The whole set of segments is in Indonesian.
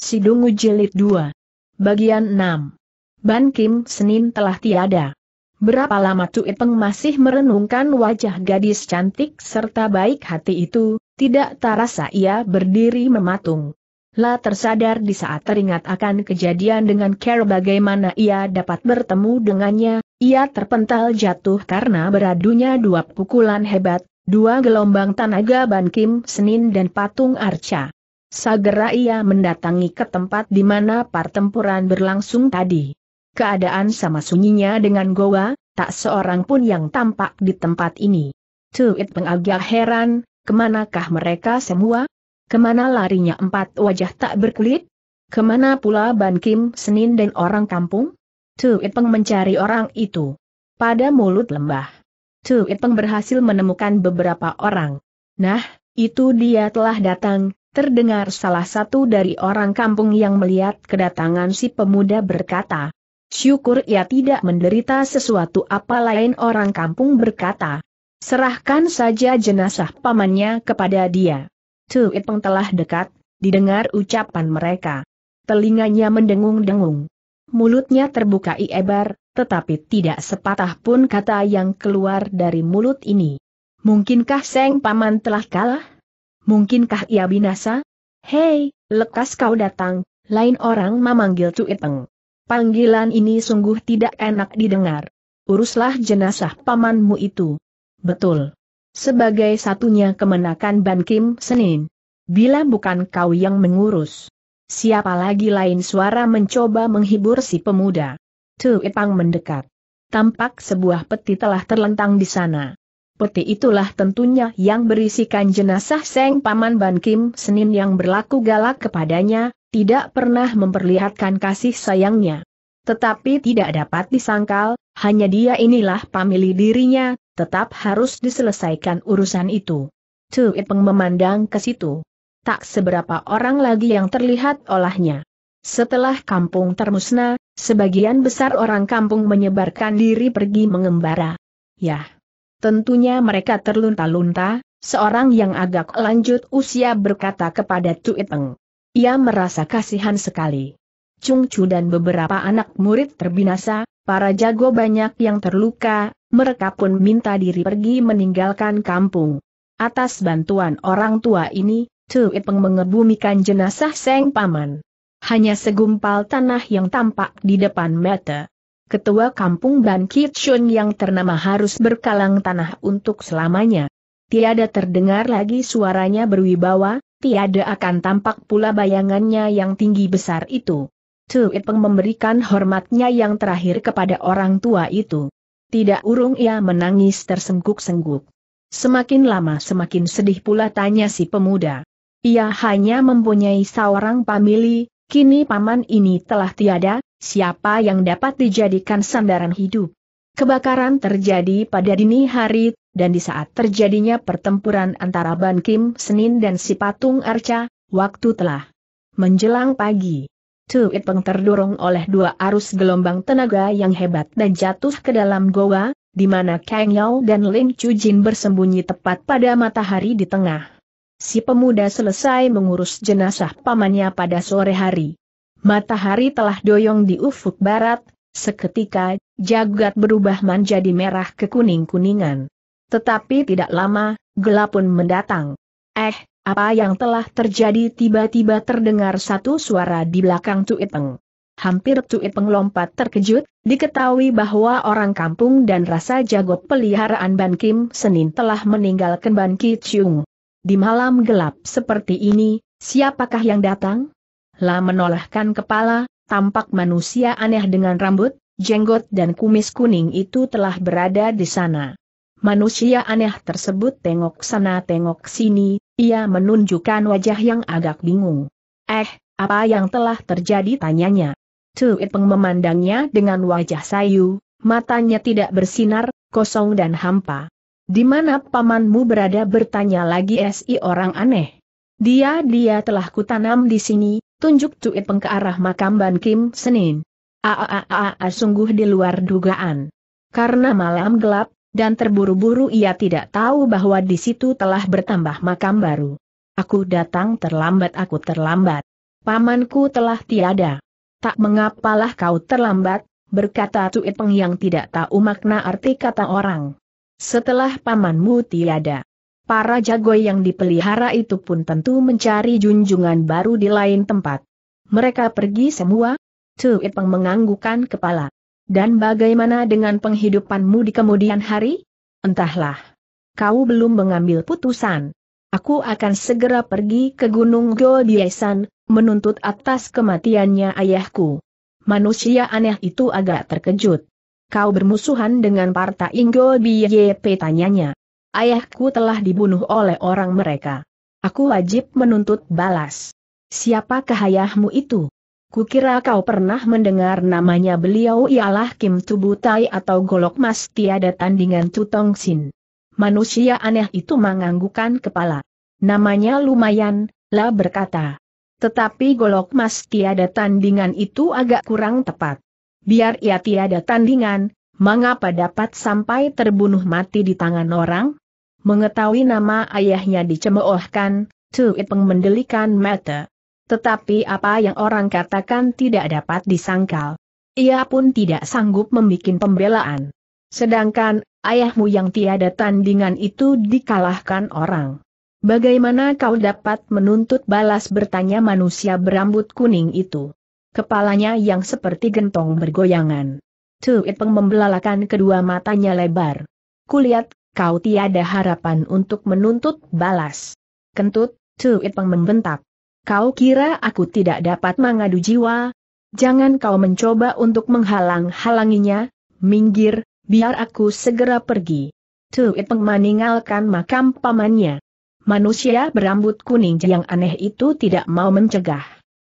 Sidungu Jilid 2. Bagian 6. Ban Kim Senin telah tiada. Berapa lama Tuit Peng masih merenungkan wajah gadis cantik serta baik hati itu, tidak terasa ia berdiri mematung. La tersadar di saat teringat akan kejadian dengan Care bagaimana ia dapat bertemu dengannya, ia terpental jatuh karena beradunya dua pukulan hebat, dua gelombang tenaga Ban Kim Senin dan patung Arca. Segera ia mendatangi ke tempat di mana pertempuran berlangsung tadi. Keadaan sama sunyinya dengan goa, tak seorang pun yang tampak di tempat ini. Tuit pengagak heran, kemanakah mereka semua? Kemana larinya empat wajah tak berkulit? Kemana pula Ban Kim Senin dan orang kampung? Tuit Peng mencari orang itu. Pada mulut lembah. Tuit Peng berhasil menemukan beberapa orang. Nah, itu dia telah datang, Terdengar salah satu dari orang kampung yang melihat kedatangan si pemuda berkata, Syukur ia tidak menderita sesuatu apa lain orang kampung berkata. Serahkan saja jenazah pamannya kepada dia. itu telah dekat, didengar ucapan mereka. Telinganya mendengung-dengung. Mulutnya terbuka iebar, tetapi tidak sepatah pun kata yang keluar dari mulut ini. Mungkinkah Seng Paman telah kalah? mungkinkah ia binasa? Hei, lekas kau datang, lain orang memanggil Peng. Panggilan ini sungguh tidak enak didengar. Uruslah jenazah pamanmu itu. Betul. Sebagai satunya kemenakan Ban Kim Senin. Bila bukan kau yang mengurus. Siapa lagi lain suara mencoba menghibur si pemuda. Peng mendekat. Tampak sebuah peti telah terlentang di sana. Peti itulah tentunya yang berisikan jenazah Seng Paman Ban Kim Senin yang berlaku galak kepadanya, tidak pernah memperlihatkan kasih sayangnya. Tetapi tidak dapat disangkal, hanya dia inilah pamili dirinya, tetap harus diselesaikan urusan itu. Tu Ipeng memandang ke situ. Tak seberapa orang lagi yang terlihat olahnya. Setelah kampung termusnah, sebagian besar orang kampung menyebarkan diri pergi mengembara. Yah, Tentunya mereka terlunta-lunta, seorang yang agak lanjut usia berkata kepada Tuiteng. Ia merasa kasihan sekali. Chung Chu dan beberapa anak murid terbinasa, para jago banyak yang terluka, mereka pun minta diri pergi meninggalkan kampung. Atas bantuan orang tua ini, Tuiteng mengebumikan jenazah Seng Paman. Hanya segumpal tanah yang tampak di depan mata ketua kampung Ban Kitchun yang ternama harus berkalang tanah untuk selamanya. Tiada terdengar lagi suaranya berwibawa, tiada akan tampak pula bayangannya yang tinggi besar itu. Tu Ipeng memberikan hormatnya yang terakhir kepada orang tua itu. Tidak urung ia menangis tersengguk-sengguk. Semakin lama semakin sedih pula tanya si pemuda. Ia hanya mempunyai seorang pamili, Kini paman ini telah tiada, siapa yang dapat dijadikan sandaran hidup? Kebakaran terjadi pada dini hari, dan di saat terjadinya pertempuran antara Ban Kim Senin dan si patung Arca, waktu telah menjelang pagi. Tuit Peng terdorong oleh dua arus gelombang tenaga yang hebat dan jatuh ke dalam goa, di mana Kang Yao dan Ling Chu Jin bersembunyi tepat pada matahari di tengah si pemuda selesai mengurus jenazah pamannya pada sore hari. Matahari telah doyong di ufuk barat, seketika, jagat berubah menjadi merah kekuning kuningan Tetapi tidak lama, gelap pun mendatang. Eh, apa yang telah terjadi tiba-tiba terdengar satu suara di belakang Tuiteng. Hampir Tuiteng lompat terkejut, diketahui bahwa orang kampung dan rasa jago peliharaan Ban Kim Senin telah meninggalkan Ban Ki Chung. Di malam gelap seperti ini, siapakah yang datang? La menolahkan kepala, tampak manusia aneh dengan rambut, jenggot dan kumis kuning itu telah berada di sana. Manusia aneh tersebut tengok sana tengok sini, ia menunjukkan wajah yang agak bingung. Eh, apa yang telah terjadi tanyanya. Tuit Peng memandangnya dengan wajah sayu, matanya tidak bersinar, kosong dan hampa. Di mana pamanmu berada bertanya lagi si orang aneh. Dia-dia telah kutanam di sini, tunjuk cuit peng ke arah makam Ban Kim Senin. Aaaa sungguh di luar dugaan. Karena malam gelap, dan terburu-buru ia tidak tahu bahwa di situ telah bertambah makam baru. Aku datang terlambat aku terlambat. Pamanku telah tiada. Tak mengapalah kau terlambat, berkata Tuit Peng yang tidak tahu makna arti kata orang. Setelah pamanmu tiada, para jago yang dipelihara itu pun tentu mencari junjungan baru di lain tempat. Mereka pergi semua? Tuit Peng menganggukkan kepala. Dan bagaimana dengan penghidupanmu di kemudian hari? Entahlah. Kau belum mengambil putusan. Aku akan segera pergi ke Gunung Godiesan, menuntut atas kematiannya ayahku. Manusia aneh itu agak terkejut kau bermusuhan dengan Parta Inggo BYP tanyanya. Ayahku telah dibunuh oleh orang mereka. Aku wajib menuntut balas. Siapakah ayahmu itu? Kukira kau pernah mendengar namanya beliau ialah Kim Tubutai atau Golok Mas tiada tandingan Tutong Sin. Manusia aneh itu menganggukan kepala. Namanya lumayan, lah berkata. Tetapi Golok Mas tiada tandingan itu agak kurang tepat biar ia tiada tandingan, mengapa dapat sampai terbunuh mati di tangan orang? Mengetahui nama ayahnya dicemoohkan, Tu Ipeng mendelikan mata. Tetapi apa yang orang katakan tidak dapat disangkal. Ia pun tidak sanggup membuat pembelaan. Sedangkan, ayahmu yang tiada tandingan itu dikalahkan orang. Bagaimana kau dapat menuntut balas bertanya manusia berambut kuning itu? kepalanya yang seperti gentong bergoyangan. Tuit Peng membelalakan kedua matanya lebar. Kulihat, kau tiada harapan untuk menuntut balas. Kentut, Tuit Peng membentak. Kau kira aku tidak dapat mengadu jiwa? Jangan kau mencoba untuk menghalang-halanginya, minggir, biar aku segera pergi. Tuit Peng meninggalkan makam pamannya. Manusia berambut kuning yang aneh itu tidak mau mencegah.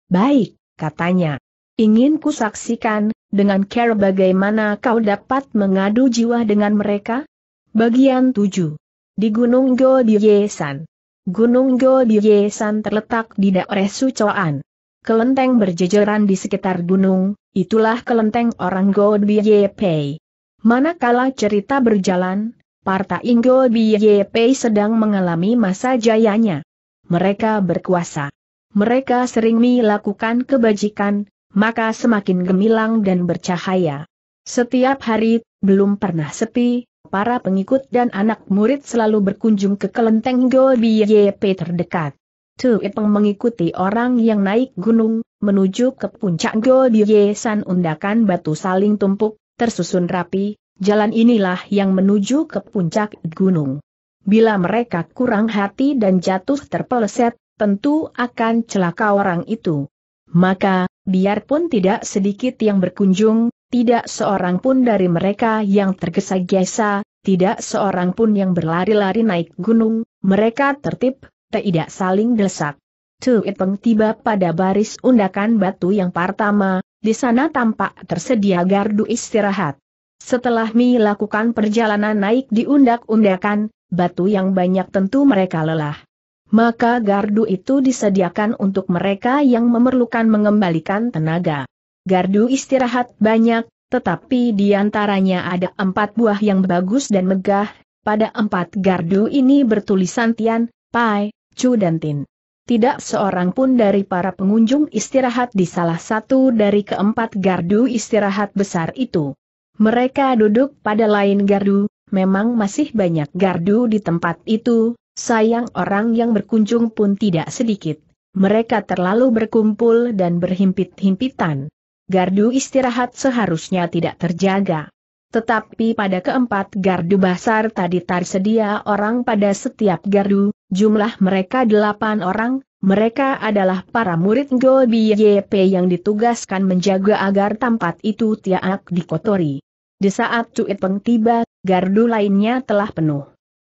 Baik, katanya. Ingin ku saksikan dengan care bagaimana kau dapat mengadu jiwa dengan mereka? Bagian 7. Di Gunung Godiesan. Gunung Godiesan terletak di daerah Sucoan. Kelenteng berjejeran di sekitar gunung, itulah kelenteng orang Godiepe. Manakala cerita berjalan, Parta Ingo BYP sedang mengalami masa jayanya. Mereka berkuasa mereka sering melakukan kebajikan, maka semakin gemilang dan bercahaya. Setiap hari, belum pernah sepi, para pengikut dan anak murid selalu berkunjung ke kelenteng Gobyep terdekat. Tuipeng mengikuti orang yang naik gunung, menuju ke puncak Gobyep San undakan batu saling tumpuk, tersusun rapi, jalan inilah yang menuju ke puncak gunung. Bila mereka kurang hati dan jatuh terpeleset, tentu akan celaka orang itu. Maka, biarpun tidak sedikit yang berkunjung, tidak seorang pun dari mereka yang tergesa-gesa, tidak seorang pun yang berlari-lari naik gunung, mereka tertib, tidak saling desak. Tuit Peng tiba pada baris undakan batu yang pertama, di sana tampak tersedia gardu istirahat. Setelah melakukan perjalanan naik di undak-undakan, batu yang banyak tentu mereka lelah maka gardu itu disediakan untuk mereka yang memerlukan mengembalikan tenaga. Gardu istirahat banyak, tetapi di antaranya ada empat buah yang bagus dan megah, pada empat gardu ini bertulisan Tian, Pai, Chu dan Tin. Tidak seorang pun dari para pengunjung istirahat di salah satu dari keempat gardu istirahat besar itu. Mereka duduk pada lain gardu, memang masih banyak gardu di tempat itu, Sayang orang yang berkunjung pun tidak sedikit. Mereka terlalu berkumpul dan berhimpit-himpitan. Gardu istirahat seharusnya tidak terjaga. Tetapi pada keempat gardu basar tadi tersedia orang pada setiap gardu, jumlah mereka delapan orang, mereka adalah para murid Ngo YP yang ditugaskan menjaga agar tempat itu tiak dikotori. Di saat Cuit Peng tiba, gardu lainnya telah penuh.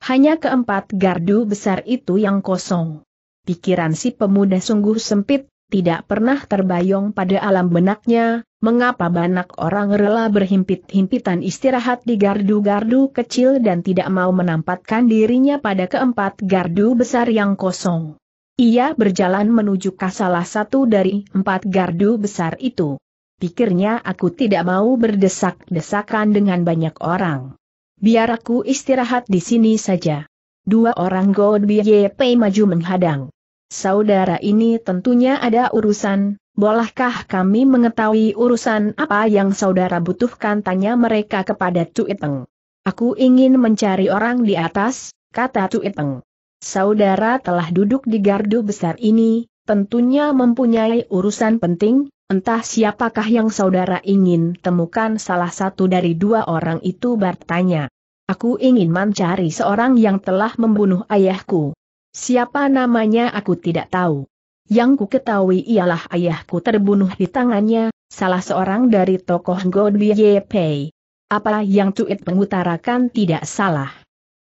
Hanya keempat gardu besar itu yang kosong. Pikiran si pemuda sungguh sempit, tidak pernah terbayong pada alam benaknya, mengapa banyak orang rela berhimpit-himpitan istirahat di gardu-gardu kecil dan tidak mau menampatkan dirinya pada keempat gardu besar yang kosong. Ia berjalan menuju ke salah satu dari empat gardu besar itu. Pikirnya aku tidak mau berdesak-desakan dengan banyak orang. Biar aku istirahat di sini saja. Dua orang God Yep maju menghadang. Saudara ini tentunya ada urusan, bolehkah kami mengetahui urusan apa yang saudara butuhkan tanya mereka kepada Tuiteng. Aku ingin mencari orang di atas, kata Tuiteng. Saudara telah duduk di gardu besar ini, tentunya mempunyai urusan penting, Entah siapakah yang saudara ingin temukan salah satu dari dua orang itu bertanya. Aku ingin mencari seorang yang telah membunuh ayahku. Siapa namanya aku tidak tahu. Yang ku ketahui ialah ayahku terbunuh di tangannya, salah seorang dari tokoh Godby Pei. Apa yang Cuit mengutarakan tidak salah.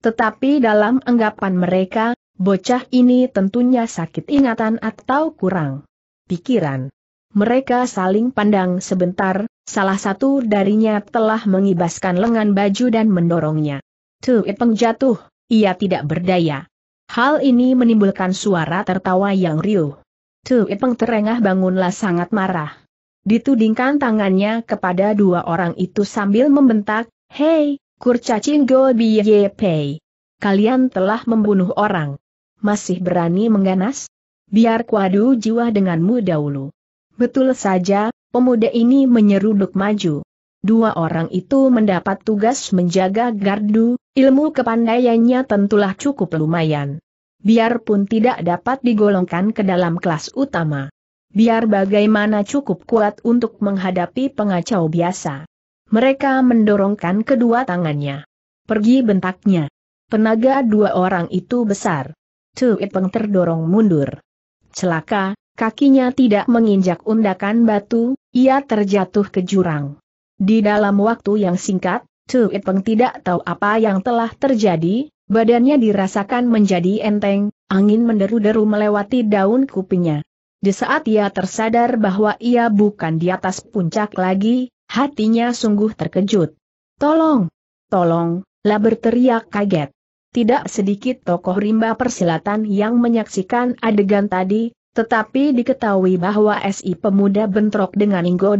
Tetapi dalam anggapan mereka, bocah ini tentunya sakit ingatan atau kurang pikiran. Mereka saling pandang sebentar, salah satu darinya telah mengibaskan lengan baju dan mendorongnya. Tuit Peng jatuh, ia tidak berdaya. Hal ini menimbulkan suara tertawa yang riuh. Tuit Peng terengah bangunlah sangat marah. Ditudingkan tangannya kepada dua orang itu sambil membentak, Hei, kurcacing go biye pei. Kalian telah membunuh orang. Masih berani mengganas? Biar kuadu jiwa denganmu dahulu. Betul saja, pemuda ini menyeruduk maju. Dua orang itu mendapat tugas menjaga gardu, ilmu kepandaiannya tentulah cukup lumayan. Biarpun tidak dapat digolongkan ke dalam kelas utama. Biar bagaimana cukup kuat untuk menghadapi pengacau biasa. Mereka mendorongkan kedua tangannya. Pergi bentaknya. Tenaga dua orang itu besar. Cuit Peng terdorong mundur. Celaka, kakinya tidak menginjak undakan batu, ia terjatuh ke jurang. Di dalam waktu yang singkat, Tu Itpeng tidak tahu apa yang telah terjadi, badannya dirasakan menjadi enteng, angin menderu-deru melewati daun kupingnya. Di saat ia tersadar bahwa ia bukan di atas puncak lagi, hatinya sungguh terkejut. Tolong! Tolong! Lah berteriak kaget. Tidak sedikit tokoh rimba persilatan yang menyaksikan adegan tadi, tetapi diketahui bahwa SI pemuda bentrok dengan Inggo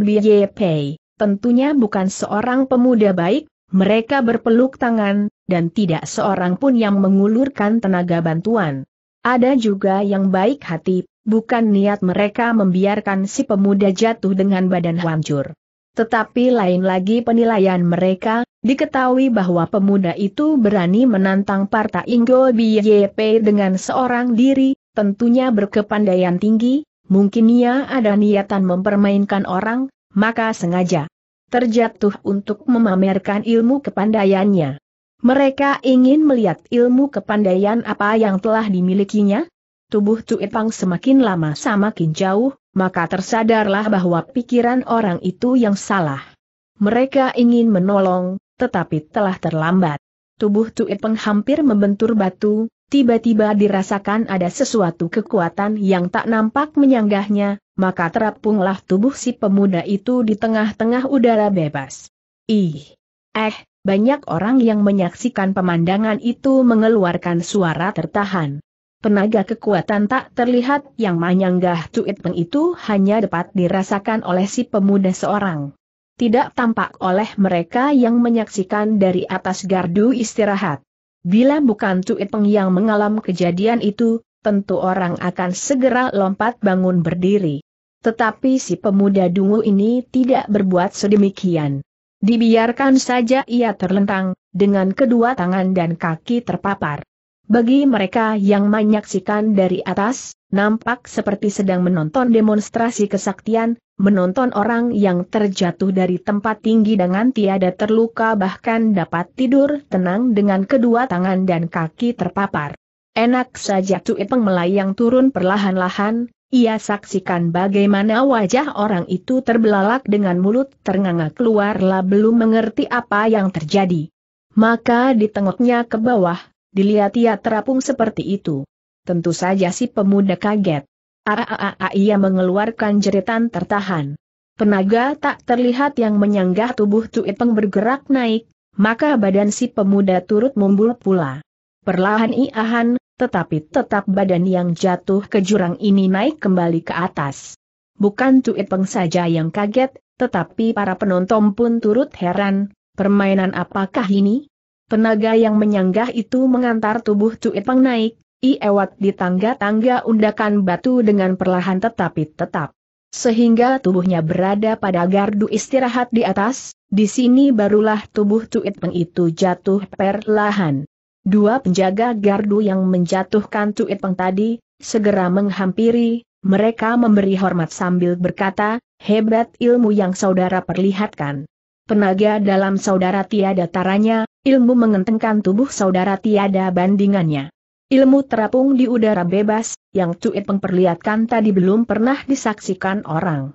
Pei, tentunya bukan seorang pemuda baik, mereka berpeluk tangan, dan tidak seorang pun yang mengulurkan tenaga bantuan. Ada juga yang baik hati, bukan niat mereka membiarkan si pemuda jatuh dengan badan hancur. Tetapi lain lagi penilaian mereka, diketahui bahwa pemuda itu berani menantang Partai Inggo BYP dengan seorang diri, tentunya berkepandaian tinggi, mungkin ia ada niatan mempermainkan orang, maka sengaja terjatuh untuk memamerkan ilmu kepandaiannya. Mereka ingin melihat ilmu kepandaian apa yang telah dimilikinya. Tubuh Pang semakin lama semakin jauh, maka tersadarlah bahwa pikiran orang itu yang salah. Mereka ingin menolong, tetapi telah terlambat. Tubuh Pang hampir membentur batu, tiba-tiba dirasakan ada sesuatu kekuatan yang tak nampak menyanggahnya, maka terapunglah tubuh si pemuda itu di tengah-tengah udara bebas. Ih! Eh, banyak orang yang menyaksikan pemandangan itu mengeluarkan suara tertahan. Penaga kekuatan tak terlihat yang menyanggah Cuit Peng itu hanya dapat dirasakan oleh si pemuda seorang. Tidak tampak oleh mereka yang menyaksikan dari atas gardu istirahat. Bila bukan Peng yang mengalami kejadian itu, tentu orang akan segera lompat bangun berdiri. Tetapi si pemuda dungu ini tidak berbuat sedemikian. Dibiarkan saja ia terlentang, dengan kedua tangan dan kaki terpapar. Bagi mereka yang menyaksikan dari atas, nampak seperti sedang menonton demonstrasi kesaktian, menonton orang yang terjatuh dari tempat tinggi dengan tiada terluka bahkan dapat tidur tenang dengan kedua tangan dan kaki terpapar. Enak saja Cuipeng melayang turun perlahan-lahan, ia saksikan bagaimana wajah orang itu terbelalak dengan mulut ternganga keluarlah belum mengerti apa yang terjadi. Maka ditengoknya ke bawah, dilihat ia terapung seperti itu tentu saja si pemuda kaget. Aaaa ah, ah, ah, ia mengeluarkan jeritan tertahan. Penaga tak terlihat yang menyanggah tubuh Tuipeng bergerak naik, maka badan si pemuda turut mumbul pula. Perlahan iahan, tetapi tetap badan yang jatuh ke jurang ini naik kembali ke atas. Bukan Tuipeng saja yang kaget, tetapi para penonton pun turut heran, permainan apakah ini? Penaga yang menyanggah itu mengantar tubuh Tuipeng naik, Iewat di tangga-tangga undakan batu dengan perlahan tetapi tetap. Sehingga tubuhnya berada pada gardu istirahat di atas, di sini barulah tubuh Tuit Peng itu jatuh perlahan. Dua penjaga gardu yang menjatuhkan Tuit Peng tadi, segera menghampiri, mereka memberi hormat sambil berkata, hebat ilmu yang saudara perlihatkan. Penaga dalam saudara tiada taranya, ilmu mengentengkan tubuh saudara tiada bandingannya. Ilmu terapung di udara bebas, yang Cuit memperlihatkan tadi belum pernah disaksikan orang.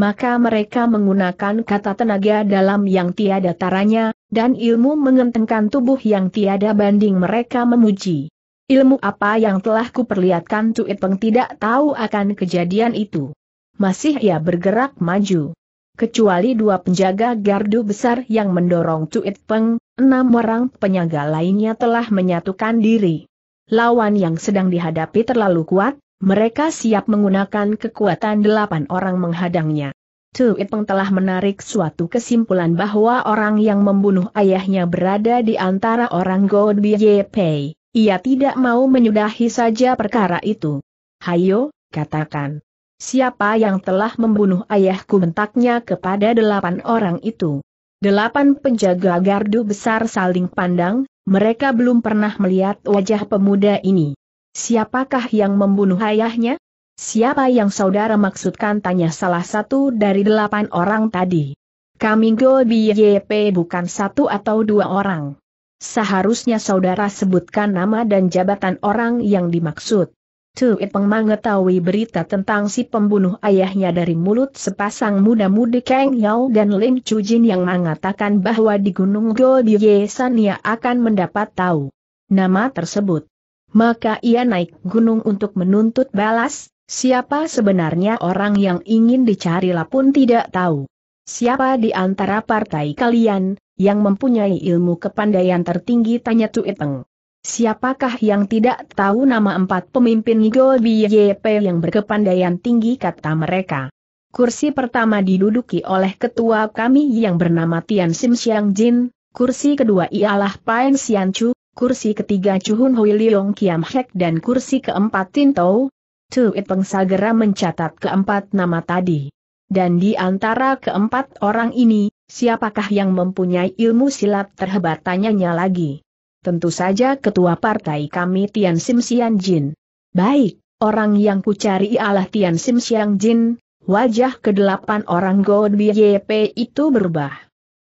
Maka mereka menggunakan kata tenaga dalam yang tiada taranya, dan ilmu mengentengkan tubuh yang tiada banding mereka memuji. Ilmu apa yang telah kuperlihatkan Cuit Peng tidak tahu akan kejadian itu. Masih ia bergerak maju. Kecuali dua penjaga gardu besar yang mendorong Cuit Peng, enam orang penyaga lainnya telah menyatukan diri lawan yang sedang dihadapi terlalu kuat, mereka siap menggunakan kekuatan delapan orang menghadangnya. Tu Itpeng telah menarik suatu kesimpulan bahwa orang yang membunuh ayahnya berada di antara orang God Biye Pei. Ia tidak mau menyudahi saja perkara itu. Hayo, katakan. Siapa yang telah membunuh ayahku bentaknya kepada delapan orang itu. Delapan penjaga gardu besar saling pandang, mereka belum pernah melihat wajah pemuda ini. Siapakah yang membunuh ayahnya? Siapa yang saudara maksudkan tanya salah satu dari delapan orang tadi. Kamingo BYP bukan satu atau dua orang. Seharusnya saudara sebutkan nama dan jabatan orang yang dimaksud. Ipeng mengetahui berita tentang si pembunuh ayahnya dari mulut sepasang muda-mudi Kang Yao dan Lim Chujin yang mengatakan bahwa di Gunung San Sania akan mendapat tahu nama tersebut. Maka ia naik gunung untuk menuntut balas, siapa sebenarnya orang yang ingin dicarilah pun tidak tahu. Siapa di antara partai kalian, yang mempunyai ilmu kepandaian tertinggi tanya Ipeng. Siapakah yang tidak tahu nama empat pemimpin Igol BYP yang berkepandaian tinggi kata mereka. Kursi pertama diduduki oleh ketua kami yang bernama Tian Sim Xiang Jin, kursi kedua ialah Pain Xian Chu, kursi ketiga Chu Hun Hui Leong Kiam Hek dan kursi keempat Tin Tou. Tuit Peng segera mencatat keempat nama tadi. Dan di antara keempat orang ini, siapakah yang mempunyai ilmu silat terhebat tanyanya lagi. Tentu saja ketua partai kami Tian Sim Sian Jin. Baik, orang yang kucari ialah Tian Sim Sian Jin, wajah kedelapan orang God BYP itu berubah.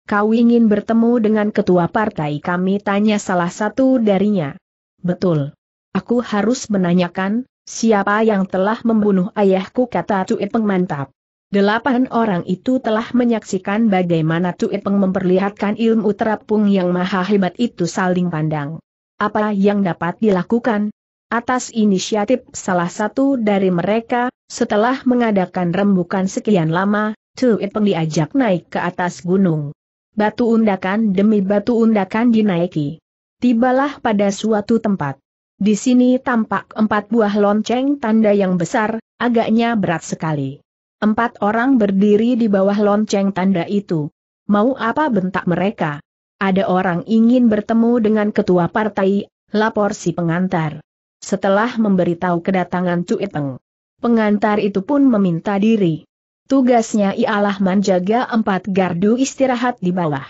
Kau ingin bertemu dengan ketua partai kami tanya salah satu darinya. Betul. Aku harus menanyakan, siapa yang telah membunuh ayahku kata Cui Pengmantap. Delapan orang itu telah menyaksikan bagaimana Tuipeng memperlihatkan ilmu terapung yang maha hebat itu saling pandang. Apa yang dapat dilakukan? Atas inisiatif salah satu dari mereka, setelah mengadakan rembukan sekian lama, Tuipeng diajak naik ke atas gunung. Batu undakan demi batu undakan dinaiki. Tibalah pada suatu tempat. Di sini tampak empat buah lonceng tanda yang besar, agaknya berat sekali. Empat orang berdiri di bawah lonceng tanda itu. Mau apa bentak mereka? Ada orang ingin bertemu dengan ketua partai, lapor si pengantar. Setelah memberitahu kedatangan Cuiteng, pengantar itu pun meminta diri. Tugasnya ialah menjaga empat gardu istirahat di bawah.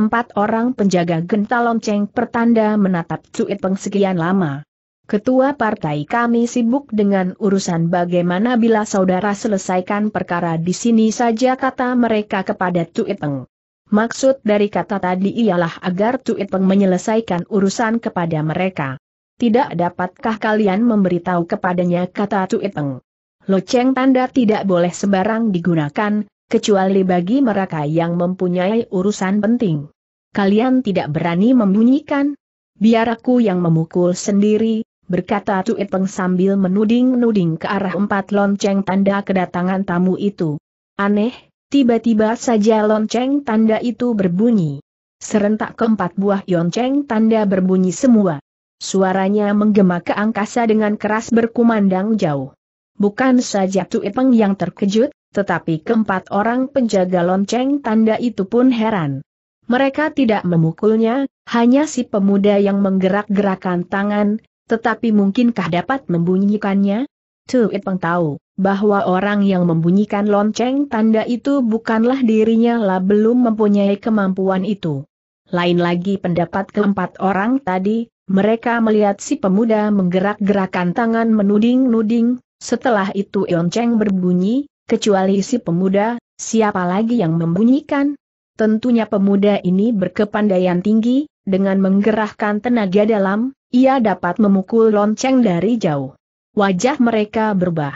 Empat orang penjaga genta lonceng pertanda menatap Cuiteng sekian lama. Ketua partai kami sibuk dengan urusan bagaimana bila saudara selesaikan perkara di sini saja kata mereka kepada Tuiteng. Maksud dari kata tadi ialah agar Tuiteng menyelesaikan urusan kepada mereka. Tidak dapatkah kalian memberitahu kepadanya kata Tuiteng. Loceng tanda tidak boleh sebarang digunakan, kecuali bagi mereka yang mempunyai urusan penting. Kalian tidak berani membunyikan? Biar aku yang memukul sendiri, berkata Tui sambil menuding-nuding ke arah empat lonceng tanda kedatangan tamu itu. Aneh, tiba-tiba saja lonceng tanda itu berbunyi. Serentak keempat buah lonceng tanda berbunyi semua. Suaranya menggema ke angkasa dengan keras berkumandang jauh. Bukan saja Tui yang terkejut, tetapi keempat orang penjaga lonceng tanda itu pun heran. Mereka tidak memukulnya, hanya si pemuda yang menggerak-gerakan tangan, tetapi mungkinkah dapat membunyikannya? Tuit Peng tahu bahwa orang yang membunyikan lonceng tanda itu bukanlah dirinya lah belum mempunyai kemampuan itu. Lain lagi pendapat keempat orang tadi, mereka melihat si pemuda menggerak-gerakan tangan menuding-nuding, setelah itu lonceng berbunyi, kecuali si pemuda, siapa lagi yang membunyikan? Tentunya pemuda ini berkepandaian tinggi, dengan menggerahkan tenaga dalam, ia dapat memukul lonceng dari jauh. Wajah mereka berubah.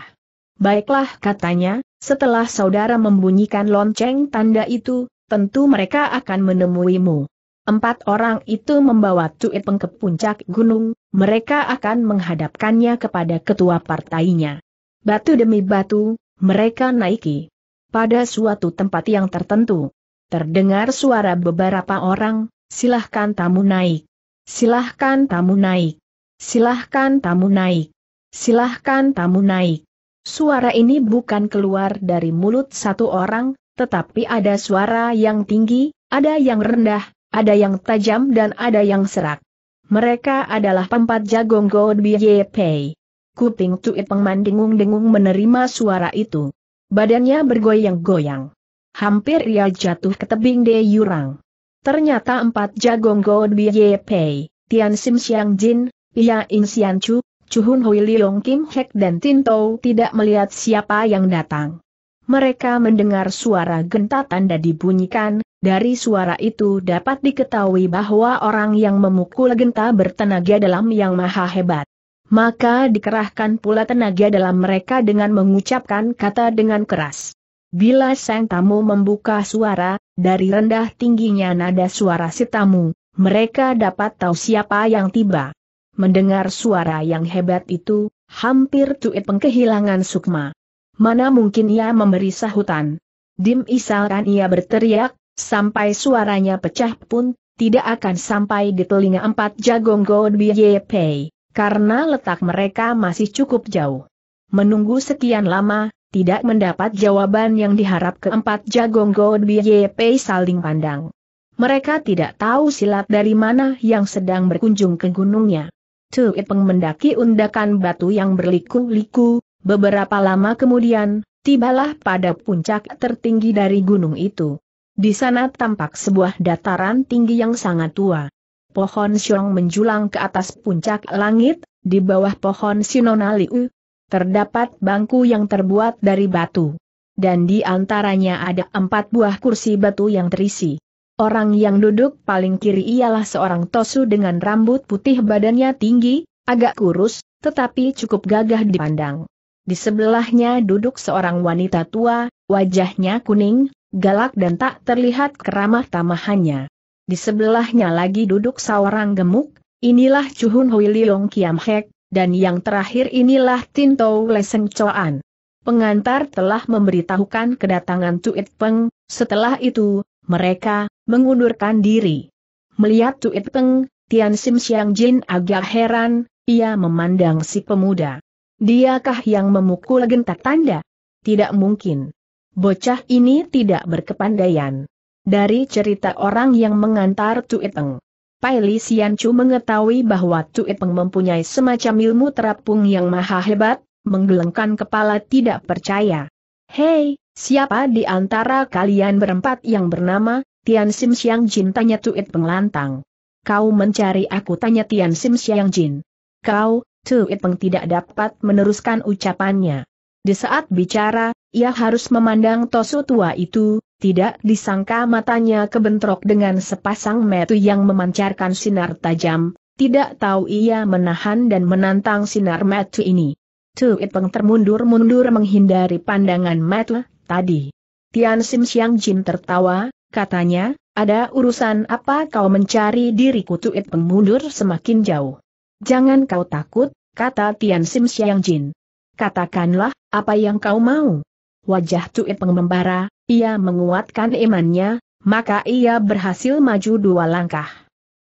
Baiklah katanya, setelah saudara membunyikan lonceng tanda itu, tentu mereka akan menemuimu. Empat orang itu membawa Cuiteng ke puncak gunung, mereka akan menghadapkannya kepada ketua partainya. Batu demi batu, mereka naiki. Pada suatu tempat yang tertentu, terdengar suara beberapa orang, silahkan tamu naik. Silahkan tamu naik. Silahkan tamu naik. Silahkan tamu naik. Suara ini bukan keluar dari mulut satu orang, tetapi ada suara yang tinggi, ada yang rendah, ada yang tajam dan ada yang serak. Mereka adalah pempat jagong God Pei. Kuping Tuit Pengman dengung-dengung menerima suara itu. Badannya bergoyang-goyang. Hampir ia jatuh ke tebing de Yurang. Ternyata empat jagong God Bie Pei, Tian Sim Xiang Jin, Pia In Xian Chu, Chu Hun Hui Leong Kim Hek dan Tin Tou tidak melihat siapa yang datang. Mereka mendengar suara genta tanda dibunyikan, dari suara itu dapat diketahui bahwa orang yang memukul genta bertenaga dalam yang maha hebat. Maka dikerahkan pula tenaga dalam mereka dengan mengucapkan kata dengan keras. Bila sang tamu membuka suara, dari rendah tingginya nada suara si tamu, mereka dapat tahu siapa yang tiba. Mendengar suara yang hebat itu, hampir tuit pengkehilangan sukma. Mana mungkin ia memberi sahutan. Dim isalkan ia berteriak, sampai suaranya pecah pun, tidak akan sampai di telinga empat jagong God Pei, karena letak mereka masih cukup jauh. Menunggu sekian lama, tidak mendapat jawaban yang diharap keempat jagong God BYP saling pandang. Mereka tidak tahu silat dari mana yang sedang berkunjung ke gunungnya. Tuit Peng mendaki undakan batu yang berliku-liku, beberapa lama kemudian, tibalah pada puncak tertinggi dari gunung itu. Di sana tampak sebuah dataran tinggi yang sangat tua. Pohon siong menjulang ke atas puncak langit, di bawah pohon Sinonaliu, terdapat bangku yang terbuat dari batu. Dan di antaranya ada empat buah kursi batu yang terisi. Orang yang duduk paling kiri ialah seorang tosu dengan rambut putih badannya tinggi, agak kurus, tetapi cukup gagah dipandang. Di sebelahnya duduk seorang wanita tua, wajahnya kuning, galak dan tak terlihat keramah tamahannya. Di sebelahnya lagi duduk seorang gemuk, inilah Chuhun Hui Liong Kiam Hek, dan yang terakhir inilah Tinto Leseng Choan. Pengantar telah memberitahukan kedatangan Tuit Peng, setelah itu, mereka, mengundurkan diri. Melihat Tuit Peng, Tian Sim Xiang Jin agak heran, ia memandang si pemuda. Diakah yang memukul gentak tanda? Tidak mungkin. Bocah ini tidak berkepandaian. Dari cerita orang yang mengantar Tuit Peng, Pai Li Xianchu mengetahui bahwa Tuit Peng mempunyai semacam ilmu terapung yang maha hebat, menggelengkan kepala tidak percaya. Hei, siapa di antara kalian berempat yang bernama, Tian Sim Xiang Jin tanya Tuit Peng lantang. Kau mencari aku tanya Tian Sim Xiang Jin. Kau, Tuit Peng tidak dapat meneruskan ucapannya. Di saat bicara, ia harus memandang Tosu tua itu, tidak disangka matanya kebentrok dengan sepasang metu yang memancarkan sinar tajam, tidak tahu ia menahan dan menantang sinar metu ini. Tu Peng termundur-mundur menghindari pandangan metu tadi. Tian Sim Siang Jin tertawa, katanya, ada urusan apa kau mencari diriku Tu Peng mundur semakin jauh. Jangan kau takut, kata Tian Sim Siang Jin. Katakanlah, apa yang kau mau. Wajah Tu Peng membara, ia menguatkan imannya, maka ia berhasil maju dua langkah.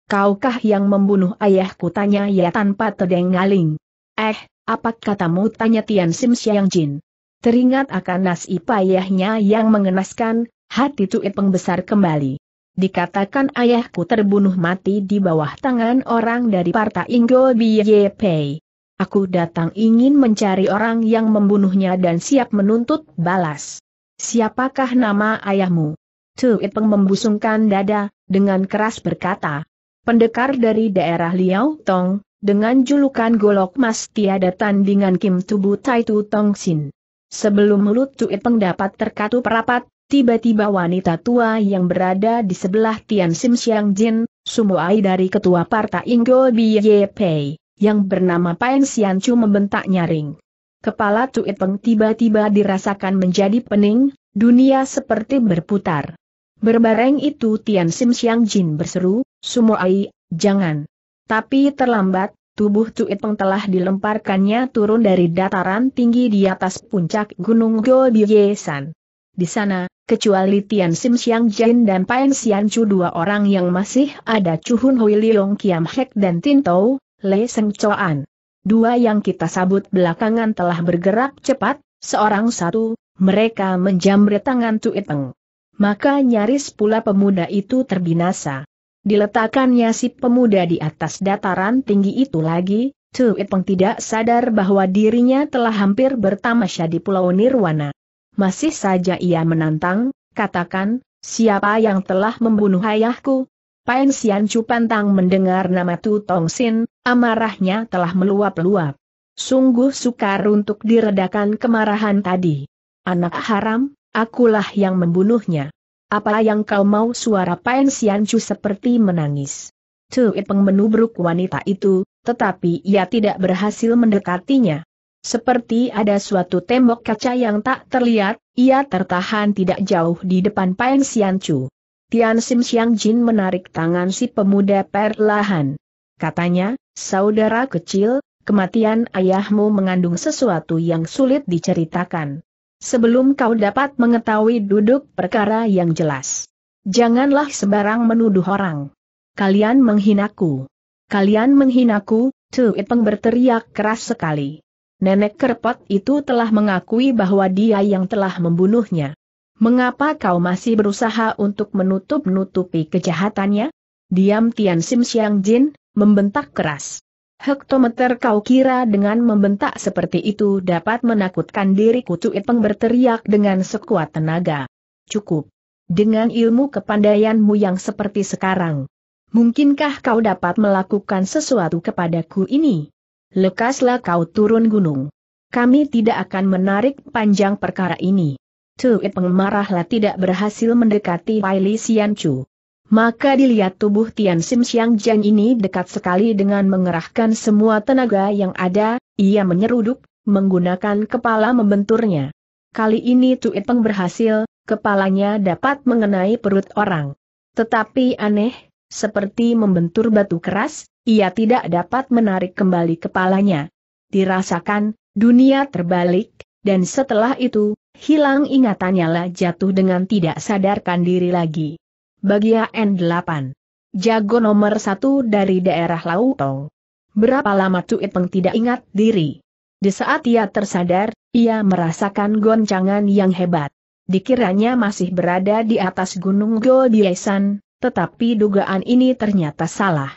Kaukah yang membunuh ayahku tanya ya tanpa terdengaling. Eh, apa katamu tanya Tian Sim Xiang Jin. Teringat akan nasib ayahnya yang mengenaskan, hati Tuit pengbesar kembali. Dikatakan ayahku terbunuh mati di bawah tangan orang dari Parta Inggol Bieyepei. Aku datang ingin mencari orang yang membunuhnya dan siap menuntut balas. Siapakah nama ayahmu? Tu Itpeng membusungkan dada, dengan keras berkata. Pendekar dari daerah Liao Tong, dengan julukan golok mas tiada tandingan Kim Tubu Tai Tu Tong Sin. Sebelum mulut Tu Itpeng dapat terkatup rapat, tiba-tiba wanita tua yang berada di sebelah Tian Sim Xiang Jin, sumuai dari ketua partai Inggris Biye Pei, yang bernama Pai Sian Chu membentak nyaring. Kepala Peng tiba-tiba dirasakan menjadi pening, dunia seperti berputar. Berbareng itu Tian Sim Xiang Jin berseru, Sumoai, jangan. Tapi terlambat, tubuh Peng telah dilemparkannya turun dari dataran tinggi di atas puncak Gunung Gobiyesan. Di sana, kecuali Tian Sim Xiang Jin dan Pan Xian Chu dua orang yang masih ada Chu Hun Hui Liong Kiam Hek dan Tintou Lei Seng Chuan. Dua yang kita sabut belakangan telah bergerak cepat, seorang satu, mereka menjamret tangan Tuiteng. Maka nyaris pula pemuda itu terbinasa. Diletakkannya si pemuda di atas dataran tinggi itu lagi, Tuiteng tidak sadar bahwa dirinya telah hampir bertamasya di Pulau Nirwana. Masih saja ia menantang, katakan, siapa yang telah membunuh ayahku, Pain Sian Chu pantang mendengar nama Tu Tong Sin, amarahnya telah meluap-luap. Sungguh sukar untuk diredakan kemarahan tadi. Anak haram, akulah yang membunuhnya. Apa yang kau mau suara Pain Sian Chu seperti menangis. Tu Ipeng menubruk wanita itu, tetapi ia tidak berhasil mendekatinya. Seperti ada suatu tembok kaca yang tak terlihat, ia tertahan tidak jauh di depan Pain Sian Chu. Tian Sim Xiang Jin menarik tangan si pemuda perlahan. Katanya, saudara kecil, kematian ayahmu mengandung sesuatu yang sulit diceritakan. Sebelum kau dapat mengetahui duduk perkara yang jelas. Janganlah sembarang menuduh orang. Kalian menghinaku. Kalian menghinaku, Tu Ipeng berteriak keras sekali. Nenek kerpot itu telah mengakui bahwa dia yang telah membunuhnya. Mengapa kau masih berusaha untuk menutup-nutupi kejahatannya? Diam Tian Sim Xiang Jin, membentak keras. Hektometer kau kira dengan membentak seperti itu dapat menakutkan diri Kutu Peng berteriak dengan sekuat tenaga. Cukup. Dengan ilmu kepandaianmu yang seperti sekarang. Mungkinkah kau dapat melakukan sesuatu kepadaku ini? Lekaslah kau turun gunung. Kami tidak akan menarik panjang perkara ini. Tuit pengemarahlah tidak berhasil mendekati Pai Li Sian Chu. Maka dilihat tubuh Tian Sim Xiang Jian ini dekat sekali dengan mengerahkan semua tenaga yang ada, ia menyeruduk, menggunakan kepala membenturnya. Kali ini Tuit Peng berhasil, kepalanya dapat mengenai perut orang. Tetapi aneh, seperti membentur batu keras, ia tidak dapat menarik kembali kepalanya. Dirasakan, dunia terbalik, dan setelah itu, hilang ingatannya lah jatuh dengan tidak sadarkan diri lagi. Bagian 8. Jago nomor satu dari daerah Lautong. Berapa lama Peng tidak ingat diri? Di saat ia tersadar, ia merasakan goncangan yang hebat. Dikiranya masih berada di atas gunung Godiesan, tetapi dugaan ini ternyata salah.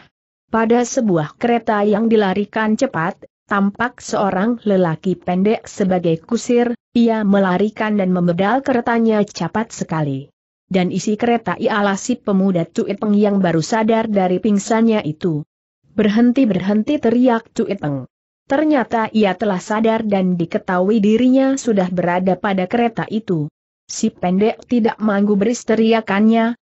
Pada sebuah kereta yang dilarikan cepat, tampak seorang lelaki pendek sebagai kusir, ia melarikan dan memedal keretanya cepat sekali. Dan isi kereta ialah si pemuda Cuiteng yang baru sadar dari pingsannya itu. Berhenti-berhenti teriak Cuiteng. Ternyata ia telah sadar dan diketahui dirinya sudah berada pada kereta itu. Si pendek tidak manggu beris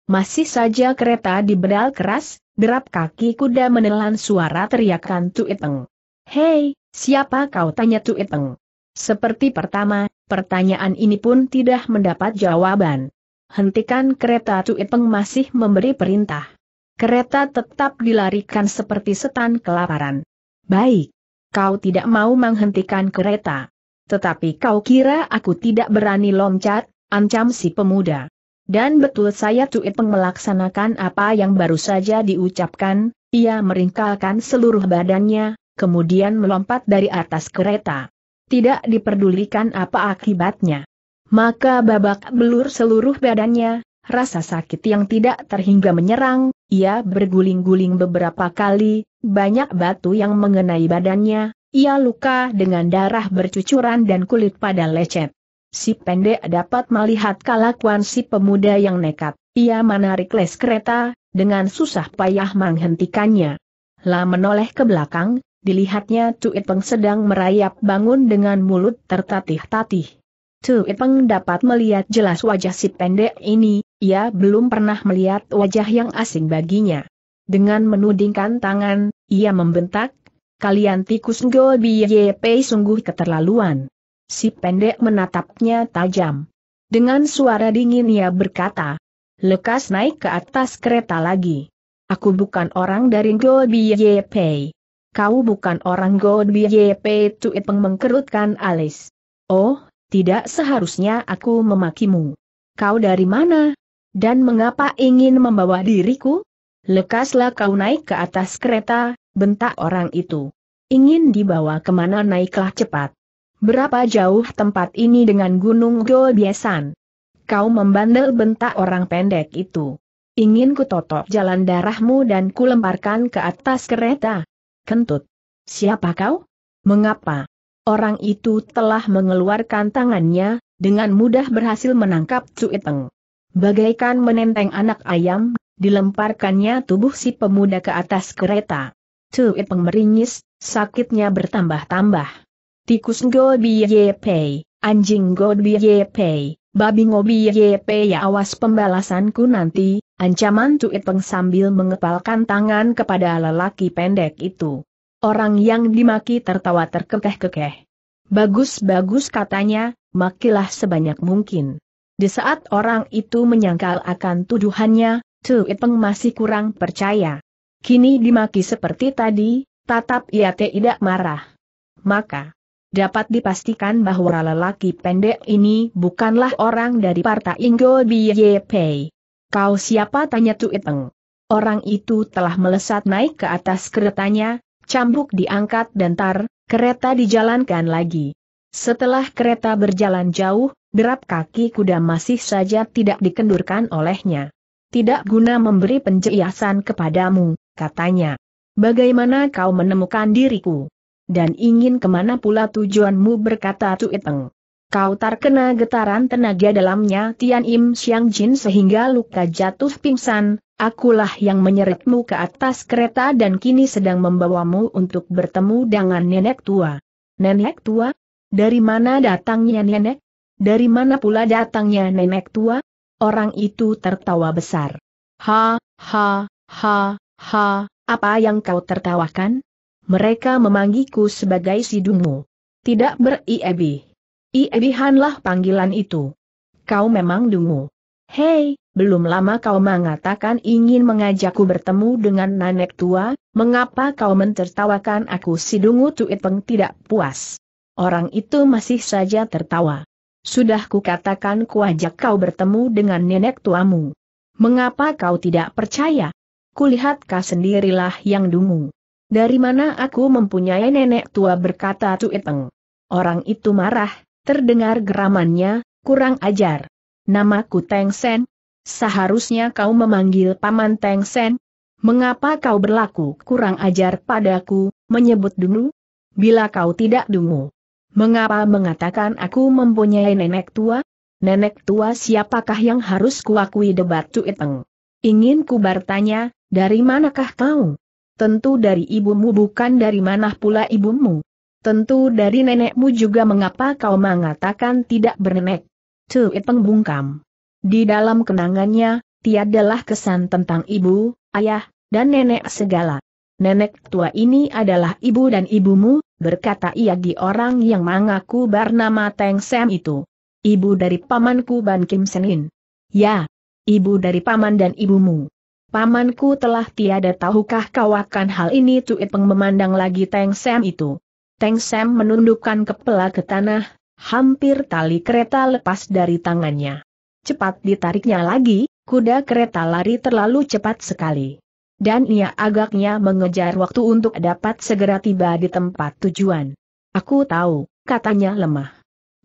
masih saja kereta dibedal keras, derap kaki kuda menelan suara teriakan Tuiteng. Hei, siapa kau tanya Tuiteng? Seperti pertama, pertanyaan ini pun tidak mendapat jawaban. Hentikan kereta Tuiteng masih memberi perintah. Kereta tetap dilarikan seperti setan kelaparan. Baik. Kau tidak mau menghentikan kereta. Tetapi kau kira aku tidak berani loncat, ancam si pemuda. Dan betul saya Tuiteng melaksanakan apa yang baru saja diucapkan, ia meringkalkan seluruh badannya, kemudian melompat dari atas kereta. Tidak diperdulikan apa akibatnya. Maka babak belur seluruh badannya, rasa sakit yang tidak terhingga menyerang, ia berguling-guling beberapa kali, banyak batu yang mengenai badannya, ia luka dengan darah bercucuran dan kulit pada lecet. Si pendek dapat melihat kalakuan si pemuda yang nekat, ia menarik les kereta, dengan susah payah menghentikannya. Lah menoleh ke belakang, dilihatnya Ipeng sedang merayap bangun dengan mulut tertatih-tatih. Ipeng dapat melihat jelas wajah si pendek ini, ia belum pernah melihat wajah yang asing baginya. Dengan menudingkan tangan, ia membentak, kalian tikus Ngo Pei sungguh keterlaluan. Si pendek menatapnya tajam. Dengan suara dingin ia berkata, lekas naik ke atas kereta lagi. Aku bukan orang dari Ngo Pei." kau bukan orang God BYP Tuipeng mengkerutkan alis. Oh, tidak seharusnya aku memakimu. Kau dari mana? Dan mengapa ingin membawa diriku? Lekaslah kau naik ke atas kereta, bentak orang itu. Ingin dibawa kemana naiklah cepat. Berapa jauh tempat ini dengan Gunung Golbiesan? Kau membandel bentak orang pendek itu. Ingin kutotok jalan darahmu dan kulemparkan ke atas kereta kentut. Siapa kau? Mengapa? Orang itu telah mengeluarkan tangannya, dengan mudah berhasil menangkap Cuiteng. Bagaikan menenteng anak ayam, dilemparkannya tubuh si pemuda ke atas kereta. Cuiteng meringis, sakitnya bertambah-tambah. Tikus Go Biye Pei, anjing Go Biye Pei, babi ngobi Biye Pei ya awas pembalasanku nanti, Ancaman peng sambil mengepalkan tangan kepada lelaki pendek itu. Orang yang dimaki tertawa terkekeh-kekeh. Bagus-bagus katanya, makilah sebanyak mungkin. Di saat orang itu menyangkal akan tuduhannya, peng masih kurang percaya. Kini dimaki seperti tadi, tatap ia tidak marah. Maka, dapat dipastikan bahwa lelaki pendek ini bukanlah orang dari Partai Ingo BYP. Kau siapa tanya Tuiteng. Orang itu telah melesat naik ke atas keretanya, cambuk diangkat dan tar, kereta dijalankan lagi. Setelah kereta berjalan jauh, derap kaki kuda masih saja tidak dikendurkan olehnya. Tidak guna memberi penjelasan kepadamu, katanya. Bagaimana kau menemukan diriku? Dan ingin kemana pula tujuanmu berkata Tuiteng. Kau terkena getaran tenaga dalamnya Tian Im Xiang Jin sehingga luka jatuh pingsan, akulah yang menyeretmu ke atas kereta dan kini sedang membawamu untuk bertemu dengan nenek tua. Nenek tua? Dari mana datangnya nenek? Dari mana pula datangnya nenek tua? Orang itu tertawa besar. Ha, ha, ha, ha, apa yang kau tertawakan? Mereka memanggiku sebagai sidungmu. Tidak beriebi. Iebihanlah panggilan itu. Kau memang dungu. Hei, belum lama kau mengatakan ingin mengajakku bertemu dengan nenek tua, mengapa kau mentertawakan aku si dungu tuipeng tidak puas? Orang itu masih saja tertawa. Sudah kukatakan kuajak kau bertemu dengan nenek tuamu. Mengapa kau tidak percaya? Kulihat kau sendirilah yang dungu. Dari mana aku mempunyai nenek tua berkata peng? Orang itu marah, Terdengar geramannya, kurang ajar. Namaku Teng Sen. Seharusnya kau memanggil Paman Teng Sen. Mengapa kau berlaku kurang ajar padaku, menyebut dulu? Bila kau tidak dungu. Mengapa mengatakan aku mempunyai nenek tua? Nenek tua siapakah yang harus kuakui debat Cuiteng? Ingin ku bertanya, dari manakah kau? Tentu dari ibumu bukan dari mana pula ibumu. Tentu dari nenekmu juga mengapa kau mengatakan tidak bernenek. Tuit pengbungkam. Di dalam kenangannya, tiadalah kesan tentang ibu, ayah, dan nenek segala. Nenek tua ini adalah ibu dan ibumu, berkata ia di orang yang mengaku bernama Teng Sam itu. Ibu dari pamanku Ban Kim Senin. Ya, ibu dari paman dan ibumu. Pamanku telah tiada tahukah kau akan hal ini Tuit peng memandang lagi Teng Sam itu. Teng Sam menundukkan kepala ke tanah, hampir tali kereta lepas dari tangannya. Cepat ditariknya lagi, kuda kereta lari terlalu cepat sekali. Dan ia agaknya mengejar waktu untuk dapat segera tiba di tempat tujuan. Aku tahu, katanya lemah.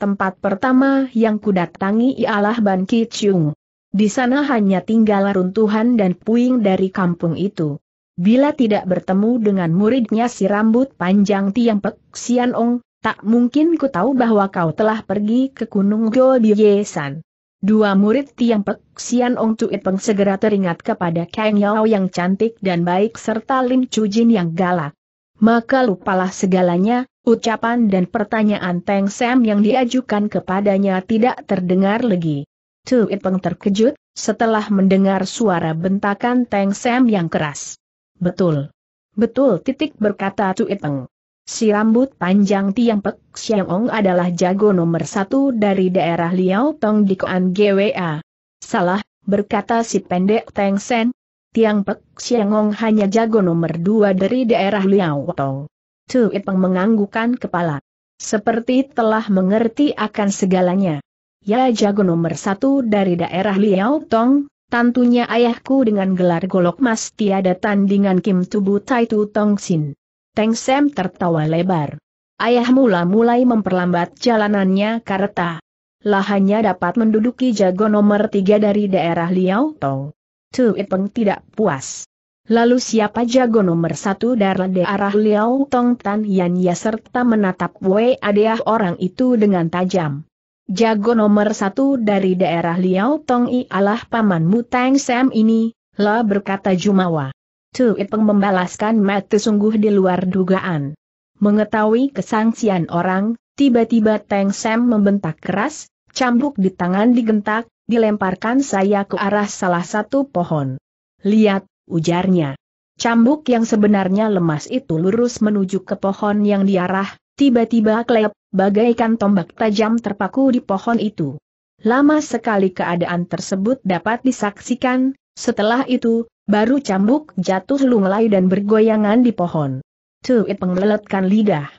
Tempat pertama yang kudatangi ialah Ban Ki Chung. Di sana hanya tinggal runtuhan dan puing dari kampung itu. Bila tidak bertemu dengan muridnya si rambut panjang Tiang Pek Sian Ong, tak mungkin ku tahu bahwa kau telah pergi ke Gunung Golbiesan. Dua murid Tiang Pek Sian Ong Cuit Peng segera teringat kepada Kang Yao yang cantik dan baik serta Lim Chu Jin yang galak. Maka lupalah segalanya, ucapan dan pertanyaan Teng Sam yang diajukan kepadanya tidak terdengar lagi. Cuit Peng terkejut, setelah mendengar suara bentakan Teng Sam yang keras. Betul. Betul titik berkata Cui Peng. Si rambut panjang Tiang Pek Xiangong adalah jago nomor satu dari daerah Liao Tong di Koan GWA. Salah, berkata si pendek Teng Sen. Tiang Pek Xiangong hanya jago nomor dua dari daerah Liao Tong. Cui Peng menganggukkan kepala. Seperti telah mengerti akan segalanya. Ya jago nomor satu dari daerah Liao Tong, Tantunya ayahku dengan gelar golok mas tiada tandingan Kim Tubu Tai Tong Sin. Teng Sam tertawa lebar. Ayah mula mulai memperlambat jalanannya karena lahannya dapat menduduki jago nomor tiga dari daerah Liao Tong. Tu Peng tidak puas. Lalu siapa jago nomor satu dari daerah Liao Tong Tan Yan Ya serta menatap Wei Adeah orang itu dengan tajam. Jago nomor satu dari daerah Liao Tong alah pamanmu Tang Sam ini, lah berkata Jumawa. Ipeng membalaskan mata sungguh di luar dugaan. Mengetahui kesangsian orang, tiba-tiba Tang Sam membentak keras, cambuk di tangan digentak, dilemparkan saya ke arah salah satu pohon. Lihat, ujarnya. Cambuk yang sebenarnya lemas itu lurus menuju ke pohon yang diarah, Tiba-tiba klep, bagaikan tombak tajam terpaku di pohon itu. Lama sekali keadaan tersebut dapat disaksikan, setelah itu, baru cambuk jatuh lunglai dan bergoyangan di pohon. Tuit mengeletkan lidah.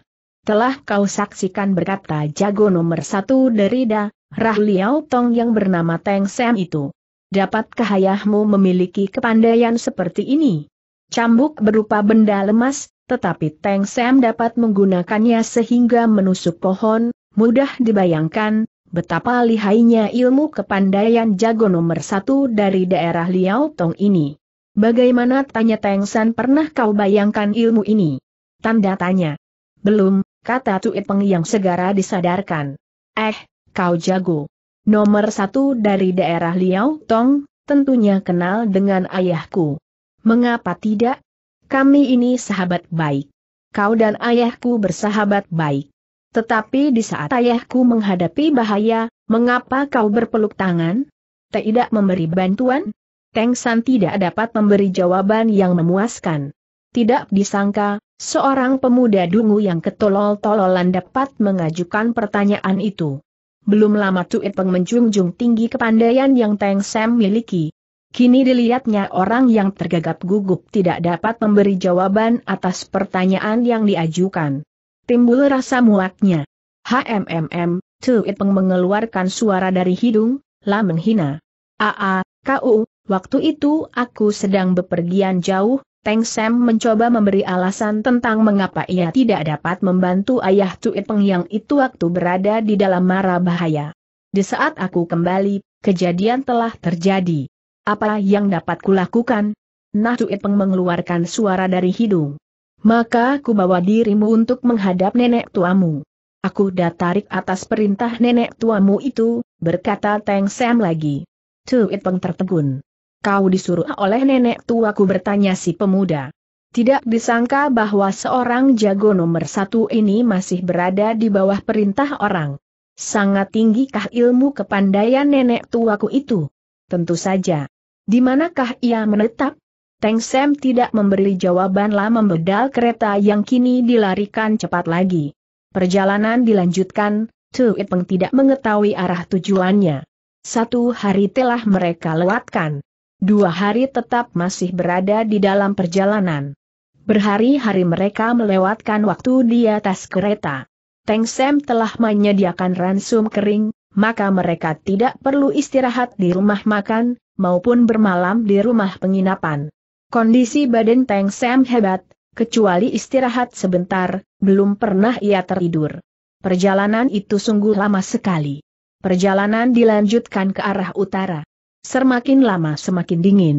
Telah kau saksikan berkata jago nomor satu dari Da, Rah Liao Tong yang bernama Teng Sam itu. Dapatkah ayahmu memiliki kepandaian seperti ini? Cambuk berupa benda lemas, tetapi Teng Sam dapat menggunakannya sehingga menusuk pohon, mudah dibayangkan, betapa lihainya ilmu kepandaian jago nomor satu dari daerah Liao Tong ini. Bagaimana tanya Teng San pernah kau bayangkan ilmu ini? Tanda tanya. Belum, kata Tuit Peng yang segera disadarkan. Eh, kau jago. Nomor satu dari daerah Liao Tong, tentunya kenal dengan ayahku. Mengapa tidak? Kami ini sahabat baik. Kau dan ayahku bersahabat baik. Tetapi di saat ayahku menghadapi bahaya, mengapa kau berpeluk tangan? Tidak memberi bantuan? Teng San tidak dapat memberi jawaban yang memuaskan. Tidak disangka, seorang pemuda dungu yang ketolol-tololan dapat mengajukan pertanyaan itu. Belum lama Tuit Peng menjunjung tinggi kepandaian yang Teng Sam miliki, Kini dilihatnya orang yang tergagap gugup tidak dapat memberi jawaban atas pertanyaan yang diajukan. Timbul rasa muaknya. HMMM, Peng mengeluarkan suara dari hidung, la menghina. Aa, kau, waktu itu aku sedang bepergian jauh, Teng Sam mencoba memberi alasan tentang mengapa ia tidak dapat membantu ayah Peng yang itu waktu berada di dalam mara bahaya. Di saat aku kembali, kejadian telah terjadi. Apa yang dapat kulakukan? Nah Peng mengeluarkan suara dari hidung. Maka kubawa bawa dirimu untuk menghadap nenek tuamu. Aku datarik atas perintah nenek tuamu itu, berkata Teng Sam lagi. Peng tertegun. Kau disuruh oleh nenek tuaku bertanya si pemuda. Tidak disangka bahwa seorang jago nomor satu ini masih berada di bawah perintah orang. Sangat tinggikah ilmu kepandaian nenek tuaku itu? tentu saja. Di manakah ia menetap? Teng Sam tidak memberi jawaban lah membedal kereta yang kini dilarikan cepat lagi. Perjalanan dilanjutkan, Tu Itpeng tidak mengetahui arah tujuannya. Satu hari telah mereka lewatkan. Dua hari tetap masih berada di dalam perjalanan. Berhari-hari mereka melewatkan waktu di atas kereta. Teng Sam telah menyediakan ransum kering, maka mereka tidak perlu istirahat di rumah makan, maupun bermalam di rumah penginapan. Kondisi badan Teng Sam hebat, kecuali istirahat sebentar, belum pernah ia tertidur. Perjalanan itu sungguh lama sekali. Perjalanan dilanjutkan ke arah utara. Semakin lama semakin dingin.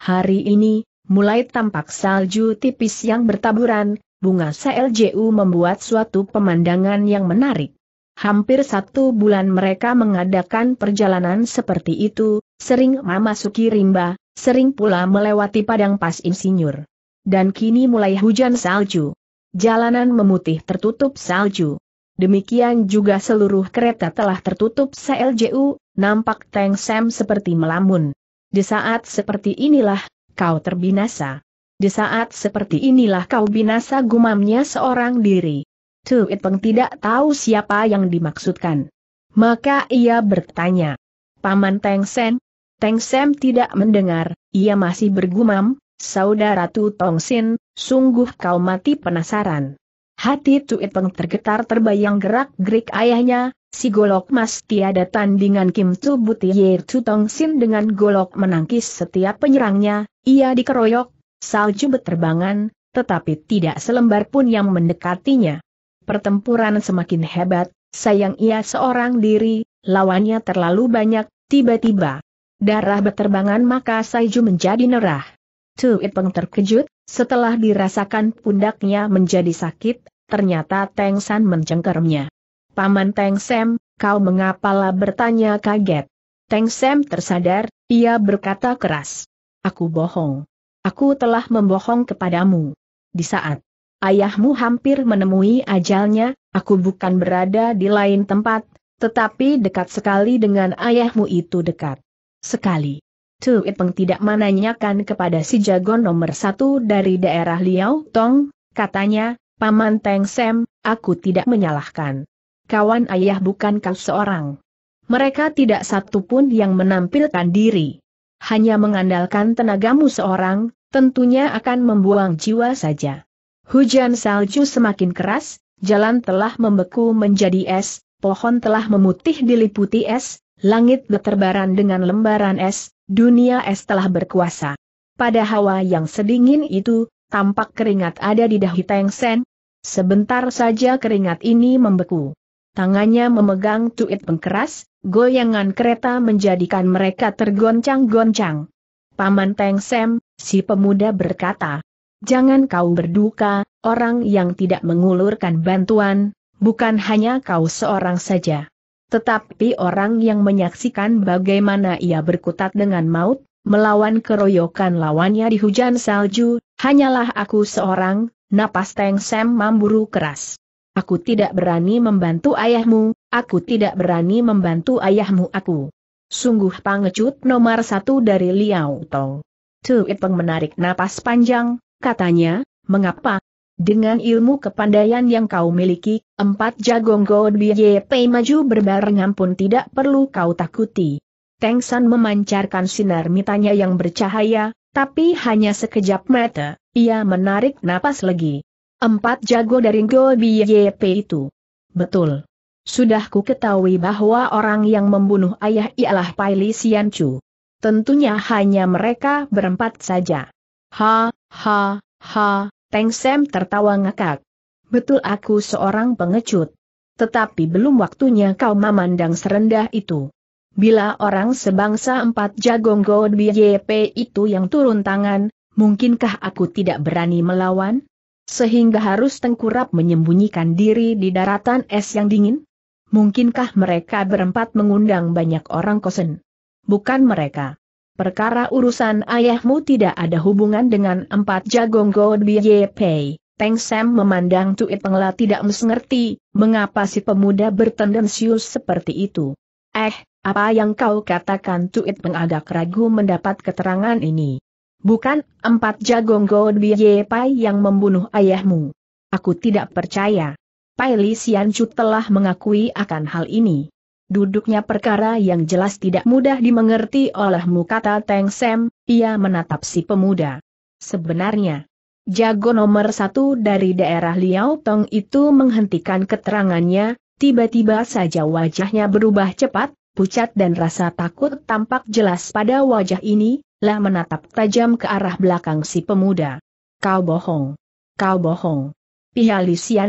Hari ini, mulai tampak salju tipis yang bertaburan, bunga CLJU membuat suatu pemandangan yang menarik. Hampir satu bulan mereka mengadakan perjalanan seperti itu, sering memasuki rimba, sering pula melewati padang pas insinyur. Dan kini mulai hujan salju. Jalanan memutih tertutup salju. Demikian juga seluruh kereta telah tertutup salju. nampak Teng Sam seperti melamun. Di saat seperti inilah, kau terbinasa. Di saat seperti inilah kau binasa gumamnya seorang diri. Tu Itpeng tidak tahu siapa yang dimaksudkan. Maka ia bertanya. Paman Teng Sen? Teng Sen tidak mendengar, ia masih bergumam, Saudara Tu Tong Sin, sungguh kau mati penasaran. Hati Tu Itpeng tergetar terbayang gerak-gerik ayahnya, si golok mas tiada tandingan Kim Tu Butiye Tu Tong Sin dengan golok menangkis setiap penyerangnya, ia dikeroyok, salju berterbangan, tetapi tidak selembar pun yang mendekatinya pertempuran semakin hebat, sayang ia seorang diri, lawannya terlalu banyak, tiba-tiba. Darah beterbangan maka Saiju menjadi nerah. Tu Peng terkejut, setelah dirasakan pundaknya menjadi sakit, ternyata Teng San mencengkernya. Paman Teng Sam, kau mengapalah bertanya kaget. Teng Sam tersadar, ia berkata keras. Aku bohong. Aku telah membohong kepadamu. Di saat ayahmu hampir menemui ajalnya, aku bukan berada di lain tempat, tetapi dekat sekali dengan ayahmu itu dekat. Sekali. Tu Ipeng tidak menanyakan kepada si jago nomor satu dari daerah Liao Tong, katanya, Paman Teng Sem, aku tidak menyalahkan. Kawan ayah bukan kau seorang. Mereka tidak satu pun yang menampilkan diri. Hanya mengandalkan tenagamu seorang, tentunya akan membuang jiwa saja. Hujan salju semakin keras, jalan telah membeku menjadi es, pohon telah memutih diliputi es, langit berterbaran dengan lembaran es, dunia es telah berkuasa. Pada hawa yang sedingin itu, tampak keringat ada di dahi Teng Sen. Sebentar saja keringat ini membeku. Tangannya memegang tuit pengkeras, goyangan kereta menjadikan mereka tergoncang-goncang. Paman Teng Sem, si pemuda berkata, Jangan kau berduka, orang yang tidak mengulurkan bantuan, bukan hanya kau seorang saja. Tetapi orang yang menyaksikan bagaimana ia berkutat dengan maut, melawan keroyokan lawannya di hujan salju, hanyalah aku seorang, napas Teng Sam mamburu keras. Aku tidak berani membantu ayahmu, aku tidak berani membantu ayahmu aku. Sungguh pangecut nomor satu dari Liao Tong. Tuit Peng menarik napas panjang, katanya, mengapa? Dengan ilmu kepandaian yang kau miliki, empat jagong God BJP maju berbarengan pun tidak perlu kau takuti. Teng San memancarkan sinar mitanya yang bercahaya, tapi hanya sekejap mata, ia menarik napas lagi. Empat jago dari God BJP itu. Betul. Sudah ku ketahui bahwa orang yang membunuh ayah ialah Pai Li Sian Chu. Tentunya hanya mereka berempat saja. Ha, Ha, ha, Teng Sam tertawa ngakak. Betul aku seorang pengecut. Tetapi belum waktunya kau memandang serendah itu. Bila orang sebangsa empat jagong God BYP itu yang turun tangan, mungkinkah aku tidak berani melawan? Sehingga harus tengkurap menyembunyikan diri di daratan es yang dingin? Mungkinkah mereka berempat mengundang banyak orang kosen? Bukan mereka. Perkara urusan ayahmu tidak ada hubungan dengan empat jagong God Pei. Teng Sam memandang Tuit Pengla tidak mengerti, mengapa si pemuda bertendensius seperti itu. Eh, apa yang kau katakan Tuit Pengagak ragu mendapat keterangan ini. Bukan empat jagong God Pei yang membunuh ayahmu. Aku tidak percaya. Pai Li Xianchu telah mengakui akan hal ini duduknya perkara yang jelas tidak mudah dimengerti olehmu kata Teng Sam. ia menatap si pemuda. Sebenarnya, jago nomor satu dari daerah Liao Tong itu menghentikan keterangannya, tiba-tiba saja wajahnya berubah cepat, pucat dan rasa takut tampak jelas pada wajah ini, lah menatap tajam ke arah belakang si pemuda. Kau bohong. Kau bohong. Pihak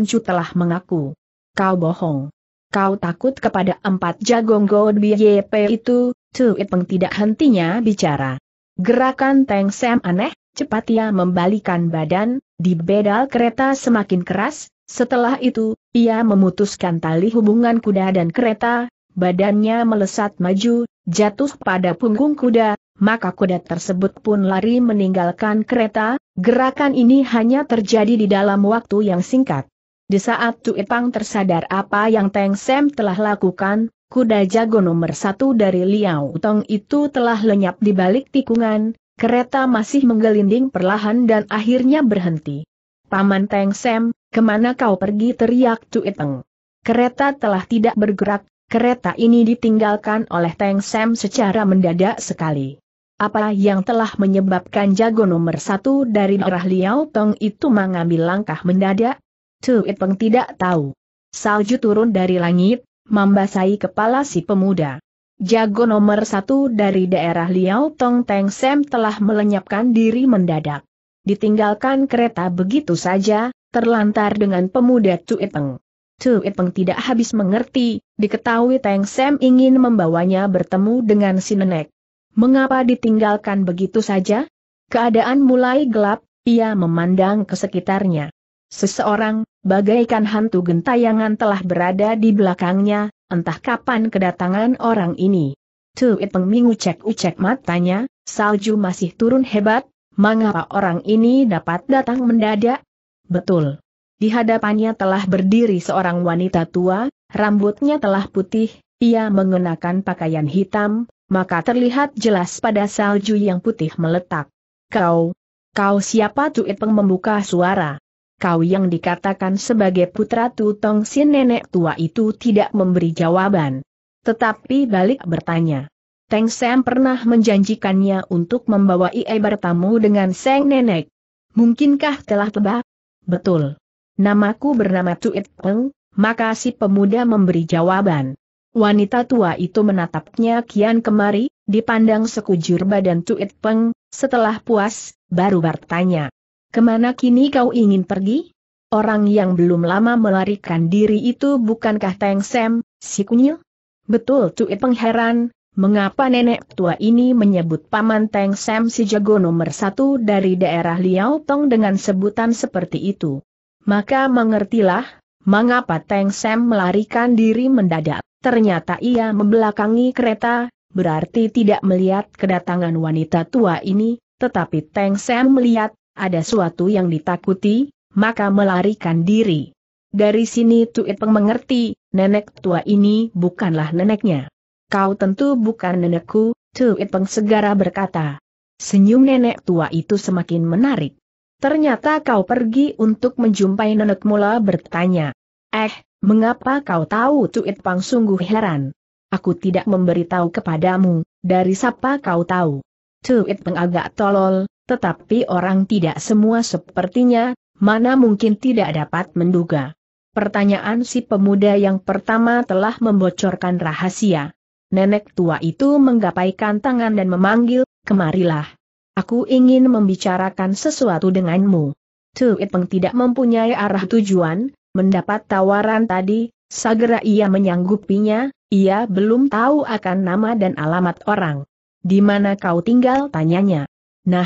Chu telah mengaku. Kau bohong. Kau takut kepada empat jagong God BYP itu, Tu, Ipeng tidak hentinya bicara. Gerakan Teng Sam aneh, cepat ia membalikan badan, di bedal kereta semakin keras, setelah itu, ia memutuskan tali hubungan kuda dan kereta, badannya melesat maju, jatuh pada punggung kuda, maka kuda tersebut pun lari meninggalkan kereta, gerakan ini hanya terjadi di dalam waktu yang singkat. Di saat Tuipang tersadar apa yang Teng Sem telah lakukan, kuda jago nomor satu dari Liao Tong itu telah lenyap di balik tikungan, kereta masih menggelinding perlahan dan akhirnya berhenti. Paman Teng Sem, kemana kau pergi teriak Tuipang. Kereta telah tidak bergerak, kereta ini ditinggalkan oleh Teng Sem secara mendadak sekali. Apa yang telah menyebabkan jago nomor satu dari arah Liao Tong itu mengambil langkah mendadak, Chu tidak tahu. Salju turun dari langit, membasahi kepala si pemuda. Jago nomor satu dari daerah Liao Tong Teng Sem telah melenyapkan diri mendadak. Ditinggalkan kereta begitu saja, terlantar dengan pemuda Chu Itpeng. Chu tidak habis mengerti, diketahui Teng Sem ingin membawanya bertemu dengan si nenek. Mengapa ditinggalkan begitu saja? Keadaan mulai gelap, ia memandang ke sekitarnya. Seseorang, bagaikan hantu gentayangan telah berada di belakangnya, entah kapan kedatangan orang ini. Tuit Pengming cek ucek matanya, salju masih turun hebat, mengapa orang ini dapat datang mendadak? Betul. Di hadapannya telah berdiri seorang wanita tua, rambutnya telah putih, ia mengenakan pakaian hitam, maka terlihat jelas pada salju yang putih meletak. Kau, kau siapa Tuit Peng membuka suara kau yang dikatakan sebagai putra Tutong si nenek tua itu tidak memberi jawaban. Tetapi balik bertanya. Teng Sam pernah menjanjikannya untuk membawa Ie bertamu dengan Seng Nenek. Mungkinkah telah tebak? Betul. Namaku bernama Tuit Peng, maka si pemuda memberi jawaban. Wanita tua itu menatapnya kian kemari, dipandang sekujur badan Tuit Peng, setelah puas, baru bertanya. Kemana kini kau ingin pergi? Orang yang belum lama melarikan diri itu bukankah Teng Sam? si kunyil? Betul Cui pengheran, mengapa nenek tua ini menyebut paman Teng Sam si jago nomor satu dari daerah Liao Tong dengan sebutan seperti itu. Maka mengertilah, mengapa Teng Sam melarikan diri mendadak. Ternyata ia membelakangi kereta, berarti tidak melihat kedatangan wanita tua ini, tetapi Teng Sam melihat, ada suatu yang ditakuti, maka melarikan diri. Dari sini Tuipeng mengerti, nenek tua ini bukanlah neneknya. Kau tentu bukan nenekku, Tuipeng segera berkata. Senyum nenek tua itu semakin menarik. Ternyata kau pergi untuk menjumpai nenek mula bertanya. Eh, mengapa kau tahu Tuipeng sungguh heran. Aku tidak memberitahu kepadamu, dari siapa kau tahu. Tuit agak tolol, tetapi orang tidak semua sepertinya, mana mungkin tidak dapat menduga. Pertanyaan si pemuda yang pertama telah membocorkan rahasia. Nenek tua itu menggapaikan tangan dan memanggil, kemarilah. Aku ingin membicarakan sesuatu denganmu. Peng tidak mempunyai arah tujuan, mendapat tawaran tadi, segera ia menyanggupinya, ia belum tahu akan nama dan alamat orang. Di mana kau tinggal tanyanya. Nah,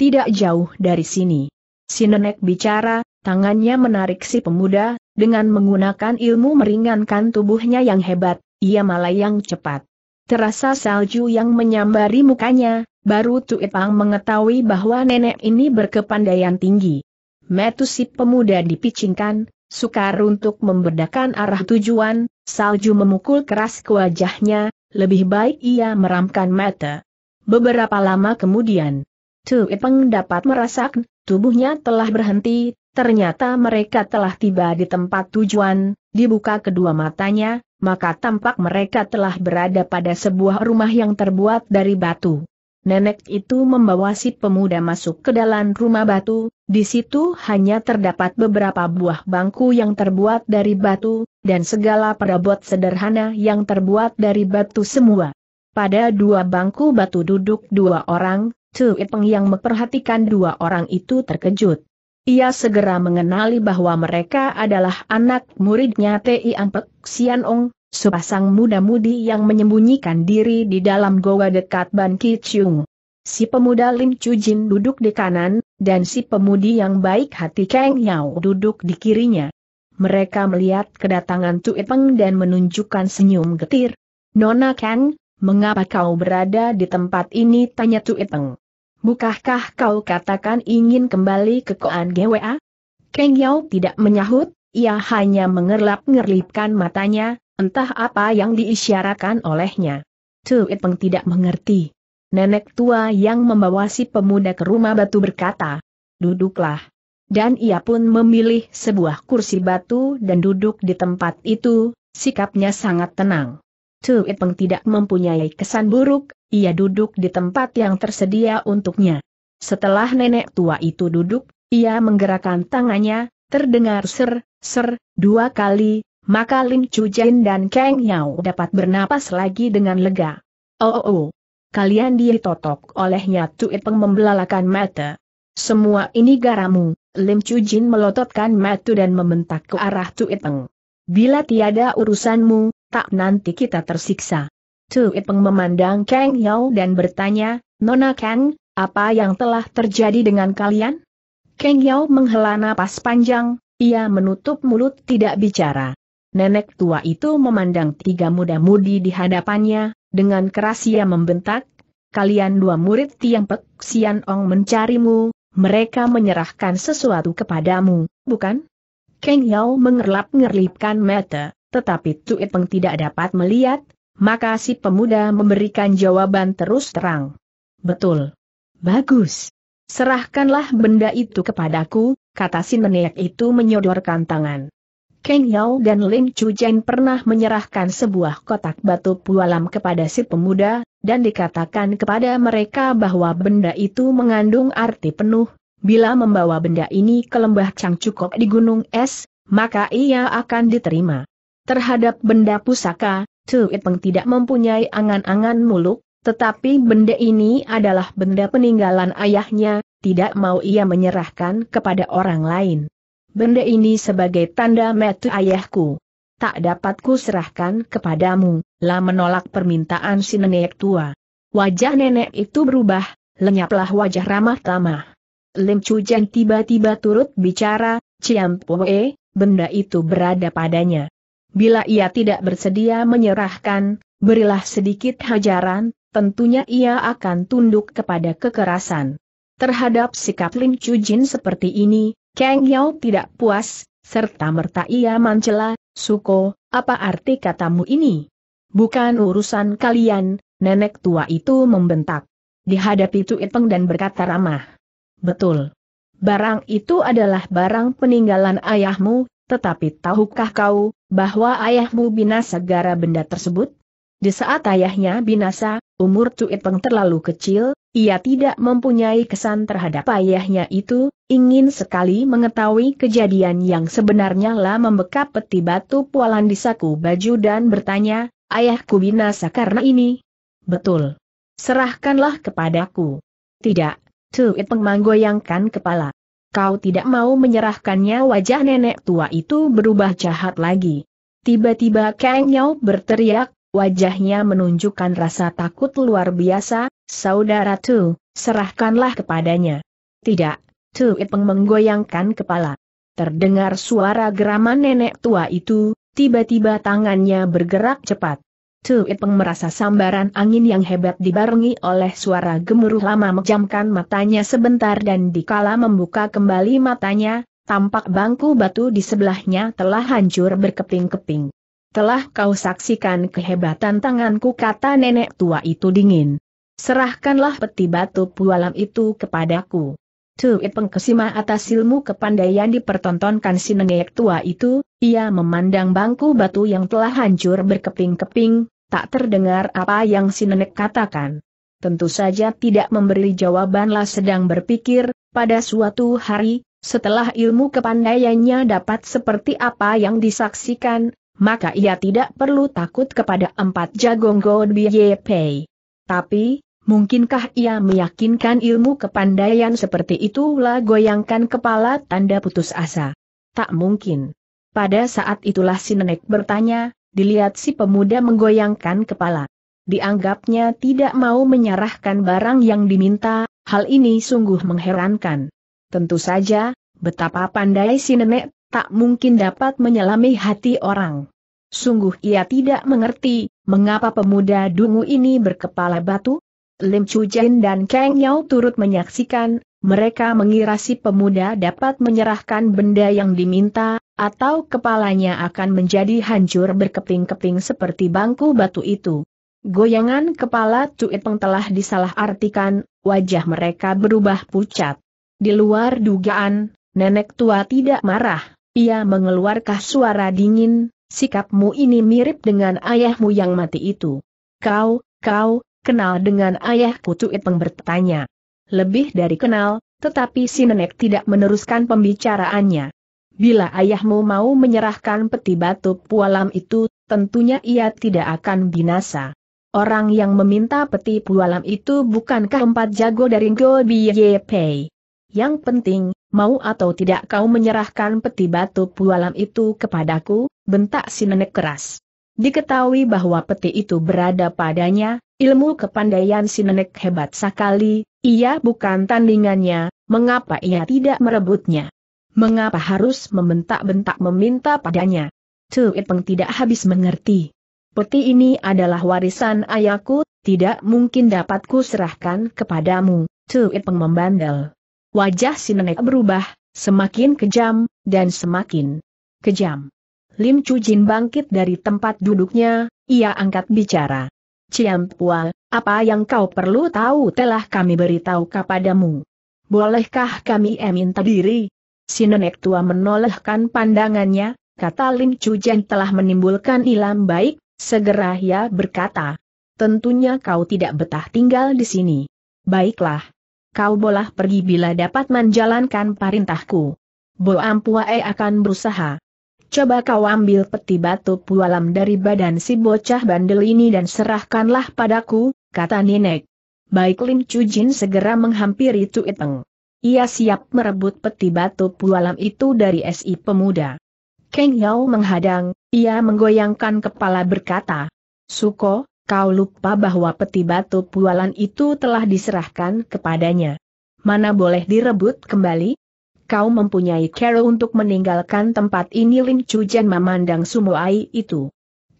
tidak jauh dari sini. Si nenek bicara, tangannya menarik si pemuda, dengan menggunakan ilmu meringankan tubuhnya yang hebat, ia malah yang cepat. Terasa salju yang menyambari mukanya, baru Tuipang mengetahui bahwa nenek ini berkepandaian tinggi. Metu si pemuda dipicingkan, sukar untuk membedakan arah tujuan, salju memukul keras ke wajahnya, lebih baik ia meramkan mata. Beberapa lama kemudian, Tu Ipeng dapat merasakan tubuhnya telah berhenti, ternyata mereka telah tiba di tempat tujuan, dibuka kedua matanya, maka tampak mereka telah berada pada sebuah rumah yang terbuat dari batu. Nenek itu membawa si pemuda masuk ke dalam rumah batu, di situ hanya terdapat beberapa buah bangku yang terbuat dari batu, dan segala perabot sederhana yang terbuat dari batu semua. Pada dua bangku batu duduk dua orang, Tu Ipeng yang memperhatikan dua orang itu terkejut. Ia segera mengenali bahwa mereka adalah anak muridnya Ti Sian Xianong, sepasang muda-mudi yang menyembunyikan diri di dalam goa dekat Ban Chung. Si pemuda Lim Chu Jin duduk di kanan, dan si pemudi yang baik hati Kang Yao duduk di kirinya. Mereka melihat kedatangan Tu Ipeng dan menunjukkan senyum getir. Nona Kang, Mengapa kau berada di tempat ini? Tanya Tuiteng. Bukahkah kau katakan ingin kembali ke Koan GWA? Keng Yao tidak menyahut, ia hanya mengerlap-ngerlipkan matanya, entah apa yang diisyarakan olehnya. Tuiteng tidak mengerti. Nenek tua yang membawa si pemuda ke rumah batu berkata, duduklah. Dan ia pun memilih sebuah kursi batu dan duduk di tempat itu, sikapnya sangat tenang. Tu Ipeng tidak mempunyai kesan buruk, ia duduk di tempat yang tersedia untuknya. Setelah nenek tua itu duduk, ia menggerakkan tangannya, terdengar ser, ser, dua kali, maka Lin Jin dan Kang Yao dapat bernapas lagi dengan lega. Oh oh oh. Kalian ditotok olehnya Tu Ipeng membelalakan mata. Semua ini garamu, Lim Chu Jin melototkan mata dan membentak ke arah Tu Ipeng. Bila tiada urusanmu, tak nanti kita tersiksa. Tu Ipeng memandang Kang Yao dan bertanya, Nona Kang, apa yang telah terjadi dengan kalian? Kang Yao menghela napas panjang, ia menutup mulut tidak bicara. Nenek tua itu memandang tiga muda-mudi di hadapannya, dengan keras ia membentak, kalian dua murid Tiang Pek Sian Ong mencarimu, mereka menyerahkan sesuatu kepadamu, bukan? Kang Yao mengerlap-ngerlipkan mata tetapi Cui Peng tidak dapat melihat, maka si pemuda memberikan jawaban terus terang. Betul. Bagus. Serahkanlah benda itu kepadaku, kata si nenek itu menyodorkan tangan. Kang Yao dan Lin Chu Jen pernah menyerahkan sebuah kotak batu pualam kepada si pemuda, dan dikatakan kepada mereka bahwa benda itu mengandung arti penuh, bila membawa benda ini ke lembah Changcukok di Gunung Es, maka ia akan diterima. Terhadap benda pusaka, Tu Peng tidak mempunyai angan-angan muluk, tetapi benda ini adalah benda peninggalan ayahnya, tidak mau ia menyerahkan kepada orang lain. Benda ini sebagai tanda metu ayahku. Tak dapat ku serahkan kepadamu, lah menolak permintaan si nenek tua. Wajah nenek itu berubah, lenyaplah wajah ramah tamah. Lim Chujan tiba-tiba turut bicara, Ciam Poe, benda itu berada padanya. Bila ia tidak bersedia menyerahkan, berilah sedikit hajaran, tentunya ia akan tunduk kepada kekerasan. Terhadap sikap Lim Jin seperti ini, Kang Yao tidak puas, serta merta ia mencela, Suko, apa arti katamu ini? Bukan urusan kalian, nenek tua itu membentak. Dihadapi Iteng dan berkata ramah. Betul. Barang itu adalah barang peninggalan ayahmu, tetapi tahukah kau, bahwa ayahmu binasa gara benda tersebut? Di saat ayahnya binasa, umur Cuit Peng terlalu kecil, ia tidak mempunyai kesan terhadap ayahnya itu, ingin sekali mengetahui kejadian yang sebenarnya lah membekap peti batu pualan di saku baju dan bertanya, ayahku binasa karena ini? Betul. Serahkanlah kepadaku. Tidak, Cuit Peng menggoyangkan kepala. Kau tidak mau menyerahkannya wajah nenek tua itu berubah jahat lagi. Tiba-tiba Kang Yao berteriak, wajahnya menunjukkan rasa takut luar biasa, saudara Tu, serahkanlah kepadanya. Tidak, Tu Ipeng menggoyangkan kepala. Terdengar suara geraman nenek tua itu, tiba-tiba tangannya bergerak cepat. Tu, Peng merasa sambaran angin yang hebat dibarengi oleh suara gemuruh lama mejamkan matanya sebentar dan dikala membuka kembali matanya, tampak bangku batu di sebelahnya telah hancur berkeping-keping. Telah kau saksikan kehebatan tanganku kata nenek tua itu dingin. Serahkanlah peti batu pualam itu kepadaku. Cuit pengkesima atas ilmu kepandaian dipertontonkan si nenek tua itu, ia memandang bangku batu yang telah hancur berkeping-keping, tak terdengar apa yang si nenek katakan. Tentu saja tidak memberi jawabanlah sedang berpikir, pada suatu hari, setelah ilmu kepandaiannya dapat seperti apa yang disaksikan, maka ia tidak perlu takut kepada empat jagonggo Biye Pei. Tapi, Mungkinkah ia meyakinkan ilmu kepandaian seperti itulah goyangkan kepala tanda putus asa? Tak mungkin. Pada saat itulah si nenek bertanya, dilihat si pemuda menggoyangkan kepala. Dianggapnya tidak mau menyerahkan barang yang diminta, hal ini sungguh mengherankan. Tentu saja, betapa pandai si nenek, tak mungkin dapat menyelami hati orang. Sungguh ia tidak mengerti, mengapa pemuda dungu ini berkepala batu? Lim Chu Jin dan Kang Yao turut menyaksikan, mereka mengira si pemuda dapat menyerahkan benda yang diminta, atau kepalanya akan menjadi hancur berkeping-keping seperti bangku batu itu. Goyangan kepala Peng telah disalahartikan, wajah mereka berubah pucat. Di luar dugaan, nenek tua tidak marah, ia mengeluarkan suara dingin, sikapmu ini mirip dengan ayahmu yang mati itu. Kau, kau, kenal dengan ayah ayahku itu? bertanya. Lebih dari kenal, tetapi si nenek tidak meneruskan pembicaraannya. Bila ayahmu mau menyerahkan peti batu pualam itu, tentunya ia tidak akan binasa. Orang yang meminta peti pualam itu bukankah empat jago dari Ngo Biye Yang penting, mau atau tidak kau menyerahkan peti batu pualam itu kepadaku, bentak si nenek keras. Diketahui bahwa peti itu berada padanya, ilmu kepandaian si nenek hebat sekali, ia bukan tandingannya, mengapa ia tidak merebutnya? Mengapa harus membentak-bentak meminta padanya? Cui Peng tidak habis mengerti. Peti ini adalah warisan ayahku, tidak mungkin dapatku serahkan kepadamu, Cui Peng membandel. Wajah si nenek berubah, semakin kejam, dan semakin kejam. Lim Chu Jin bangkit dari tempat duduknya, ia angkat bicara. Ciam Pua, apa yang kau perlu tahu telah kami beritahu kepadamu. Bolehkah kami minta diri? Si nenek tua menolehkan pandangannya, kata Lim Chu Jin telah menimbulkan ilam baik, segera ia berkata. Tentunya kau tidak betah tinggal di sini. Baiklah. Kau boleh pergi bila dapat menjalankan perintahku. Bo eh, akan berusaha Coba kau ambil peti batu pualam dari badan si bocah bandel ini dan serahkanlah padaku, kata Ninek. Baik Lim Chujin segera menghampiri Tuiteng. Ia siap merebut peti batu pualam itu dari SI pemuda. Keng Yao menghadang, ia menggoyangkan kepala berkata, Suko, kau lupa bahwa peti batu pualan itu telah diserahkan kepadanya. Mana boleh direbut kembali? kau mempunyai cara untuk meninggalkan tempat ini Lin Chujan memandang Ai itu.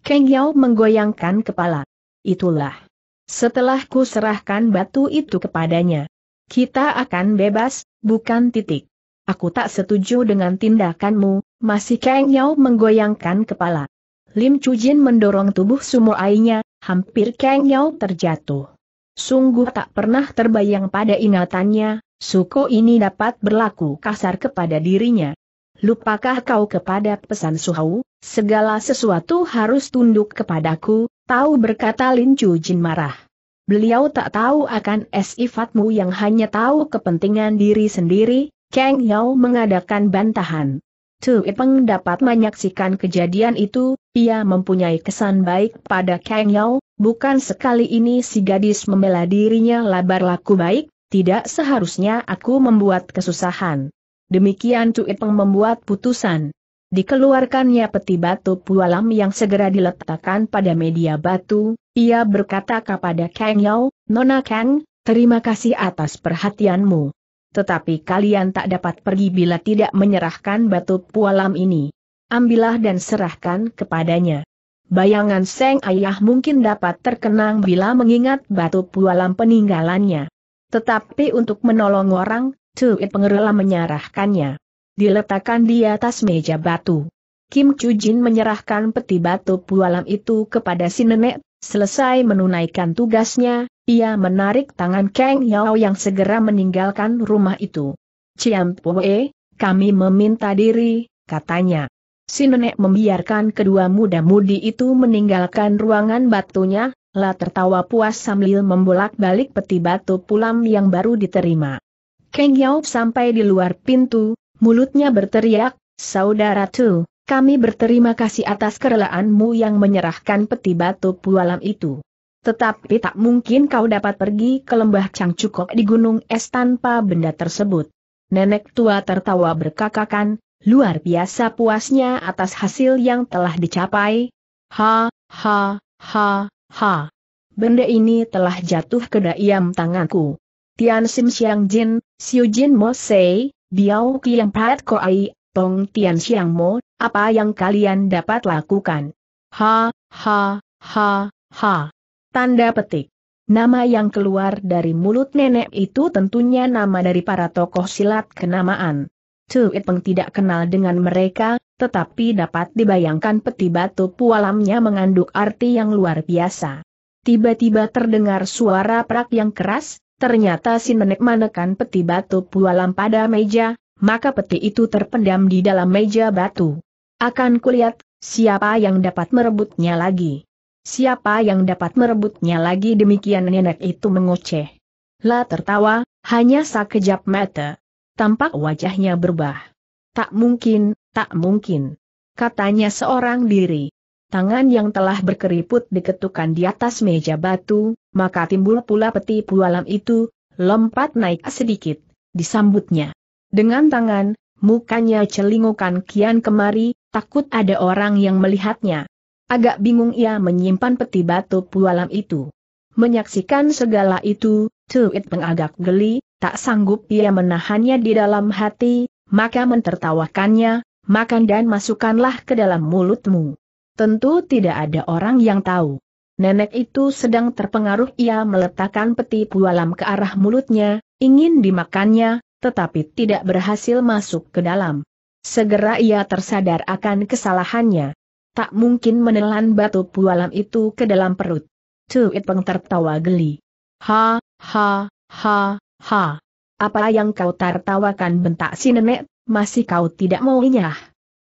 Kang Yao menggoyangkan kepala. Itulah. Setelah ku serahkan batu itu kepadanya. Kita akan bebas, bukan titik. Aku tak setuju dengan tindakanmu, masih Kang Yao menggoyangkan kepala. Lim Chujin mendorong tubuh Sumoainya, hampir Kang Yao terjatuh. Sungguh tak pernah terbayang pada ingatannya, Suko ini dapat berlaku kasar kepada dirinya. Lupakah kau kepada pesan Suhau, segala sesuatu harus tunduk kepadaku, tahu berkata Lin Chu Jin marah. Beliau tak tahu akan sifatmu yang hanya tahu kepentingan diri sendiri, Kang Yao mengadakan bantahan. Tu Peng dapat menyaksikan kejadian itu, ia mempunyai kesan baik pada Kang Yao, bukan sekali ini si gadis membela dirinya labar laku baik, tidak seharusnya aku membuat kesusahan. Demikian Cui Peng membuat putusan. Dikeluarkannya peti batu pualam yang segera diletakkan pada media batu, ia berkata kepada Kang Yao, Nona Kang, terima kasih atas perhatianmu. Tetapi kalian tak dapat pergi bila tidak menyerahkan batu pualam ini. Ambillah dan serahkan kepadanya. Bayangan Seng Ayah mungkin dapat terkenang bila mengingat batu pualam peninggalannya. Tetapi untuk menolong orang, Cui pengerela menyerahkannya. Diletakkan di atas meja batu. Kim Chujin menyerahkan peti batu pualam itu kepada si nenek, selesai menunaikan tugasnya, ia menarik tangan Kang Yao yang segera meninggalkan rumah itu. Ciam Pue, kami meminta diri, katanya. Si nenek membiarkan kedua muda-mudi itu meninggalkan ruangan batunya, La tertawa puas sambil membolak-balik peti batu pulam yang baru diterima. Keng Yao sampai di luar pintu, mulutnya berteriak, Saudara Tu, kami berterima kasih atas kerelaanmu yang menyerahkan peti batu pualam itu. Tetapi tak mungkin kau dapat pergi ke lembah Changcukok di Gunung Es tanpa benda tersebut. Nenek tua tertawa berkakakan, luar biasa puasnya atas hasil yang telah dicapai. Ha, ha, ha, Ha! Benda ini telah jatuh ke dalam tanganku. Tian Sim Xiang Jin, Xiu Jin Mo Sei, Biao Qiang Pat Ai, Tong Tian Xiang Mo, apa yang kalian dapat lakukan? Ha, ha, ha, ha. Tanda petik. Nama yang keluar dari mulut nenek itu tentunya nama dari para tokoh silat kenamaan. Tuh, Peng tidak kenal dengan mereka, tetapi dapat dibayangkan peti batu pualamnya mengandung arti yang luar biasa. Tiba-tiba terdengar suara prak yang keras, ternyata si nenek menekan peti batu pualam pada meja, maka peti itu terpendam di dalam meja batu. Akan kulihat, siapa yang dapat merebutnya lagi. Siapa yang dapat merebutnya lagi demikian nenek itu mengoceh. La tertawa, hanya sekejap mata. Tampak wajahnya berubah. Tak mungkin, Tak mungkin. Katanya seorang diri. Tangan yang telah berkeriput diketukan di atas meja batu, maka timbul pula peti pualam itu, lompat naik sedikit, disambutnya. Dengan tangan, mukanya celingukan kian kemari, takut ada orang yang melihatnya. Agak bingung ia menyimpan peti batu pualam itu. Menyaksikan segala itu, Tuit mengagak geli, tak sanggup ia menahannya di dalam hati, maka mentertawakannya, makan dan masukkanlah ke dalam mulutmu. Tentu tidak ada orang yang tahu. Nenek itu sedang terpengaruh ia meletakkan peti pualam ke arah mulutnya, ingin dimakannya, tetapi tidak berhasil masuk ke dalam. Segera ia tersadar akan kesalahannya. Tak mungkin menelan batu pualam itu ke dalam perut. Cuit Peng tertawa geli. Ha, ha, ha, ha. Apa yang kau tertawakan bentak si nenek masih kau tidak mau inyah.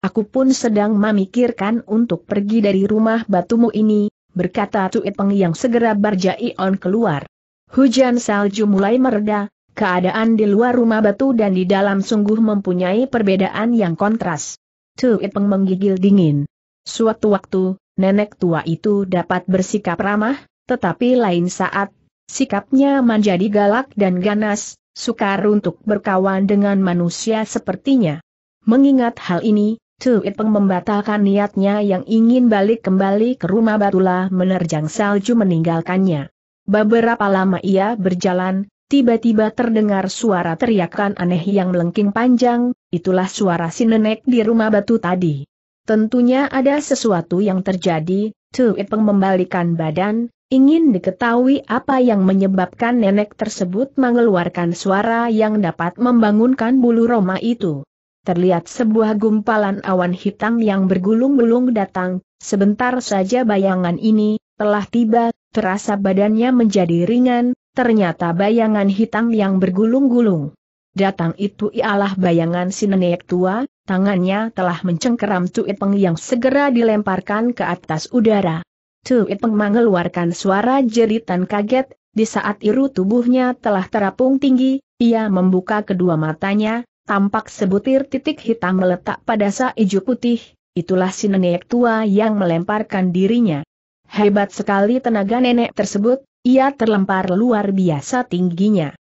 Aku pun sedang memikirkan untuk pergi dari rumah batumu ini, berkata Tuipeng yang segera berjaya on keluar. Hujan salju mulai mereda, keadaan di luar rumah batu dan di dalam sungguh mempunyai perbedaan yang kontras. Tuipeng Peng menggigil dingin. Suatu waktu, nenek tua itu dapat bersikap ramah, tetapi lain saat, sikapnya menjadi galak dan ganas, sukar untuk berkawan dengan manusia sepertinya. Mengingat hal ini, Tuipeng membatalkan niatnya yang ingin balik kembali ke rumah Batula menerjang salju meninggalkannya. Beberapa lama ia berjalan, tiba-tiba terdengar suara teriakan aneh yang melengking panjang, itulah suara si nenek di rumah batu tadi. Tentunya ada sesuatu yang terjadi, Tu Ipeng membalikan badan, ingin diketahui apa yang menyebabkan nenek tersebut mengeluarkan suara yang dapat membangunkan bulu roma itu. Terlihat sebuah gumpalan awan hitam yang bergulung-gulung datang, sebentar saja bayangan ini, telah tiba, terasa badannya menjadi ringan, ternyata bayangan hitam yang bergulung-gulung. Datang itu ialah bayangan si nenek tua, Tangannya telah mencengkeram Tuit Peng yang segera dilemparkan ke atas udara. Tuit Peng mengeluarkan suara jeritan kaget, di saat iru tubuhnya telah terapung tinggi, ia membuka kedua matanya, tampak sebutir titik hitam meletak pada saiju putih, itulah si nenek tua yang melemparkan dirinya. Hebat sekali tenaga nenek tersebut, ia terlempar luar biasa tingginya.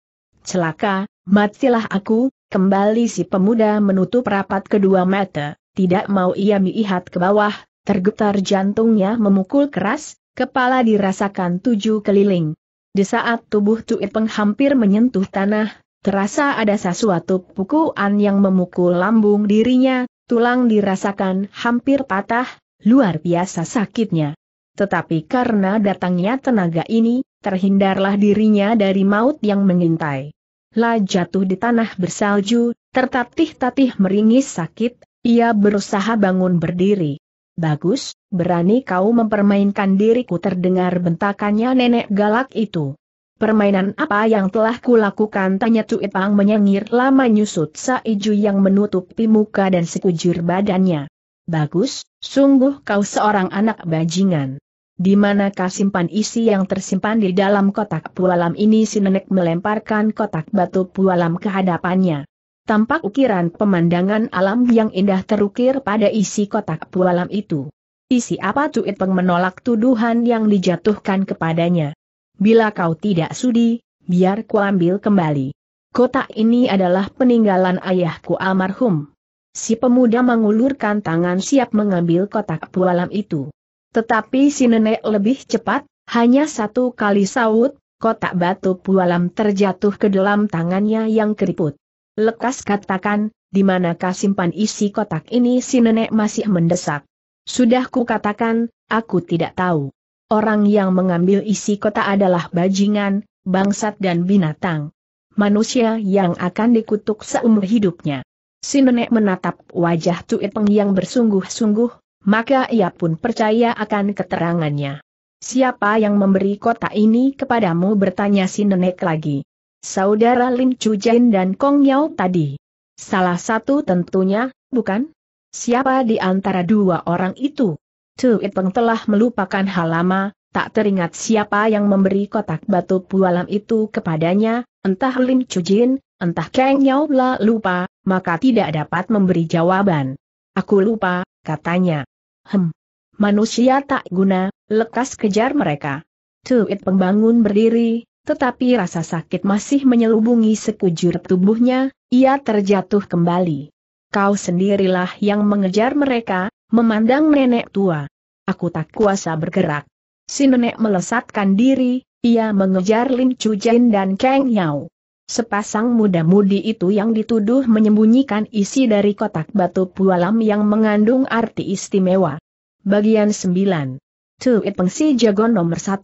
Celaka, matilah aku, Kembali si pemuda menutup rapat kedua mata, tidak mau ia melihat ke bawah, tergetar jantungnya memukul keras, kepala dirasakan tujuh keliling. Di saat tubuh Tuit penghampir hampir menyentuh tanah, terasa ada sesuatu pukulan yang memukul lambung dirinya, tulang dirasakan hampir patah, luar biasa sakitnya. Tetapi karena datangnya tenaga ini, terhindarlah dirinya dari maut yang mengintai. La jatuh di tanah bersalju, tertatih-tatih meringis sakit, ia berusaha bangun berdiri. Bagus, berani kau mempermainkan diriku terdengar bentakannya nenek galak itu. Permainan apa yang telah kulakukan? Tanya Cui Pang menyengir lama nyusut Saiju yang menutupi muka dan sekujur badannya. Bagus, sungguh kau seorang anak bajingan di mana kasimpan isi yang tersimpan di dalam kotak pualam ini si nenek melemparkan kotak batu pualam ke hadapannya. Tampak ukiran pemandangan alam yang indah terukir pada isi kotak pualam itu. Isi apa Cuit Peng menolak tuduhan yang dijatuhkan kepadanya. Bila kau tidak sudi, biar ku ambil kembali. Kotak ini adalah peninggalan ayahku almarhum. Si pemuda mengulurkan tangan siap mengambil kotak pualam itu. Tetapi si nenek lebih cepat, hanya satu kali saut, kotak batu pualam terjatuh ke dalam tangannya yang keriput. Lekas katakan, di manakah simpan isi kotak ini si nenek masih mendesak. Sudah ku katakan, aku tidak tahu. Orang yang mengambil isi kotak adalah bajingan, bangsat dan binatang. Manusia yang akan dikutuk seumur hidupnya. Si nenek menatap wajah Tuit Peng yang bersungguh-sungguh, maka ia pun percaya akan keterangannya. Siapa yang memberi kota ini kepadamu bertanya si nenek lagi. Saudara Lin Chujen dan Kong Yao tadi. Salah satu tentunya, bukan? Siapa di antara dua orang itu? Tu Peng telah melupakan hal lama, tak teringat siapa yang memberi kotak batu pualam itu kepadanya, entah Lim Chujin, entah Kang Yao lah lupa, maka tidak dapat memberi jawaban. Aku lupa, katanya. Hem. Manusia tak guna, lekas kejar mereka. Tuit pembangun berdiri, tetapi rasa sakit masih menyelubungi sekujur tubuhnya, ia terjatuh kembali. Kau sendirilah yang mengejar mereka, memandang nenek tua. Aku tak kuasa bergerak. Si nenek melesatkan diri, ia mengejar Lin Chu Jin dan Kang Yao. Sepasang muda-mudi itu yang dituduh menyembunyikan isi dari kotak batu pualam yang mengandung arti istimewa. Bagian 9. Tuit Pengsi Jagon nomor 1.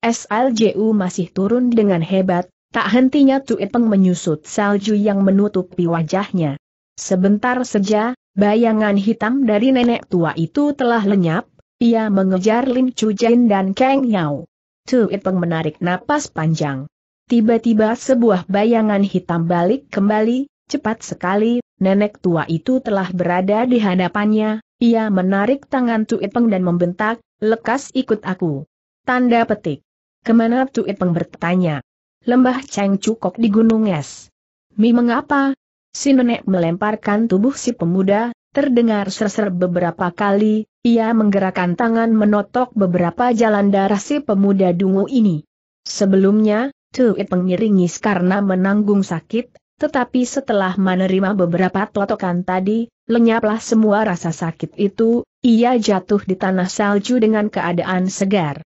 SLJU masih turun dengan hebat, tak hentinya Tuit Peng menyusut salju yang menutupi wajahnya. Sebentar saja, bayangan hitam dari nenek tua itu telah lenyap, ia mengejar Lim Chu Jin dan Kang Yao. Tuit Peng menarik napas panjang. Tiba-tiba sebuah bayangan hitam balik kembali, cepat sekali, nenek tua itu telah berada di hadapannya, ia menarik tangan Tuipeng dan membentak, lekas ikut aku. Tanda petik. Kemana Tuipeng bertanya? Lembah Cheng Cukok di Gunung Es. Mi mengapa? Si nenek melemparkan tubuh si pemuda, terdengar serser beberapa kali, ia menggerakkan tangan menotok beberapa jalan darah si pemuda dungu ini. Sebelumnya, Tuit pengiringis karena menanggung sakit, tetapi setelah menerima beberapa totokan tadi, lenyaplah semua rasa sakit itu, ia jatuh di tanah salju dengan keadaan segar.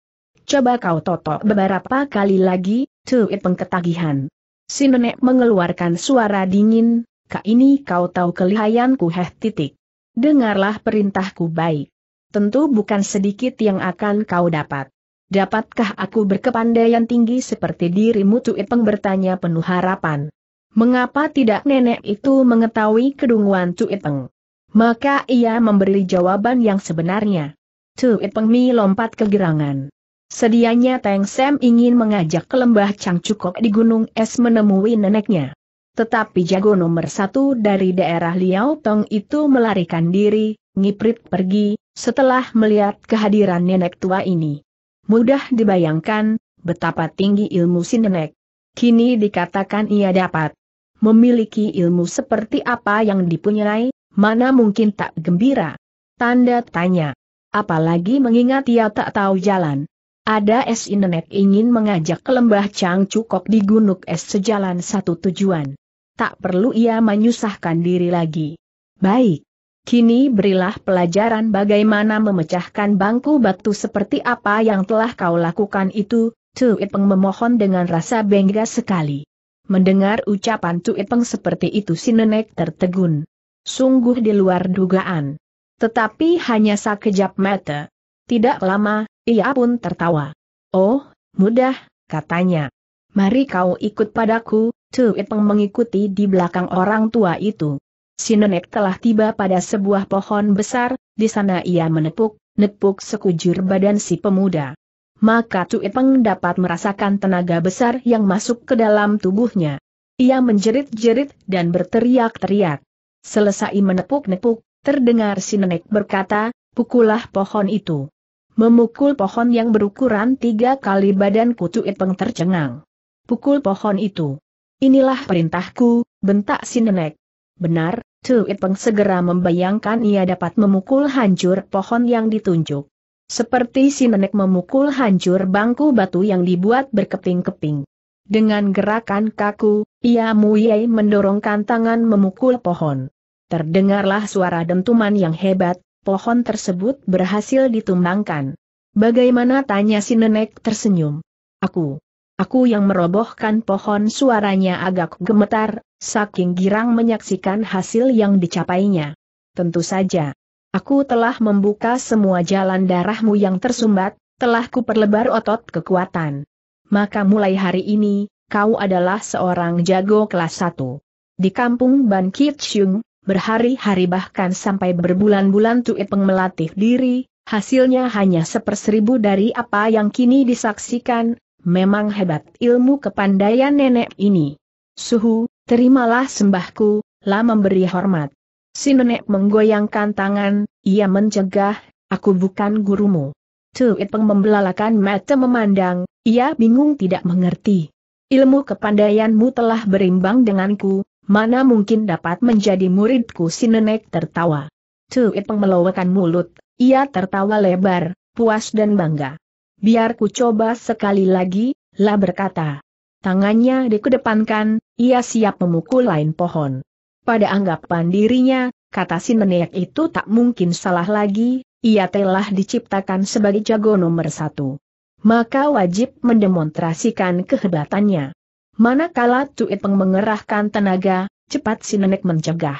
Coba kau totok beberapa kali lagi, Tuit pengketagihan. Si nenek mengeluarkan suara dingin, kak ini kau tahu kelihayanku heh titik. Dengarlah perintahku baik. Tentu bukan sedikit yang akan kau dapat. Dapatkah aku berkepandaian tinggi seperti dirimu Cui Peng bertanya penuh harapan. Mengapa tidak nenek itu mengetahui kedunguan Cui Peng? Maka ia memberi jawaban yang sebenarnya. Cui Peng Mi lompat kegerangan. Sedianya Teng Sam ingin mengajak ke lembah Changcukok di Gunung Es menemui neneknya. Tetapi jago nomor satu dari daerah Liao Tong itu melarikan diri, ngiprit pergi, setelah melihat kehadiran nenek tua ini. Mudah dibayangkan, betapa tinggi ilmu sinenek. Kini dikatakan ia dapat memiliki ilmu seperti apa yang dipunyai, mana mungkin tak gembira. Tanda tanya. Apalagi mengingat ia tak tahu jalan. Ada es Indenek ingin mengajak ke lembah Chang Cukok di Gunung Es sejalan satu tujuan. Tak perlu ia menyusahkan diri lagi. Baik, Kini berilah pelajaran bagaimana memecahkan bangku batu seperti apa yang telah kau lakukan itu, Tu Ipeng memohon dengan rasa bangga sekali. Mendengar ucapan Tu Ipeng seperti itu si nenek tertegun. Sungguh di luar dugaan. Tetapi hanya sekejap mata. Tidak lama, ia pun tertawa. Oh, mudah, katanya. Mari kau ikut padaku, Tu Ipeng mengikuti di belakang orang tua itu. Sinenek telah tiba pada sebuah pohon besar, di sana ia menepuk, nepuk sekujur badan si pemuda. Maka Peng dapat merasakan tenaga besar yang masuk ke dalam tubuhnya. Ia menjerit-jerit dan berteriak-teriak. Selesai menepuk-nepuk, terdengar si nenek berkata, pukullah pohon itu. Memukul pohon yang berukuran tiga kali badan kutu tercengang. Pukul pohon itu. Inilah perintahku, bentak si nenek. Benar, Tu Peng segera membayangkan ia dapat memukul hancur pohon yang ditunjuk. Seperti si nenek memukul hancur bangku batu yang dibuat berkeping-keping. Dengan gerakan kaku, ia muyai mendorongkan tangan memukul pohon. Terdengarlah suara dentuman yang hebat, pohon tersebut berhasil ditumbangkan. Bagaimana tanya si nenek tersenyum. Aku, aku yang merobohkan pohon suaranya agak gemetar, saking girang menyaksikan hasil yang dicapainya. Tentu saja, aku telah membuka semua jalan darahmu yang tersumbat, telah kuperlebar otot kekuatan. Maka mulai hari ini, kau adalah seorang jago kelas satu. Di kampung Ban Kitsyung, berhari-hari bahkan sampai berbulan-bulan Tuipeng melatih diri, hasilnya hanya seperseribu dari apa yang kini disaksikan, memang hebat ilmu kepandaian nenek ini. Suhu, Terimalah sembahku, lah memberi hormat. Si nenek menggoyangkan tangan, ia mencegah, aku bukan gurumu. Tuit Peng membelalakan mata memandang, ia bingung tidak mengerti. Ilmu kepandaianmu telah berimbang denganku, mana mungkin dapat menjadi muridku si nenek tertawa. Tuit Peng melowakan mulut, ia tertawa lebar, puas dan bangga. Biar ku coba sekali lagi, lah berkata. Tangannya dikedepankan, ia siap memukul lain pohon. Pada anggapan dirinya, kata si nenek itu tak mungkin salah lagi, ia telah diciptakan sebagai jago nomor satu. Maka wajib mendemonstrasikan kehebatannya. Manakala Tuit Peng mengerahkan tenaga, cepat si nenek mencegah.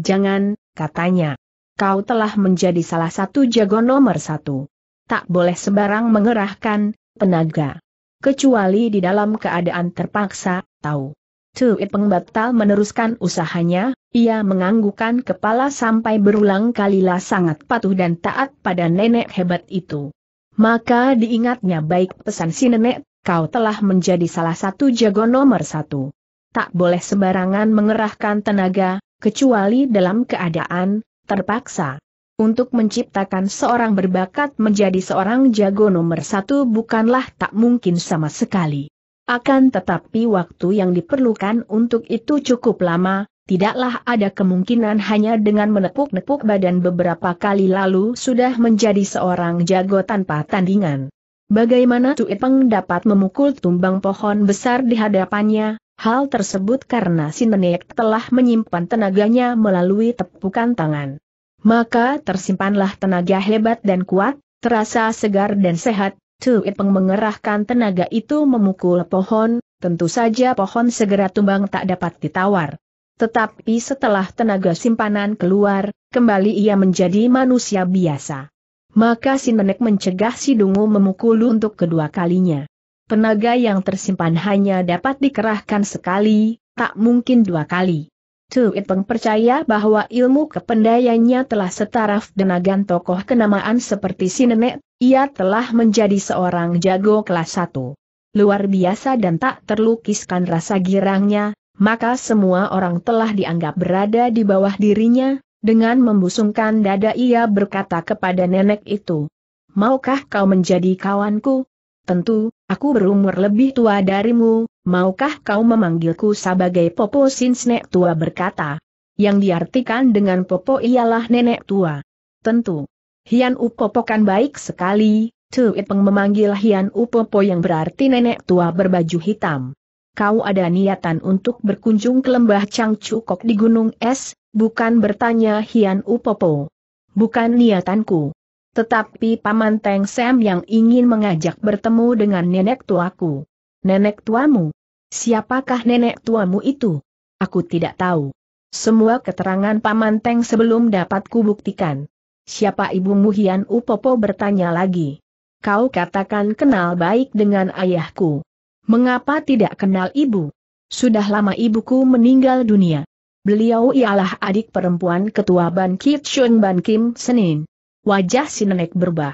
Jangan, katanya. Kau telah menjadi salah satu jago nomor satu. Tak boleh sembarang mengerahkan tenaga kecuali di dalam keadaan terpaksa, tahu. Tuit pengbatal meneruskan usahanya, ia menganggukkan kepala sampai berulang kalilah sangat patuh dan taat pada nenek hebat itu. Maka diingatnya baik pesan si nenek, kau telah menjadi salah satu jago nomor satu. Tak boleh sembarangan mengerahkan tenaga, kecuali dalam keadaan terpaksa. Untuk menciptakan seorang berbakat menjadi seorang jago nomor satu bukanlah tak mungkin sama sekali. Akan tetapi waktu yang diperlukan untuk itu cukup lama, tidaklah ada kemungkinan hanya dengan menepuk-nepuk badan beberapa kali lalu sudah menjadi seorang jago tanpa tandingan. Bagaimana Tue Peng dapat memukul tumbang pohon besar di hadapannya, hal tersebut karena si telah menyimpan tenaganya melalui tepukan tangan. Maka tersimpanlah tenaga hebat dan kuat, terasa segar dan sehat, Tui Peng mengerahkan tenaga itu memukul pohon, tentu saja pohon segera tumbang tak dapat ditawar. Tetapi setelah tenaga simpanan keluar, kembali ia menjadi manusia biasa. Maka si nenek mencegah si Dungu memukul untuk kedua kalinya. Tenaga yang tersimpan hanya dapat dikerahkan sekali, tak mungkin dua kali. Tuit Peng percaya bahwa ilmu kependayanya telah setaraf dengan tokoh kenamaan seperti si nenek, ia telah menjadi seorang jago kelas satu. Luar biasa dan tak terlukiskan rasa girangnya, maka semua orang telah dianggap berada di bawah dirinya, dengan membusungkan dada ia berkata kepada nenek itu, Maukah kau menjadi kawanku? Tentu, Aku berumur lebih tua darimu, maukah kau memanggilku sebagai Popo Sinsnek tua berkata. Yang diartikan dengan Popo ialah nenek tua. Tentu. Hian Upopo kan baik sekali, Chu Peng memanggil Hian Upopo yang berarti nenek tua berbaju hitam. Kau ada niatan untuk berkunjung ke lembah Kok di Gunung Es, bukan bertanya Hian Upopo. Bukan niatanku. Tetapi Paman Teng Sam yang ingin mengajak bertemu dengan nenek tuaku. Nenek tuamu? Siapakah nenek tuamu itu? Aku tidak tahu. Semua keterangan Paman Teng sebelum dapat kubuktikan. Siapa ibu Hian Upopo bertanya lagi. Kau katakan kenal baik dengan ayahku. Mengapa tidak kenal ibu? Sudah lama ibuku meninggal dunia. Beliau ialah adik perempuan ketua Ban Kit Shun Ban Kim Senin. Wajah si nenek berubah.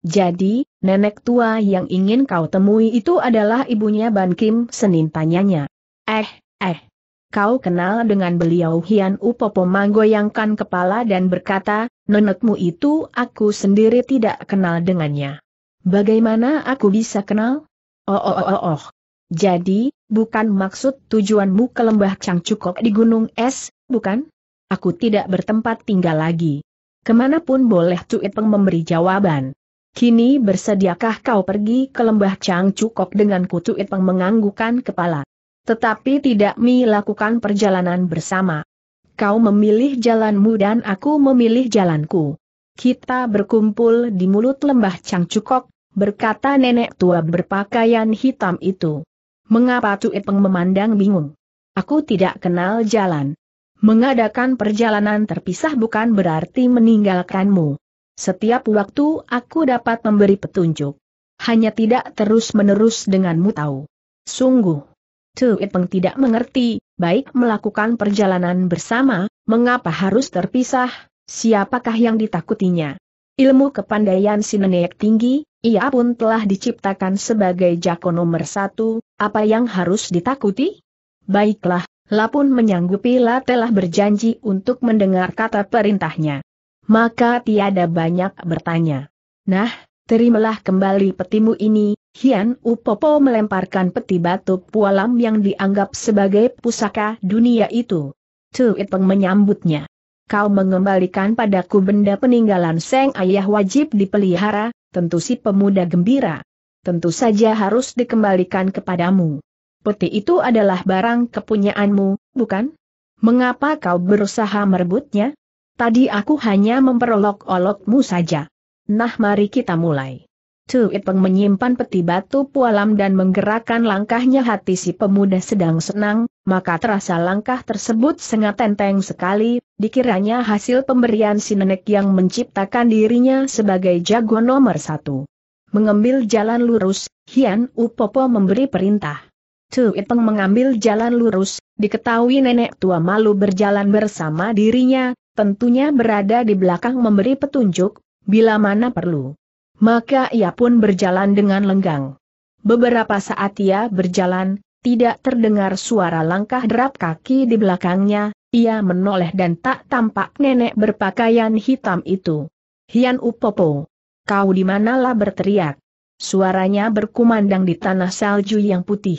Jadi, nenek tua yang ingin kau temui itu adalah ibunya Ban Kim Senin tanyanya. Eh, eh. Kau kenal dengan beliau Hian Upopo menggoyangkan kepala dan berkata, nenekmu itu aku sendiri tidak kenal dengannya. Bagaimana aku bisa kenal? Oh oh oh oh. oh. Jadi, bukan maksud tujuanmu ke lembah Cangcukok di gunung es, bukan? Aku tidak bertempat tinggal lagi. Kemanapun boleh Tuipeng memberi jawaban. Kini bersediakah kau pergi ke lembah Chang Cukok dengan kutu Ipeng menganggukan kepala? Tetapi tidak melakukan perjalanan bersama. Kau memilih jalanmu dan aku memilih jalanku. Kita berkumpul di mulut lembah Chang Cukok, berkata nenek tua berpakaian hitam itu. Mengapa Tuipeng memandang bingung? Aku tidak kenal jalan. Mengadakan perjalanan terpisah bukan berarti meninggalkanmu. Setiap waktu aku dapat memberi petunjuk. Hanya tidak terus-menerus denganmu tahu. Sungguh. Tu Itpeng tidak mengerti, baik melakukan perjalanan bersama, mengapa harus terpisah, siapakah yang ditakutinya. Ilmu kepandaian si nenek tinggi, ia pun telah diciptakan sebagai jako nomor satu, apa yang harus ditakuti? Baiklah, Lapun menyanggupi La telah berjanji untuk mendengar kata perintahnya. Maka tiada banyak bertanya. Nah, terimalah kembali petimu ini, Hian Upopo melemparkan peti batu pualam yang dianggap sebagai pusaka dunia itu. Tuit Peng menyambutnya. Kau mengembalikan padaku benda peninggalan Seng Ayah wajib dipelihara, tentu si pemuda gembira. Tentu saja harus dikembalikan kepadamu peti itu adalah barang kepunyaanmu, bukan? Mengapa kau berusaha merebutnya? Tadi aku hanya memperolok-olokmu saja. Nah mari kita mulai. Tuit Peng menyimpan peti batu pualam dan menggerakkan langkahnya hati si pemuda sedang senang, maka terasa langkah tersebut sangat enteng sekali, dikiranya hasil pemberian si nenek yang menciptakan dirinya sebagai jago nomor satu. Mengambil jalan lurus, Hian Upopo memberi perintah. Tu Iteng mengambil jalan lurus, diketahui nenek tua malu berjalan bersama dirinya, tentunya berada di belakang memberi petunjuk, bila mana perlu. Maka ia pun berjalan dengan lenggang. Beberapa saat ia berjalan, tidak terdengar suara langkah derap kaki di belakangnya, ia menoleh dan tak tampak nenek berpakaian hitam itu. Hian Upopo, kau di manalah berteriak. Suaranya berkumandang di tanah salju yang putih.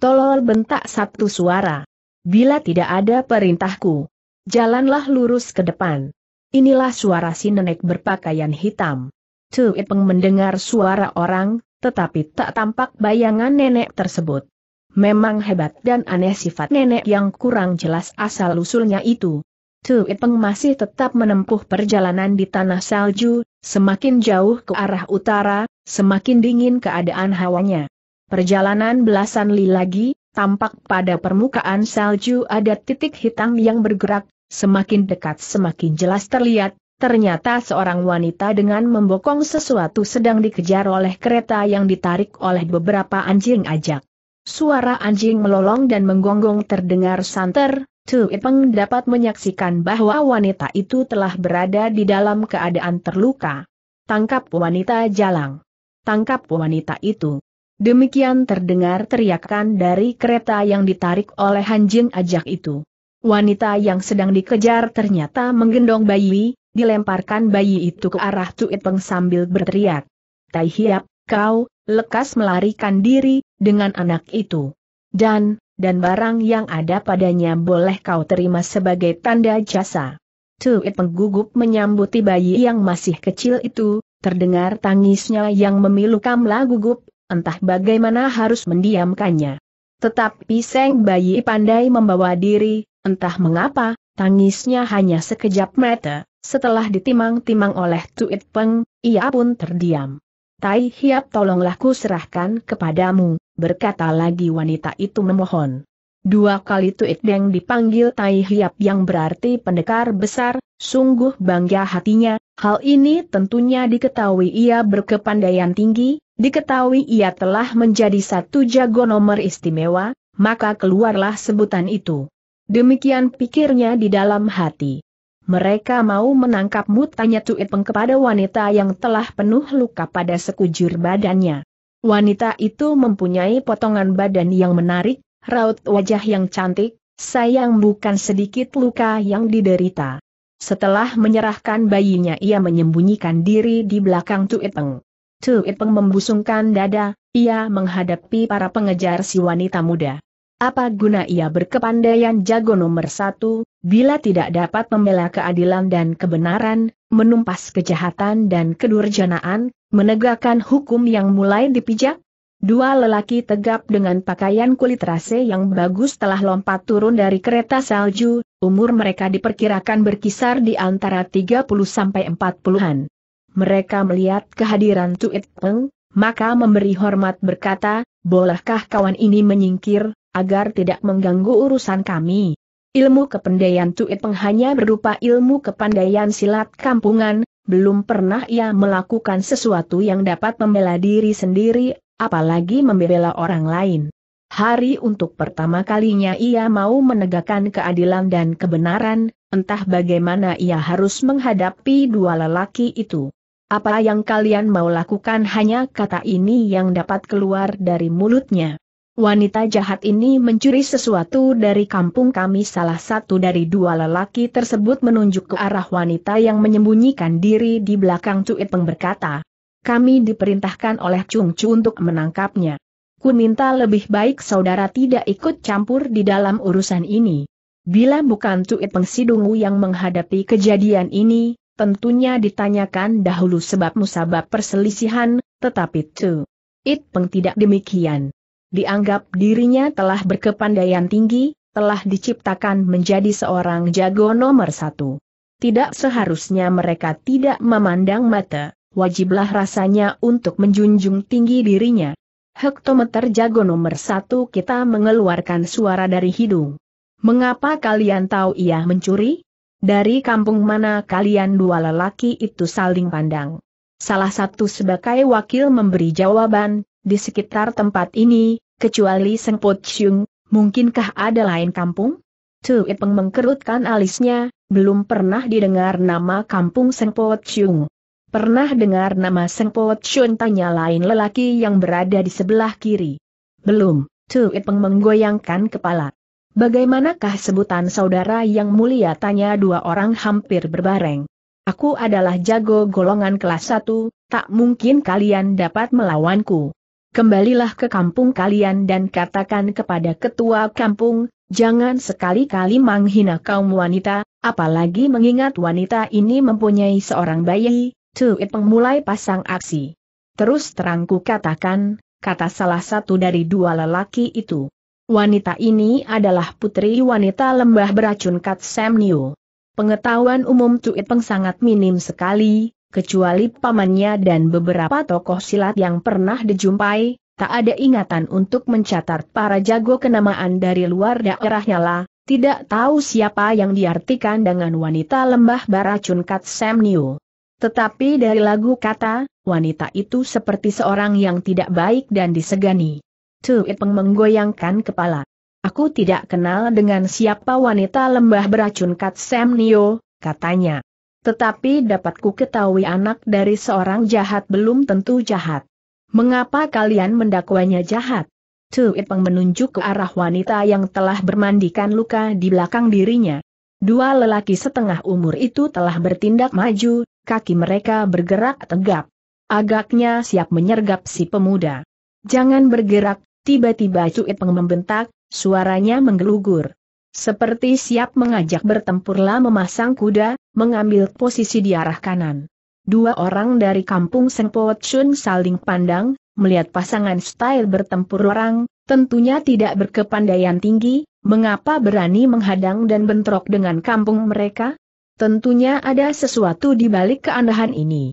Tolol bentak satu suara. Bila tidak ada perintahku, jalanlah lurus ke depan. Inilah suara si nenek berpakaian hitam. Tu Ipeng mendengar suara orang, tetapi tak tampak bayangan nenek tersebut. Memang hebat dan aneh sifat nenek yang kurang jelas asal-usulnya itu. Tu Ipeng masih tetap menempuh perjalanan di tanah salju, semakin jauh ke arah utara, semakin dingin keadaan hawanya. Perjalanan belasan li lagi, tampak pada permukaan salju ada titik hitam yang bergerak, semakin dekat semakin jelas terlihat, ternyata seorang wanita dengan membokong sesuatu sedang dikejar oleh kereta yang ditarik oleh beberapa anjing ajak. Suara anjing melolong dan menggonggong terdengar santer, Tu Ipeng dapat menyaksikan bahwa wanita itu telah berada di dalam keadaan terluka. Tangkap wanita jalang. Tangkap wanita itu. Demikian terdengar teriakan dari kereta yang ditarik oleh anjing Ajak itu. Wanita yang sedang dikejar ternyata menggendong bayi, dilemparkan bayi itu ke arah Tuiteng sambil berteriak. Tai Hiap, kau, lekas melarikan diri, dengan anak itu. Dan, dan barang yang ada padanya boleh kau terima sebagai tanda jasa. Tuit gugup menyambuti bayi yang masih kecil itu, terdengar tangisnya yang memilukamlah gugup entah bagaimana harus mendiamkannya. Tetapi Seng Bayi pandai membawa diri, entah mengapa, tangisnya hanya sekejap mata, setelah ditimang-timang oleh Tuit Peng, ia pun terdiam. Tai Hiap tolonglah ku serahkan kepadamu, berkata lagi wanita itu memohon. Dua kali Tuit Deng dipanggil Tai Hiap yang berarti pendekar besar, sungguh bangga hatinya, hal ini tentunya diketahui ia berkepandaian tinggi, diketahui ia telah menjadi satu jago nomor istimewa, maka keluarlah sebutan itu. Demikian pikirnya di dalam hati. Mereka mau menangkapmu tanya peng kepada wanita yang telah penuh luka pada sekujur badannya. Wanita itu mempunyai potongan badan yang menarik, raut wajah yang cantik, sayang bukan sedikit luka yang diderita. Setelah menyerahkan bayinya ia menyembunyikan diri di belakang peng. Tu Ipeng membusungkan dada, ia menghadapi para pengejar si wanita muda. Apa guna ia berkepandaian jago nomor satu, bila tidak dapat membela keadilan dan kebenaran, menumpas kejahatan dan kedurjanaan, menegakkan hukum yang mulai dipijak? Dua lelaki tegap dengan pakaian kulit rase yang bagus telah lompat turun dari kereta salju, umur mereka diperkirakan berkisar di antara 30 sampai 40-an mereka melihat kehadiran Tuit Peng, maka memberi hormat berkata, bolehkah kawan ini menyingkir, agar tidak mengganggu urusan kami. Ilmu kependayan Tuit Peng hanya berupa ilmu kependayan silat kampungan, belum pernah ia melakukan sesuatu yang dapat membela diri sendiri, apalagi membela orang lain. Hari untuk pertama kalinya ia mau menegakkan keadilan dan kebenaran, entah bagaimana ia harus menghadapi dua lelaki itu. Apa yang kalian mau lakukan hanya kata ini yang dapat keluar dari mulutnya. Wanita jahat ini mencuri sesuatu dari kampung kami salah satu dari dua lelaki tersebut menunjuk ke arah wanita yang menyembunyikan diri di belakang Cuit Peng berkata. Kami diperintahkan oleh Chung Chu untuk menangkapnya. Ku minta lebih baik saudara tidak ikut campur di dalam urusan ini. Bila bukan cuit peng sidungu yang menghadapi kejadian ini, tentunya ditanyakan dahulu sebab musabab perselisihan, tetapi Tu It Peng tidak demikian. Dianggap dirinya telah berkepandaian tinggi, telah diciptakan menjadi seorang jago nomor satu. Tidak seharusnya mereka tidak memandang mata, wajiblah rasanya untuk menjunjung tinggi dirinya. Hektometer jago nomor satu kita mengeluarkan suara dari hidung. Mengapa kalian tahu ia mencuri? Dari kampung mana kalian dua lelaki itu saling pandang. Salah satu sebagai wakil memberi jawaban, di sekitar tempat ini, kecuali Sengpot Xiong, mungkinkah ada lain kampung? Tu Peng mengkerutkan alisnya, belum pernah didengar nama kampung Sengpot Xiong. Pernah dengar nama Sengpot Xiong tanya lain lelaki yang berada di sebelah kiri. Belum, Tu Peng menggoyangkan kepala. Bagaimanakah sebutan saudara yang mulia tanya dua orang hampir berbareng. Aku adalah jago golongan kelas satu, tak mungkin kalian dapat melawanku. Kembalilah ke kampung kalian dan katakan kepada ketua kampung, jangan sekali-kali menghina kaum wanita, apalagi mengingat wanita ini mempunyai seorang bayi, Tuit pemulai pasang aksi. Terus terangku katakan, kata salah satu dari dua lelaki itu. Wanita ini adalah putri wanita lembah beracun Kat Sam Niu. Pengetahuan umum Tuit Peng sangat minim sekali, kecuali pamannya dan beberapa tokoh silat yang pernah dijumpai, tak ada ingatan untuk mencatat para jago kenamaan dari luar daerahnya lah, tidak tahu siapa yang diartikan dengan wanita lembah beracun Kat Sam Niu. Tetapi dari lagu kata, wanita itu seperti seorang yang tidak baik dan disegani. Tu Ipeng menggoyangkan kepala. Aku tidak kenal dengan siapa wanita lembah beracun Kat Sam Nio, katanya. Tetapi dapatku ketahui anak dari seorang jahat belum tentu jahat. Mengapa kalian mendakwanya jahat? Tu Ipeng menunjuk ke arah wanita yang telah bermandikan luka di belakang dirinya. Dua lelaki setengah umur itu telah bertindak maju, kaki mereka bergerak tegap. Agaknya siap menyergap si pemuda. Jangan bergerak, Tiba-tiba Cuit Peng membentak, suaranya menggelugur. Seperti siap mengajak bertempurlah memasang kuda, mengambil posisi di arah kanan. Dua orang dari kampung Sengpo Chun saling pandang, melihat pasangan style bertempur orang, tentunya tidak berkepandaian tinggi, mengapa berani menghadang dan bentrok dengan kampung mereka? Tentunya ada sesuatu di balik keanehan ini.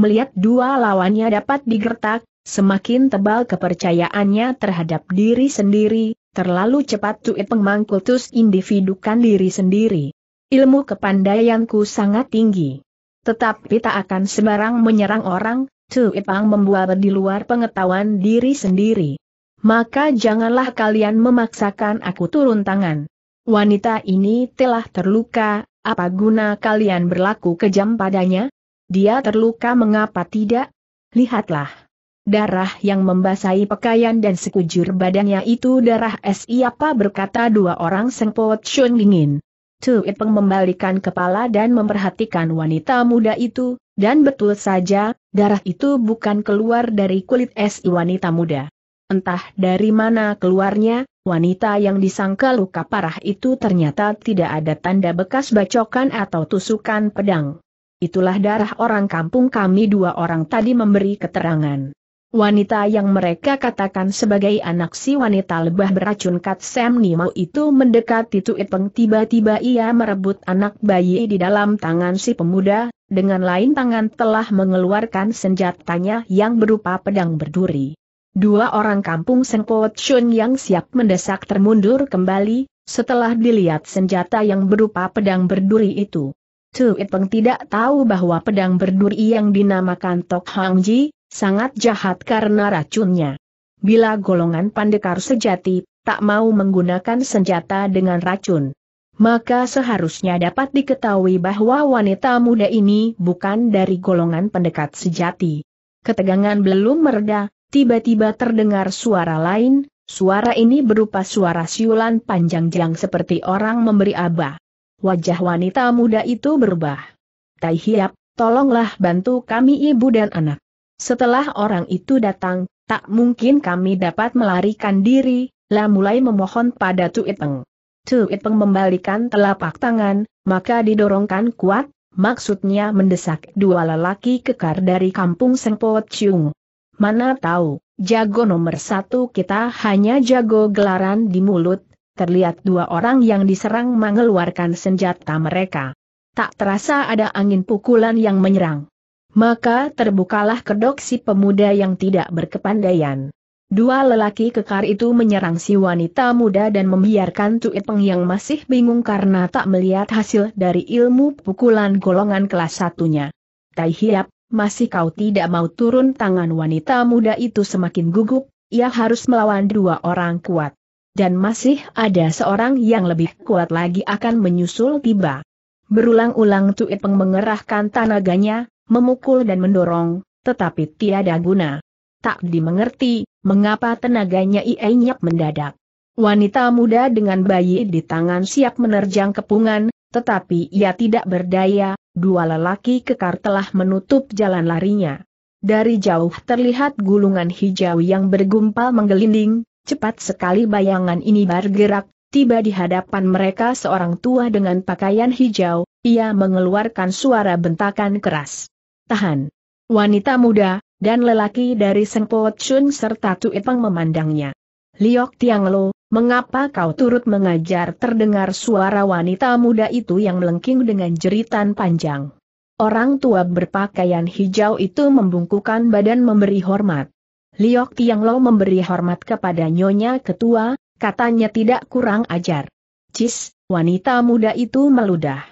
Melihat dua lawannya dapat digertak, Semakin tebal kepercayaannya terhadap diri sendiri, terlalu cepat tuit pengmangkultus individukan diri sendiri. Ilmu kepandaianku sangat tinggi. Tetapi tak akan sembarang menyerang orang, tuit pang membuat di luar pengetahuan diri sendiri. Maka janganlah kalian memaksakan aku turun tangan. Wanita ini telah terluka, apa guna kalian berlaku kejam padanya? Dia terluka mengapa tidak? Lihatlah darah yang membasahi pakaian dan sekujur badannya itu darah siapa berkata dua orang sengpot Chun dingin. Tu Ipeng membalikan kepala dan memperhatikan wanita muda itu, dan betul saja, darah itu bukan keluar dari kulit es wanita muda. Entah dari mana keluarnya, wanita yang disangka luka parah itu ternyata tidak ada tanda bekas bacokan atau tusukan pedang. Itulah darah orang kampung kami dua orang tadi memberi keterangan. Wanita yang mereka katakan sebagai anak si wanita lebah beracun Kat Sam Nimo itu mendekati Tuipeng. Peng tiba-tiba ia merebut anak bayi di dalam tangan si pemuda, dengan lain tangan telah mengeluarkan senjatanya yang berupa pedang berduri. Dua orang kampung Sengpo Chun yang siap mendesak termundur kembali, setelah dilihat senjata yang berupa pedang berduri itu. Tuipeng Peng tidak tahu bahwa pedang berduri yang dinamakan Tok Hang Ji, Sangat jahat karena racunnya. Bila golongan pandekar sejati, tak mau menggunakan senjata dengan racun. Maka seharusnya dapat diketahui bahwa wanita muda ini bukan dari golongan pendekat sejati. Ketegangan belum mereda, tiba-tiba terdengar suara lain, suara ini berupa suara siulan panjang jang seperti orang memberi aba. Wajah wanita muda itu berubah. Tai Hiap, tolonglah bantu kami ibu dan anak. Setelah orang itu datang, tak mungkin kami dapat melarikan diri, lah mulai memohon pada Tuiteng. Tuiteng membalikan telapak tangan, maka didorongkan kuat, maksudnya mendesak dua lelaki kekar dari kampung Sengpo Chung. Mana tahu, jago nomor satu kita hanya jago gelaran di mulut, terlihat dua orang yang diserang mengeluarkan senjata mereka. Tak terasa ada angin pukulan yang menyerang. Maka terbukalah kedok si pemuda yang tidak berkepandaian. Dua lelaki kekar itu menyerang si wanita muda dan membiarkan tuit Peng yang masih bingung karena tak melihat hasil dari ilmu pukulan golongan kelas satunya. Tai Hiap, masih kau tidak mau turun tangan wanita muda itu semakin gugup, ia harus melawan dua orang kuat. Dan masih ada seorang yang lebih kuat lagi akan menyusul tiba. Berulang-ulang tuit Peng mengerahkan tenaganya, memukul dan mendorong, tetapi tiada guna. Tak dimengerti, mengapa tenaganya Ienyap mendadak. Wanita muda dengan bayi di tangan siap menerjang kepungan, tetapi ia tidak berdaya, dua lelaki kekar telah menutup jalan larinya. Dari jauh terlihat gulungan hijau yang bergumpal menggelinding, cepat sekali bayangan ini bergerak, tiba di hadapan mereka seorang tua dengan pakaian hijau, ia mengeluarkan suara bentakan keras. Tahan. Wanita muda, dan lelaki dari Sengpo Chun serta Tuipeng memandangnya. Liok Tianglo, mengapa kau turut mengajar terdengar suara wanita muda itu yang melengking dengan jeritan panjang. Orang tua berpakaian hijau itu membungkukan badan memberi hormat. Liok Tianglo memberi hormat kepada nyonya ketua, katanya tidak kurang ajar. Cis, wanita muda itu meludah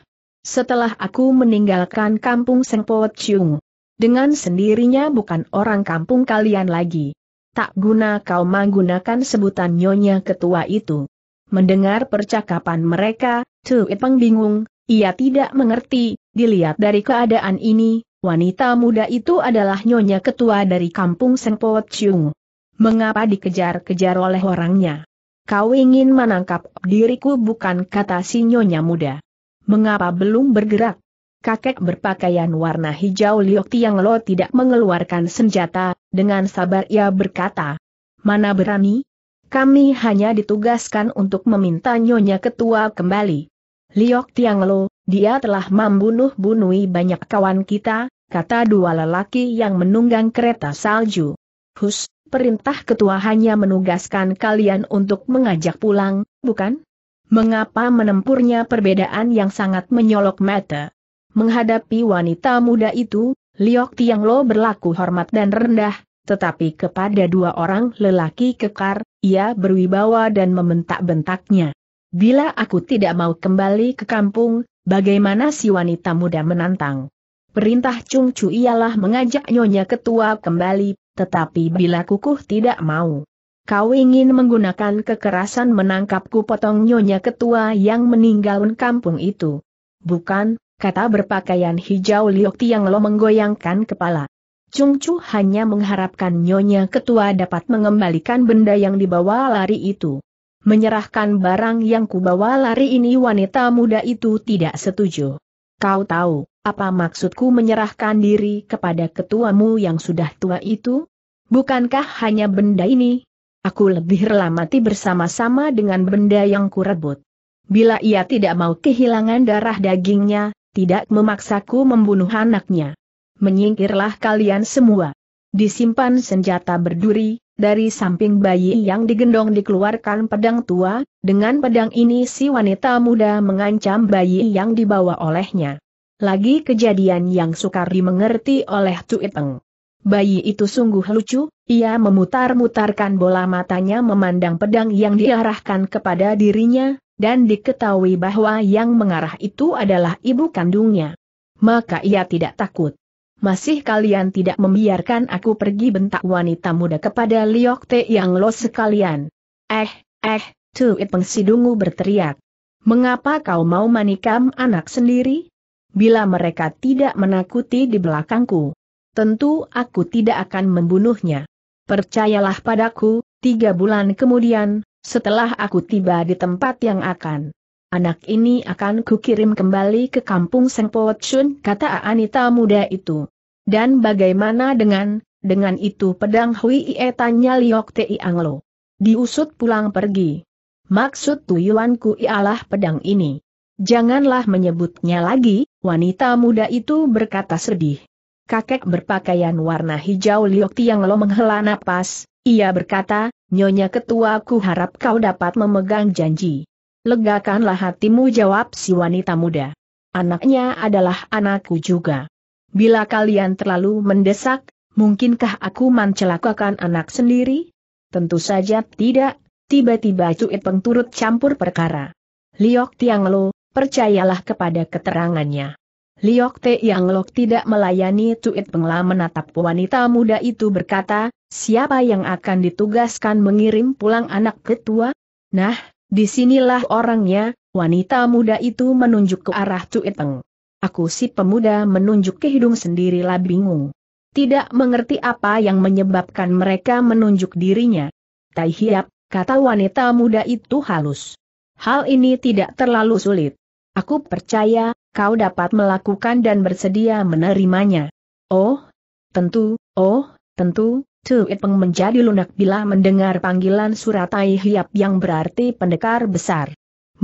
setelah aku meninggalkan kampung Sengpo Chung. Dengan sendirinya bukan orang kampung kalian lagi. Tak guna kau menggunakan sebutan nyonya ketua itu. Mendengar percakapan mereka, Tu Ipeng bingung, ia tidak mengerti, dilihat dari keadaan ini, wanita muda itu adalah nyonya ketua dari kampung Sengpo Chung. Mengapa dikejar-kejar oleh orangnya? Kau ingin menangkap diriku bukan kata si nyonya muda. Mengapa belum bergerak? Kakek berpakaian warna hijau Liok Tiang Lo tidak mengeluarkan senjata, dengan sabar ia berkata. Mana berani? Kami hanya ditugaskan untuk meminta Nyonya Ketua kembali. Liok Tiang Lo, dia telah membunuh-bunui banyak kawan kita, kata dua lelaki yang menunggang kereta salju. Hus, perintah ketua hanya menugaskan kalian untuk mengajak pulang, bukan? Mengapa menempurnya perbedaan yang sangat menyolok mata? Menghadapi wanita muda itu, Liok Tiang Lo berlaku hormat dan rendah, tetapi kepada dua orang lelaki kekar, ia berwibawa dan membentak-bentaknya. Bila aku tidak mau kembali ke kampung, bagaimana si wanita muda menantang? Perintah Chung Chu ialah mengajak Nyonya Ketua kembali, tetapi bila kukuh tidak mau, kau ingin menggunakan kekerasan menangkapku potong nyonya ketua yang meninggal kampung itu. Bukan, kata berpakaian hijau Liok Tiang Lo menggoyangkan kepala. Cungcu hanya mengharapkan nyonya ketua dapat mengembalikan benda yang dibawa lari itu. Menyerahkan barang yang kubawa lari ini wanita muda itu tidak setuju. Kau tahu, apa maksudku menyerahkan diri kepada ketuamu yang sudah tua itu? Bukankah hanya benda ini Aku lebih rela mati bersama-sama dengan benda yang kurebut. Bila ia tidak mau kehilangan darah dagingnya, tidak memaksaku membunuh anaknya. Menyingkirlah kalian semua. Disimpan senjata berduri, dari samping bayi yang digendong dikeluarkan pedang tua, dengan pedang ini si wanita muda mengancam bayi yang dibawa olehnya. Lagi kejadian yang sukar dimengerti oleh Tuiteng. Bayi itu sungguh lucu, ia memutar-mutarkan bola matanya memandang pedang yang diarahkan kepada dirinya, dan diketahui bahwa yang mengarah itu adalah ibu kandungnya. Maka ia tidak takut. Masih kalian tidak membiarkan aku pergi bentak wanita muda kepada Liokte Yang Lo sekalian. Eh, eh, Tuit Pengsidungu berteriak. Mengapa kau mau manikam anak sendiri? Bila mereka tidak menakuti di belakangku, tentu aku tidak akan membunuhnya. Percayalah padaku, tiga bulan kemudian, setelah aku tiba di tempat yang akan. Anak ini akan kukirim kembali ke kampung Sengpo Chun, kata Anita muda itu. Dan bagaimana dengan, dengan itu pedang Hui Ie tanya Liok Tei Anglo. Diusut pulang pergi. Maksud tujuanku ialah pedang ini. Janganlah menyebutnya lagi, wanita muda itu berkata sedih kakek berpakaian warna hijau Liok Tiang Lo menghela napas, ia berkata, Nyonya Ketua ku harap kau dapat memegang janji. Legakanlah hatimu jawab si wanita muda. Anaknya adalah anakku juga. Bila kalian terlalu mendesak, mungkinkah aku mencelakakan anak sendiri? Tentu saja tidak, tiba-tiba cuit pengturut campur perkara. Liok Tiang percayalah kepada keterangannya. Liok Te Yang Lok tidak melayani Tuit Pengla menatap wanita muda itu berkata, siapa yang akan ditugaskan mengirim pulang anak ketua? Nah, disinilah orangnya, wanita muda itu menunjuk ke arah Tuit Peng. Aku si pemuda menunjuk ke hidung sendirilah bingung. Tidak mengerti apa yang menyebabkan mereka menunjuk dirinya. Tai hiap, kata wanita muda itu halus. Hal ini tidak terlalu sulit. Aku percaya, kau dapat melakukan dan bersedia menerimanya. Oh, tentu, oh, tentu, Peng menjadi lunak bila mendengar panggilan surat suratai hiap yang berarti pendekar besar.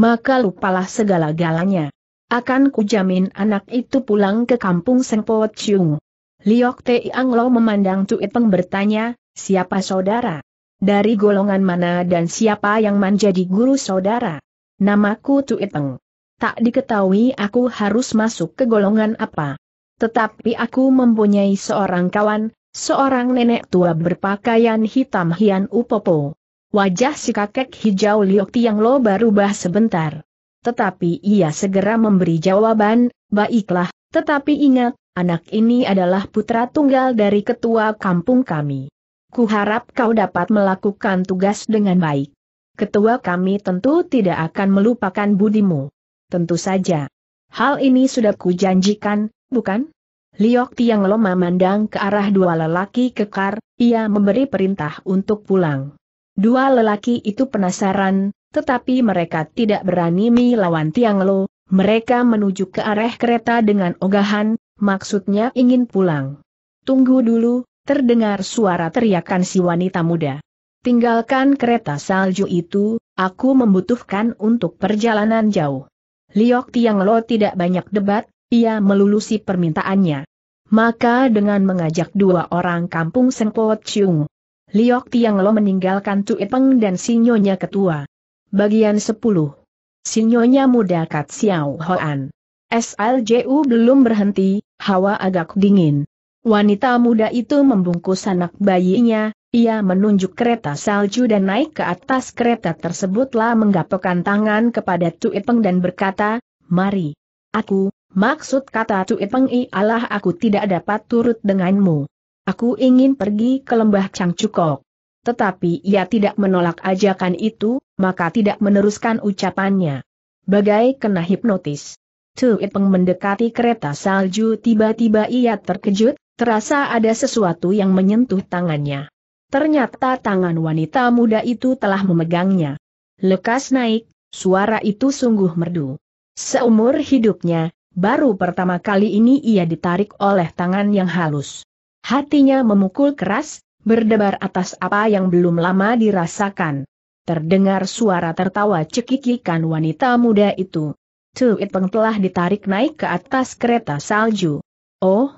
Maka lupalah segala-galanya. Akan kujamin anak itu pulang ke kampung Sengpo Chiung. Liok Tei Anglo memandang Peng bertanya, siapa saudara? Dari golongan mana dan siapa yang menjadi guru saudara? Namaku Peng. Tak diketahui aku harus masuk ke golongan apa. Tetapi aku mempunyai seorang kawan, seorang nenek tua berpakaian hitam Hian Upopo. Wajah si kakek hijau Liok Tiang Lo berubah sebentar. Tetapi ia segera memberi jawaban, baiklah, tetapi ingat, anak ini adalah putra tunggal dari ketua kampung kami. Kuharap kau dapat melakukan tugas dengan baik. Ketua kami tentu tidak akan melupakan budimu. Tentu saja. Hal ini sudah kujanjikan, bukan? Liok Tiang Lo memandang ke arah dua lelaki kekar, ia memberi perintah untuk pulang. Dua lelaki itu penasaran, tetapi mereka tidak berani melawan Tiang Lo, mereka menuju ke arah kereta dengan ogahan, maksudnya ingin pulang. Tunggu dulu, terdengar suara teriakan si wanita muda. Tinggalkan kereta salju itu, aku membutuhkan untuk perjalanan jauh. Liok Tiang Lo tidak banyak debat, ia melulusi permintaannya. Maka dengan mengajak dua orang kampung Sengpo Chung, Liok Tiang Lo meninggalkan Tue Peng dan Sinyonya ketua. Bagian 10. Sinyonya muda Kat Xiao Hoan. SLJU belum berhenti, hawa agak dingin. Wanita muda itu membungkus anak bayinya, ia menunjuk kereta salju dan naik ke atas kereta tersebutlah menggapakan tangan kepada Tuipeng dan berkata, Mari. Aku, maksud kata Tuipeng ialah aku tidak dapat turut denganmu. Aku ingin pergi ke lembah Cangcukok. Tetapi ia tidak menolak ajakan itu, maka tidak meneruskan ucapannya. Bagai kena hipnotis. Tuipeng mendekati kereta salju tiba-tiba ia terkejut, terasa ada sesuatu yang menyentuh tangannya. Ternyata tangan wanita muda itu telah memegangnya. Lekas naik, suara itu sungguh merdu. Seumur hidupnya, baru pertama kali ini ia ditarik oleh tangan yang halus. Hatinya memukul keras, berdebar atas apa yang belum lama dirasakan. Terdengar suara tertawa cekikikan wanita muda itu. Tuit Peng telah ditarik naik ke atas kereta salju. Oh,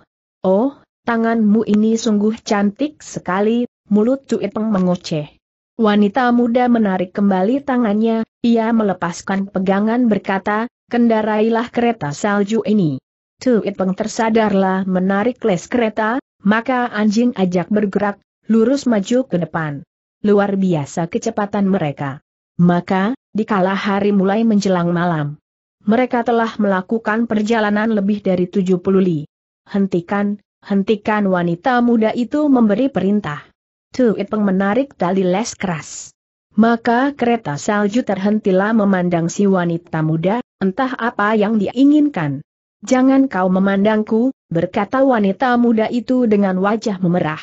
oh, tanganmu ini sungguh cantik sekali, Mulut Cui Peng mengoceh. Wanita muda menarik kembali tangannya, ia melepaskan pegangan berkata, kendarailah kereta salju ini. Cui Peng tersadarlah menarik les kereta, maka anjing ajak bergerak, lurus maju ke depan. Luar biasa kecepatan mereka. Maka, dikala hari mulai menjelang malam. Mereka telah melakukan perjalanan lebih dari 70 li. Hentikan, hentikan wanita muda itu memberi perintah. Tu Ipeng menarik tali les keras. Maka kereta salju terhentilah memandang si wanita muda, entah apa yang diinginkan. Jangan kau memandangku, berkata wanita muda itu dengan wajah memerah.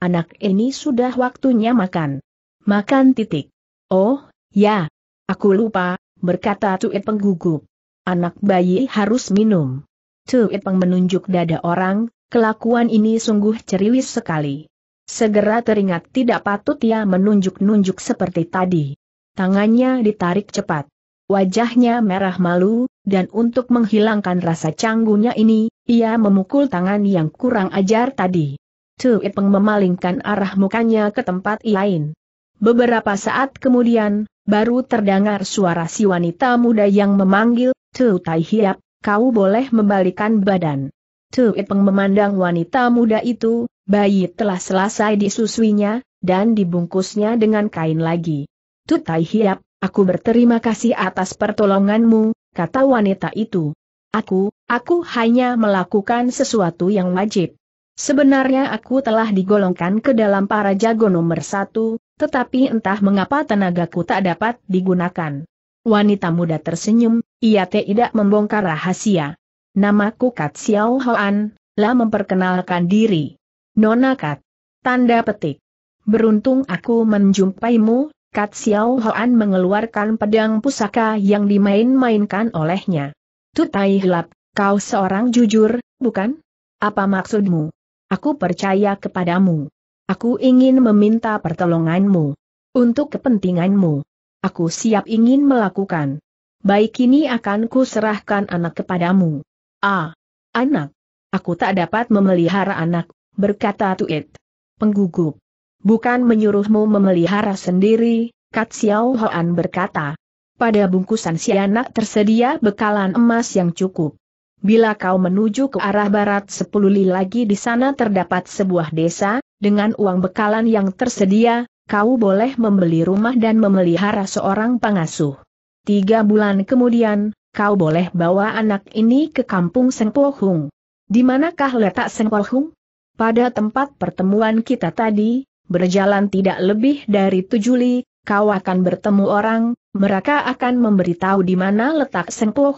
Anak ini sudah waktunya makan. Makan titik. Oh, ya. Aku lupa, berkata Tuit penggugup. Anak bayi harus minum. Tuit Ipeng menunjuk dada orang, kelakuan ini sungguh ceriwis sekali. Segera teringat tidak patut ia menunjuk-nunjuk seperti tadi. Tangannya ditarik cepat. Wajahnya merah malu, dan untuk menghilangkan rasa canggungnya ini, ia memukul tangan yang kurang ajar tadi. Tu Ipeng memalingkan arah mukanya ke tempat lain. Beberapa saat kemudian, baru terdengar suara si wanita muda yang memanggil, Tu Tai Hiap, kau boleh membalikan badan. Tu Ipeng memandang wanita muda itu, Bayi telah selesai disusuinya, dan dibungkusnya dengan kain lagi. Tutai Hiap, aku berterima kasih atas pertolonganmu, kata wanita itu. Aku, aku hanya melakukan sesuatu yang wajib. Sebenarnya aku telah digolongkan ke dalam para jago nomor satu, tetapi entah mengapa tenagaku tak dapat digunakan. Wanita muda tersenyum, ia tidak membongkar rahasia. Namaku Kat Xiao Hoan, lah memperkenalkan diri. Nona Kat. Tanda petik. Beruntung aku menjumpaimu, Kat Xiao Hoan mengeluarkan pedang pusaka yang dimain-mainkan olehnya. Tutai Hilap, kau seorang jujur, bukan? Apa maksudmu? Aku percaya kepadamu. Aku ingin meminta pertolonganmu. Untuk kepentinganmu. Aku siap ingin melakukan. Baik ini akan kuserahkan anak kepadamu. Ah, anak. Aku tak dapat memelihara anak berkata Tuit. Penggugup. Bukan menyuruhmu memelihara sendiri, Kat Xiao Hoan berkata. Pada bungkusan si anak tersedia bekalan emas yang cukup. Bila kau menuju ke arah barat 10 li lagi di sana terdapat sebuah desa, dengan uang bekalan yang tersedia, kau boleh membeli rumah dan memelihara seorang pengasuh. Tiga bulan kemudian, kau boleh bawa anak ini ke kampung Sengpohung. Di manakah letak Sengpohung? Pada tempat pertemuan kita tadi, berjalan tidak lebih dari tujuh li, kau akan bertemu orang, mereka akan memberitahu di mana letak Sengpo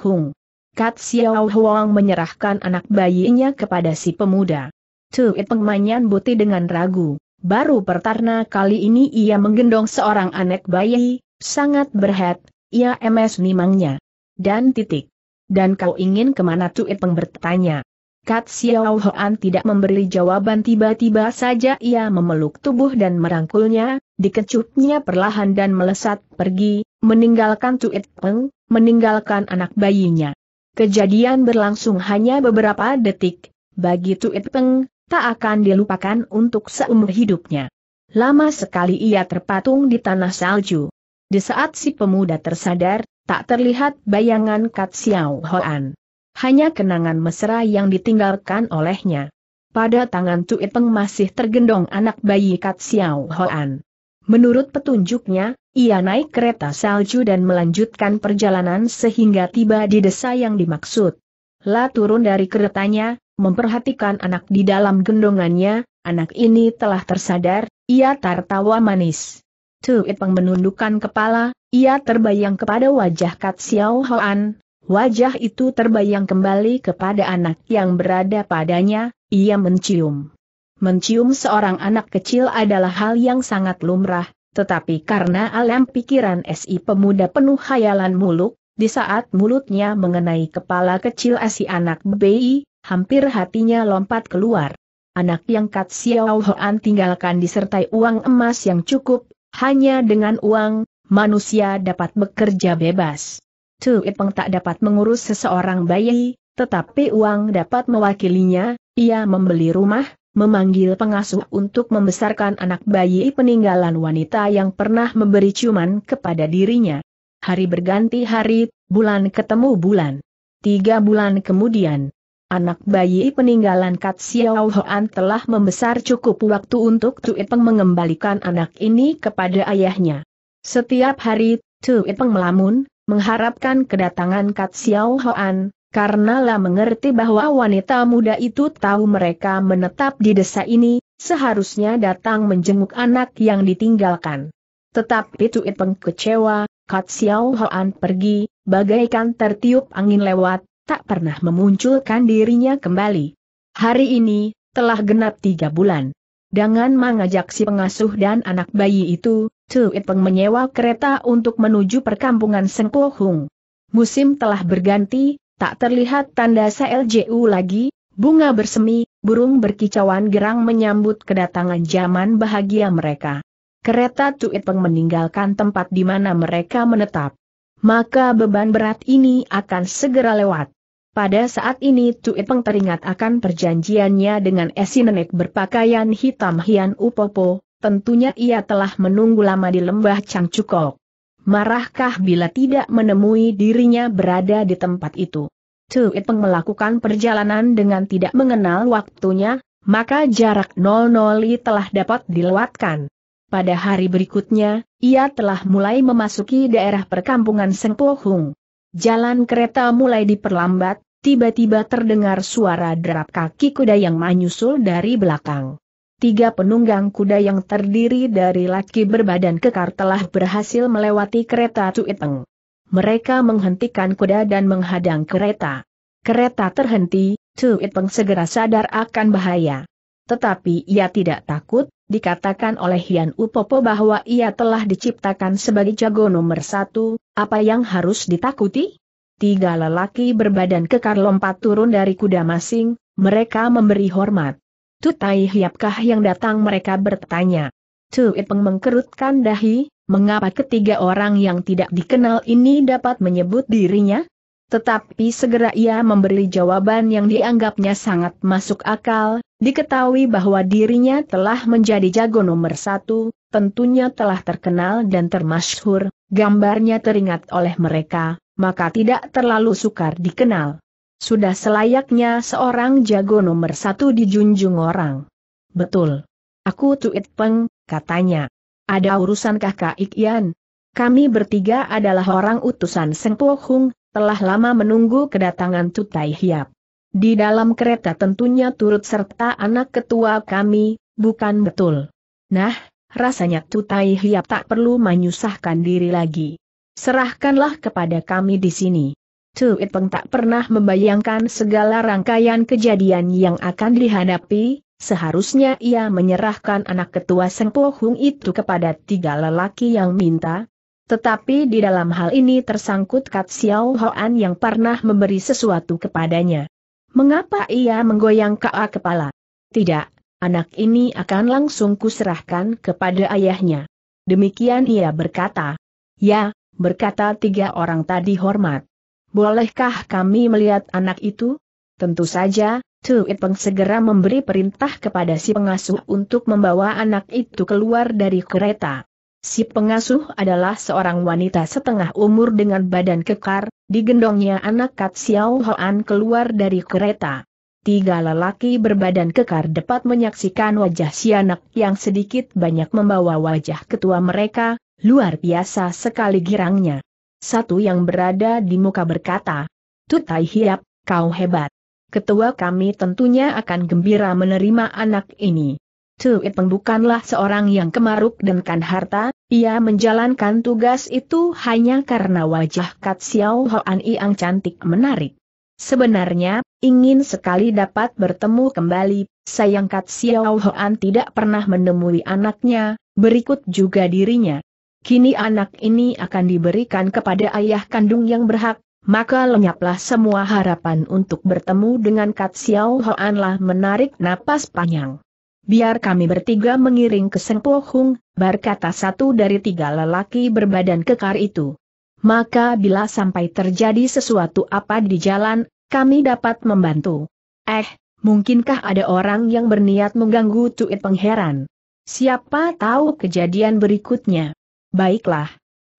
Kat Xiao Huang menyerahkan anak bayinya kepada si pemuda. Tuit Pengmanyan Buti dengan ragu. Baru pertarna kali ini ia menggendong seorang anak bayi, sangat berhat, ia MS nimangnya. Dan titik. Dan kau ingin kemana Tuit Peng bertanya. Kat Xiao Hoan tidak memberi jawaban tiba-tiba saja ia memeluk tubuh dan merangkulnya, dikecupnya perlahan dan melesat pergi, meninggalkan Tuit Peng, meninggalkan anak bayinya. Kejadian berlangsung hanya beberapa detik, bagi Tuit Peng, tak akan dilupakan untuk seumur hidupnya. Lama sekali ia terpatung di tanah salju. Di saat si pemuda tersadar, tak terlihat bayangan Kat Xiao Hoan hanya kenangan mesra yang ditinggalkan olehnya. Pada tangan Tui Peng masih tergendong anak bayi Kat Xiao Hoan. Menurut petunjuknya, ia naik kereta salju dan melanjutkan perjalanan sehingga tiba di desa yang dimaksud. La turun dari keretanya, memperhatikan anak di dalam gendongannya, anak ini telah tersadar, ia tertawa manis. Tui Peng menundukkan kepala, ia terbayang kepada wajah Kat Xiao Hoan, Wajah itu terbayang kembali kepada anak yang berada padanya, ia mencium. Mencium seorang anak kecil adalah hal yang sangat lumrah, tetapi karena alam pikiran SI pemuda penuh khayalan muluk, di saat mulutnya mengenai kepala kecil si anak BI, hampir hatinya lompat keluar. Anak yang Kat Xiao Hoan tinggalkan disertai uang emas yang cukup, hanya dengan uang, manusia dapat bekerja bebas. Ipeng tak dapat mengurus seseorang bayi, tetapi uang dapat mewakilinya, ia membeli rumah, memanggil pengasuh untuk membesarkan anak bayi peninggalan wanita yang pernah memberi ciuman kepada dirinya. Hari berganti hari, bulan ketemu bulan. Tiga bulan kemudian, anak bayi peninggalan Kat Xiao Hoan telah membesar cukup waktu untuk Tu Ipeng mengembalikan anak ini kepada ayahnya. Setiap hari, Tu Ipeng melamun, mengharapkan kedatangan Kat Xiao Hoan, karena lah mengerti bahwa wanita muda itu tahu mereka menetap di desa ini, seharusnya datang menjenguk anak yang ditinggalkan. Tetapi Tu Peng kecewa, Kat Xiao Hoan pergi, bagaikan tertiup angin lewat, tak pernah memunculkan dirinya kembali. Hari ini, telah genap tiga bulan. Dengan mengajak si pengasuh dan anak bayi itu, Chu Ipeng menyewa kereta untuk menuju perkampungan Sengkohung. Musim telah berganti, tak terlihat tanda CLJU lagi, bunga bersemi, burung berkicauan gerang menyambut kedatangan zaman bahagia mereka. Kereta Tu Ipeng meninggalkan tempat di mana mereka menetap. Maka beban berat ini akan segera lewat. Pada saat ini Tuit Ipeng teringat akan perjanjiannya dengan nenek berpakaian hitam Hian Upopo, tentunya ia telah menunggu lama di lembah Cangcukok. Marahkah bila tidak menemui dirinya berada di tempat itu? Tuiteng melakukan perjalanan dengan tidak mengenal waktunya, maka jarak 00 li telah dapat dilewatkan. Pada hari berikutnya, ia telah mulai memasuki daerah perkampungan Sengpohung. Jalan kereta mulai diperlambat, tiba-tiba terdengar suara derap kaki kuda yang menyusul dari belakang. Tiga penunggang kuda yang terdiri dari laki berbadan kekar telah berhasil melewati kereta Tuiteng. Mereka menghentikan kuda dan menghadang kereta. Kereta terhenti, Tuiteng segera sadar akan bahaya. Tetapi ia tidak takut, dikatakan oleh Hian Upopo bahwa ia telah diciptakan sebagai jago nomor satu, apa yang harus ditakuti? Tiga lelaki berbadan kekar lompat turun dari kuda masing, mereka memberi hormat. Tutai Hiapkah yang datang mereka bertanya. Ipeng mengkerutkan dahi, mengapa ketiga orang yang tidak dikenal ini dapat menyebut dirinya? Tetapi segera ia memberi jawaban yang dianggapnya sangat masuk akal, diketahui bahwa dirinya telah menjadi jago nomor satu, tentunya telah terkenal dan termasyhur, gambarnya teringat oleh mereka, maka tidak terlalu sukar dikenal. Sudah selayaknya seorang jago nomor satu dijunjung orang. Betul. Aku Tuit Peng, katanya. Ada urusan kakak Ikian. Kami bertiga adalah orang utusan Seng Po Hung, telah lama menunggu kedatangan Tutai Hiap. Di dalam kereta tentunya turut serta anak ketua kami, bukan betul. Nah, rasanya Tutai Hiap tak perlu menyusahkan diri lagi. Serahkanlah kepada kami di sini. Tu Peng tak pernah membayangkan segala rangkaian kejadian yang akan dihadapi, seharusnya ia menyerahkan anak ketua Seng Po itu kepada tiga lelaki yang minta, tetapi di dalam hal ini tersangkut Kat Xiao Hoan yang pernah memberi sesuatu kepadanya. Mengapa ia menggoyang Kaa kepala? Tidak, anak ini akan langsung kuserahkan kepada ayahnya. Demikian ia berkata. Ya, berkata tiga orang tadi hormat. Bolehkah kami melihat anak itu? Tentu saja, Tu Itpeng segera memberi perintah kepada si pengasuh untuk membawa anak itu keluar dari kereta. Si pengasuh adalah seorang wanita setengah umur dengan badan kekar, digendongnya anak Kat Xiao Hoan keluar dari kereta. Tiga lelaki berbadan kekar dapat menyaksikan wajah si anak yang sedikit banyak membawa wajah ketua mereka, luar biasa sekali girangnya. Satu yang berada di muka berkata, Tutai Hiap, kau hebat. Ketua kami tentunya akan gembira menerima anak ini. Peng bukanlah seorang yang kemaruk dan kan harta, ia menjalankan tugas itu hanya karena wajah Kat Xiao Hoan yang cantik menarik. Sebenarnya, ingin sekali dapat bertemu kembali, sayang Kat Xiao Hoan tidak pernah menemui anaknya, berikut juga dirinya kini anak ini akan diberikan kepada ayah kandung yang berhak, maka lenyaplah semua harapan untuk bertemu dengan Kat Xiao Hoan lah menarik napas panjang. Biar kami bertiga mengiring ke Hung, berkata satu dari tiga lelaki berbadan kekar itu. Maka bila sampai terjadi sesuatu apa di jalan, kami dapat membantu. Eh, mungkinkah ada orang yang berniat mengganggu Tuit Pengheran? Siapa tahu kejadian berikutnya. Baiklah.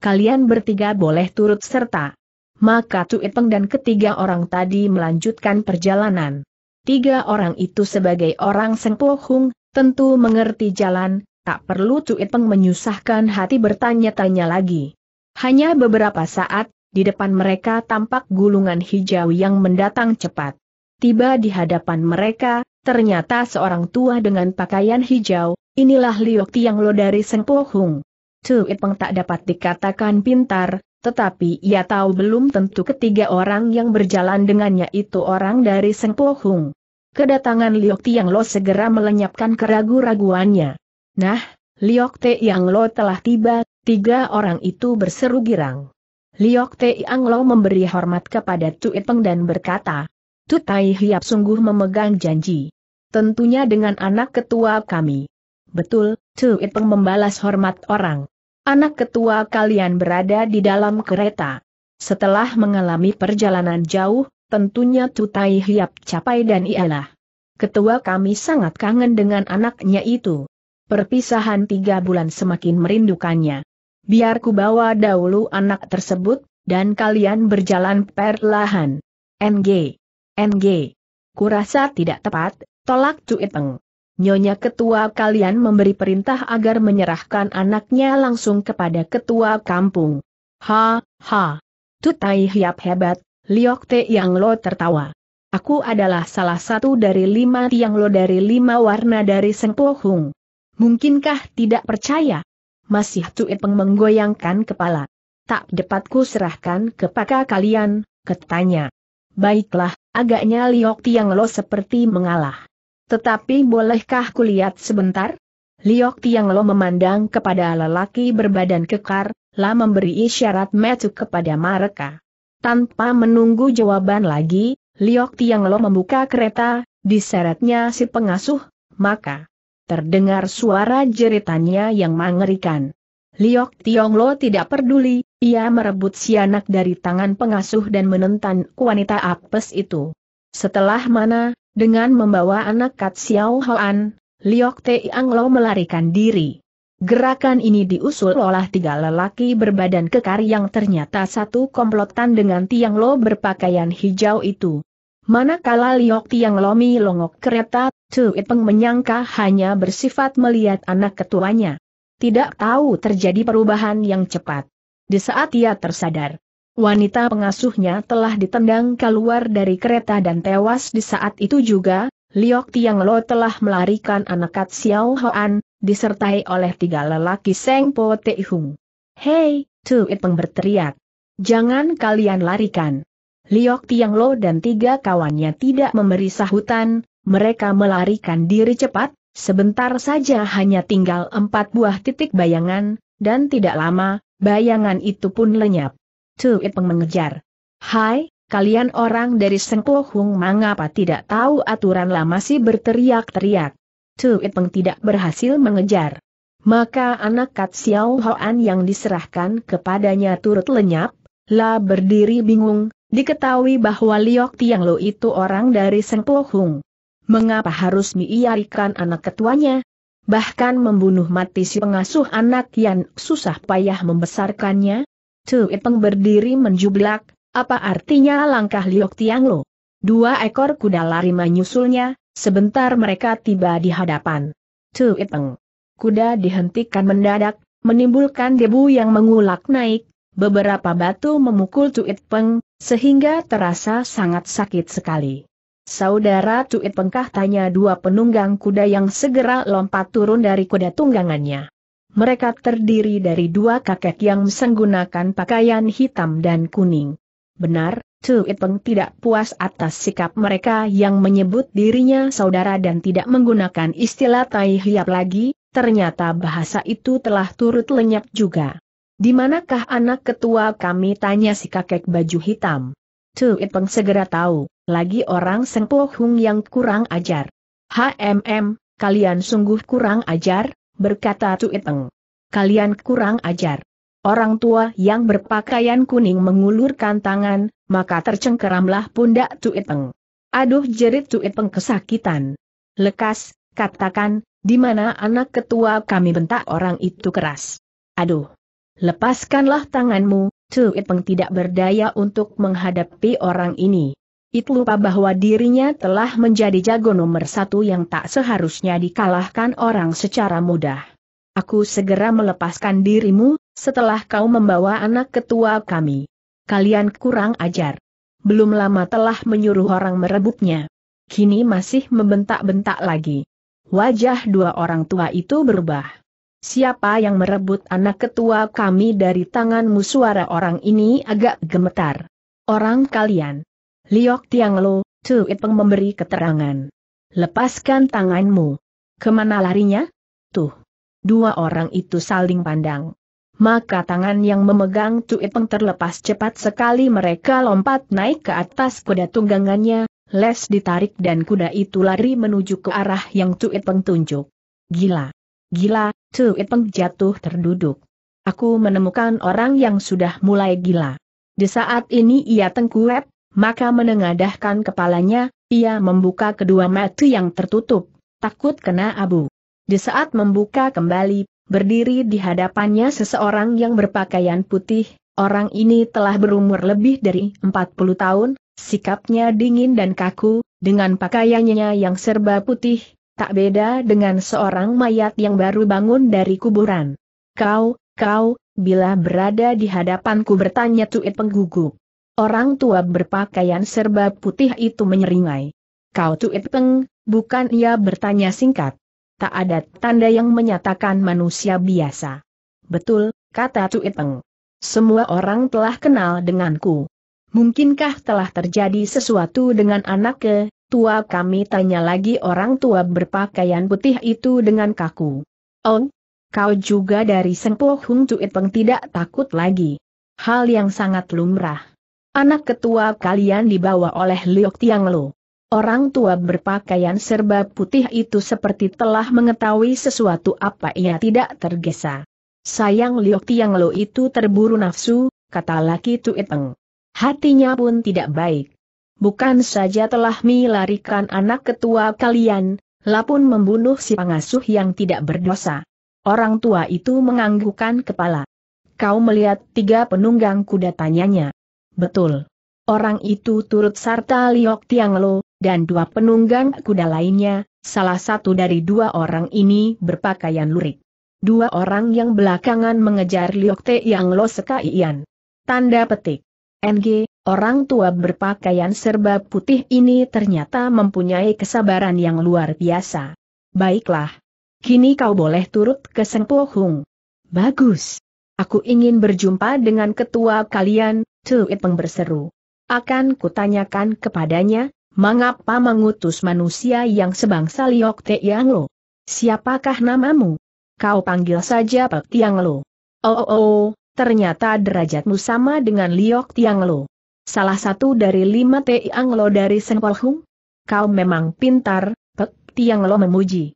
Kalian bertiga boleh turut serta. Maka Tuipeng dan ketiga orang tadi melanjutkan perjalanan. Tiga orang itu sebagai orang Sengpohung, tentu mengerti jalan, tak perlu Tuipeng menyusahkan hati bertanya-tanya lagi. Hanya beberapa saat, di depan mereka tampak gulungan hijau yang mendatang cepat. Tiba di hadapan mereka, ternyata seorang tua dengan pakaian hijau, inilah Liok Tianglo dari Sengpohung. Tu Ipeng tak dapat dikatakan pintar, tetapi ia tahu belum tentu ketiga orang yang berjalan dengannya itu orang dari Seng Po Hung. Kedatangan Liok Tiang Lo segera melenyapkan keragu-raguannya. Nah, Liok Tiang Lo telah tiba, tiga orang itu berseru girang. Liok Tiang Lo memberi hormat kepada Tu Ipeng dan berkata, Tu Tai Hiap sungguh memegang janji. Tentunya dengan anak ketua kami. Betul, Tu Ipeng membalas hormat orang. Anak ketua kalian berada di dalam kereta. Setelah mengalami perjalanan jauh, tentunya Tutai Hiap Capai dan ialah. Ketua kami sangat kangen dengan anaknya itu. Perpisahan tiga bulan semakin merindukannya. Biar ku bawa dahulu anak tersebut, dan kalian berjalan perlahan. NG. NG. Kurasa tidak tepat, tolak Cuiteng. Nyonya ketua kalian memberi perintah agar menyerahkan anaknya langsung kepada ketua kampung. Ha, ha. Tutai hiap hebat, Liok Te Yang Lo tertawa. Aku adalah salah satu dari lima Tiang Lo dari lima warna dari Sengpohung. Mungkinkah tidak percaya? Masih Tuit Peng menggoyangkan kepala. Tak dapatku serahkan kepada kalian, katanya. Baiklah, agaknya Liok Tiang Lo seperti mengalah. Tetapi bolehkah kulihat sebentar? Liok Tiang Lo memandang kepada lelaki berbadan kekar, lah memberi isyarat metu kepada mereka. Tanpa menunggu jawaban lagi, Liok Tiang Lo membuka kereta, diseretnya si pengasuh, maka terdengar suara jeritannya yang mengerikan. Liok Tiang Lo tidak peduli, ia merebut si anak dari tangan pengasuh dan menentang wanita apes itu. Setelah mana, dengan membawa anak Kat Xiao Hoan, Liok Tei Anglo melarikan diri. Gerakan ini diusul oleh tiga lelaki berbadan kekar yang ternyata satu komplotan dengan Tiang Lo berpakaian hijau itu. Manakala Liok Tiang Lo mi longok kereta, Chu Ipeng menyangka hanya bersifat melihat anak ketuanya. Tidak tahu terjadi perubahan yang cepat. Di saat ia tersadar, Wanita pengasuhnya telah ditendang keluar dari kereta dan tewas di saat itu juga, Liok Tiang Lo telah melarikan anak Kat Xiao Hoan, disertai oleh tiga lelaki Seng Po Te Hung. Hei, Tuit Peng berteriak. Jangan kalian larikan. Liok Tiang Lo dan tiga kawannya tidak memberi sahutan, mereka melarikan diri cepat, sebentar saja hanya tinggal empat buah titik bayangan, dan tidak lama, bayangan itu pun lenyap. Tu Ipeng mengejar. Hai, kalian orang dari Sengpo Hung mengapa tidak tahu aturan lama sih berteriak-teriak. Tu Ipeng tidak berhasil mengejar. Maka anak Kat Xiao Hoan yang diserahkan kepadanya turut lenyap, La berdiri bingung, diketahui bahwa Liok Tiang Lo itu orang dari Sengpo Hung. Mengapa harus miiarikan anak ketuanya, bahkan membunuh mati si pengasuh anak yang susah payah membesarkannya? Tu Ipeng berdiri menjublak, apa artinya langkah Liok Tiang Lo? Dua ekor kuda lari menyusulnya, sebentar mereka tiba di hadapan. Tu Ipeng. Kuda dihentikan mendadak, menimbulkan debu yang mengulak naik, beberapa batu memukul Tu Ipeng, sehingga terasa sangat sakit sekali. Saudara Tuit Pengkah tanya dua penunggang kuda yang segera lompat turun dari kuda tunggangannya. Mereka terdiri dari dua kakek yang menggunakan pakaian hitam dan kuning. Benar, Chu Itpeng tidak puas atas sikap mereka yang menyebut dirinya saudara dan tidak menggunakan istilah tai hiap lagi, ternyata bahasa itu telah turut lenyap juga. Di manakah anak ketua kami tanya si kakek baju hitam? Chu Itpeng segera tahu, lagi orang Hung yang kurang ajar. HMM, kalian sungguh kurang ajar, berkata Tuiteng. Kalian kurang ajar. Orang tua yang berpakaian kuning mengulurkan tangan, maka tercengkeramlah pundak Tuiteng. Aduh jerit Tuiteng kesakitan. Lekas, katakan, di mana anak ketua kami bentak orang itu keras. Aduh. Lepaskanlah tanganmu, Tuiteng tidak berdaya untuk menghadapi orang ini. It lupa bahwa dirinya telah menjadi jago nomor satu yang tak seharusnya dikalahkan orang secara mudah. Aku segera melepaskan dirimu, setelah kau membawa anak ketua kami. Kalian kurang ajar. Belum lama telah menyuruh orang merebutnya. Kini masih membentak-bentak lagi. Wajah dua orang tua itu berubah. Siapa yang merebut anak ketua kami dari tanganmu suara orang ini agak gemetar. Orang kalian Liok Tiang Lo, Itpeng memberi keterangan. Lepaskan tanganmu. Kemana larinya? Tuh. Dua orang itu saling pandang. Maka tangan yang memegang Tu Itpeng terlepas cepat sekali mereka lompat naik ke atas kuda tunggangannya, les ditarik dan kuda itu lari menuju ke arah yang Tu Itpeng tunjuk. Gila. Gila, Tu Itpeng jatuh terduduk. Aku menemukan orang yang sudah mulai gila. Di saat ini ia tengkurep, maka menengadahkan kepalanya, ia membuka kedua mata yang tertutup, takut kena abu. Di saat membuka kembali, berdiri di hadapannya seseorang yang berpakaian putih, orang ini telah berumur lebih dari 40 tahun, sikapnya dingin dan kaku, dengan pakaiannya yang serba putih, tak beda dengan seorang mayat yang baru bangun dari kuburan. Kau, kau, bila berada di hadapanku bertanya Tuit penggugup. Orang tua berpakaian serba putih itu menyeringai. Kau Tuit Peng, bukan ia bertanya singkat. Tak ada tanda yang menyatakan manusia biasa. Betul, kata Tuit Peng. Semua orang telah kenal denganku. Mungkinkah telah terjadi sesuatu dengan anak ke, tua kami tanya lagi orang tua berpakaian putih itu dengan kaku. Oh, kau juga dari sempuh Hung Tuit Peng tidak takut lagi. Hal yang sangat lumrah. Anak ketua kalian dibawa oleh Liok Tiang Lu. Orang tua berpakaian serba putih itu seperti telah mengetahui sesuatu apa ia tidak tergesa. Sayang Liok Tiang Lu itu terburu nafsu, kata laki Tuiteng. Hatinya pun tidak baik. Bukan saja telah melarikan anak ketua kalian, Lapun membunuh si pengasuh yang tidak berdosa. Orang tua itu menganggukkan kepala. Kau melihat tiga penunggang kuda tanyanya. Betul. Orang itu turut serta Liok Tianglo, dan dua penunggang kuda lainnya, salah satu dari dua orang ini berpakaian lurik. Dua orang yang belakangan mengejar Liok Lo sekaian. Tanda petik. NG, orang tua berpakaian serba putih ini ternyata mempunyai kesabaran yang luar biasa. Baiklah. Kini kau boleh turut ke Sengpohung. Bagus. Aku ingin berjumpa dengan ketua kalian, Tu Iteng berseru. Akan kutanyakan kepadanya, mengapa mengutus manusia yang sebangsa Liok Te Yang Lo? Siapakah namamu? Kau panggil saja Pek Tiang Lo. Oh, oh, oh, ternyata derajatmu sama dengan Liok Tiang Lo. Salah satu dari lima Yang Lo dari Senpol Hung? Kau memang pintar, Pek Tiang Lo memuji.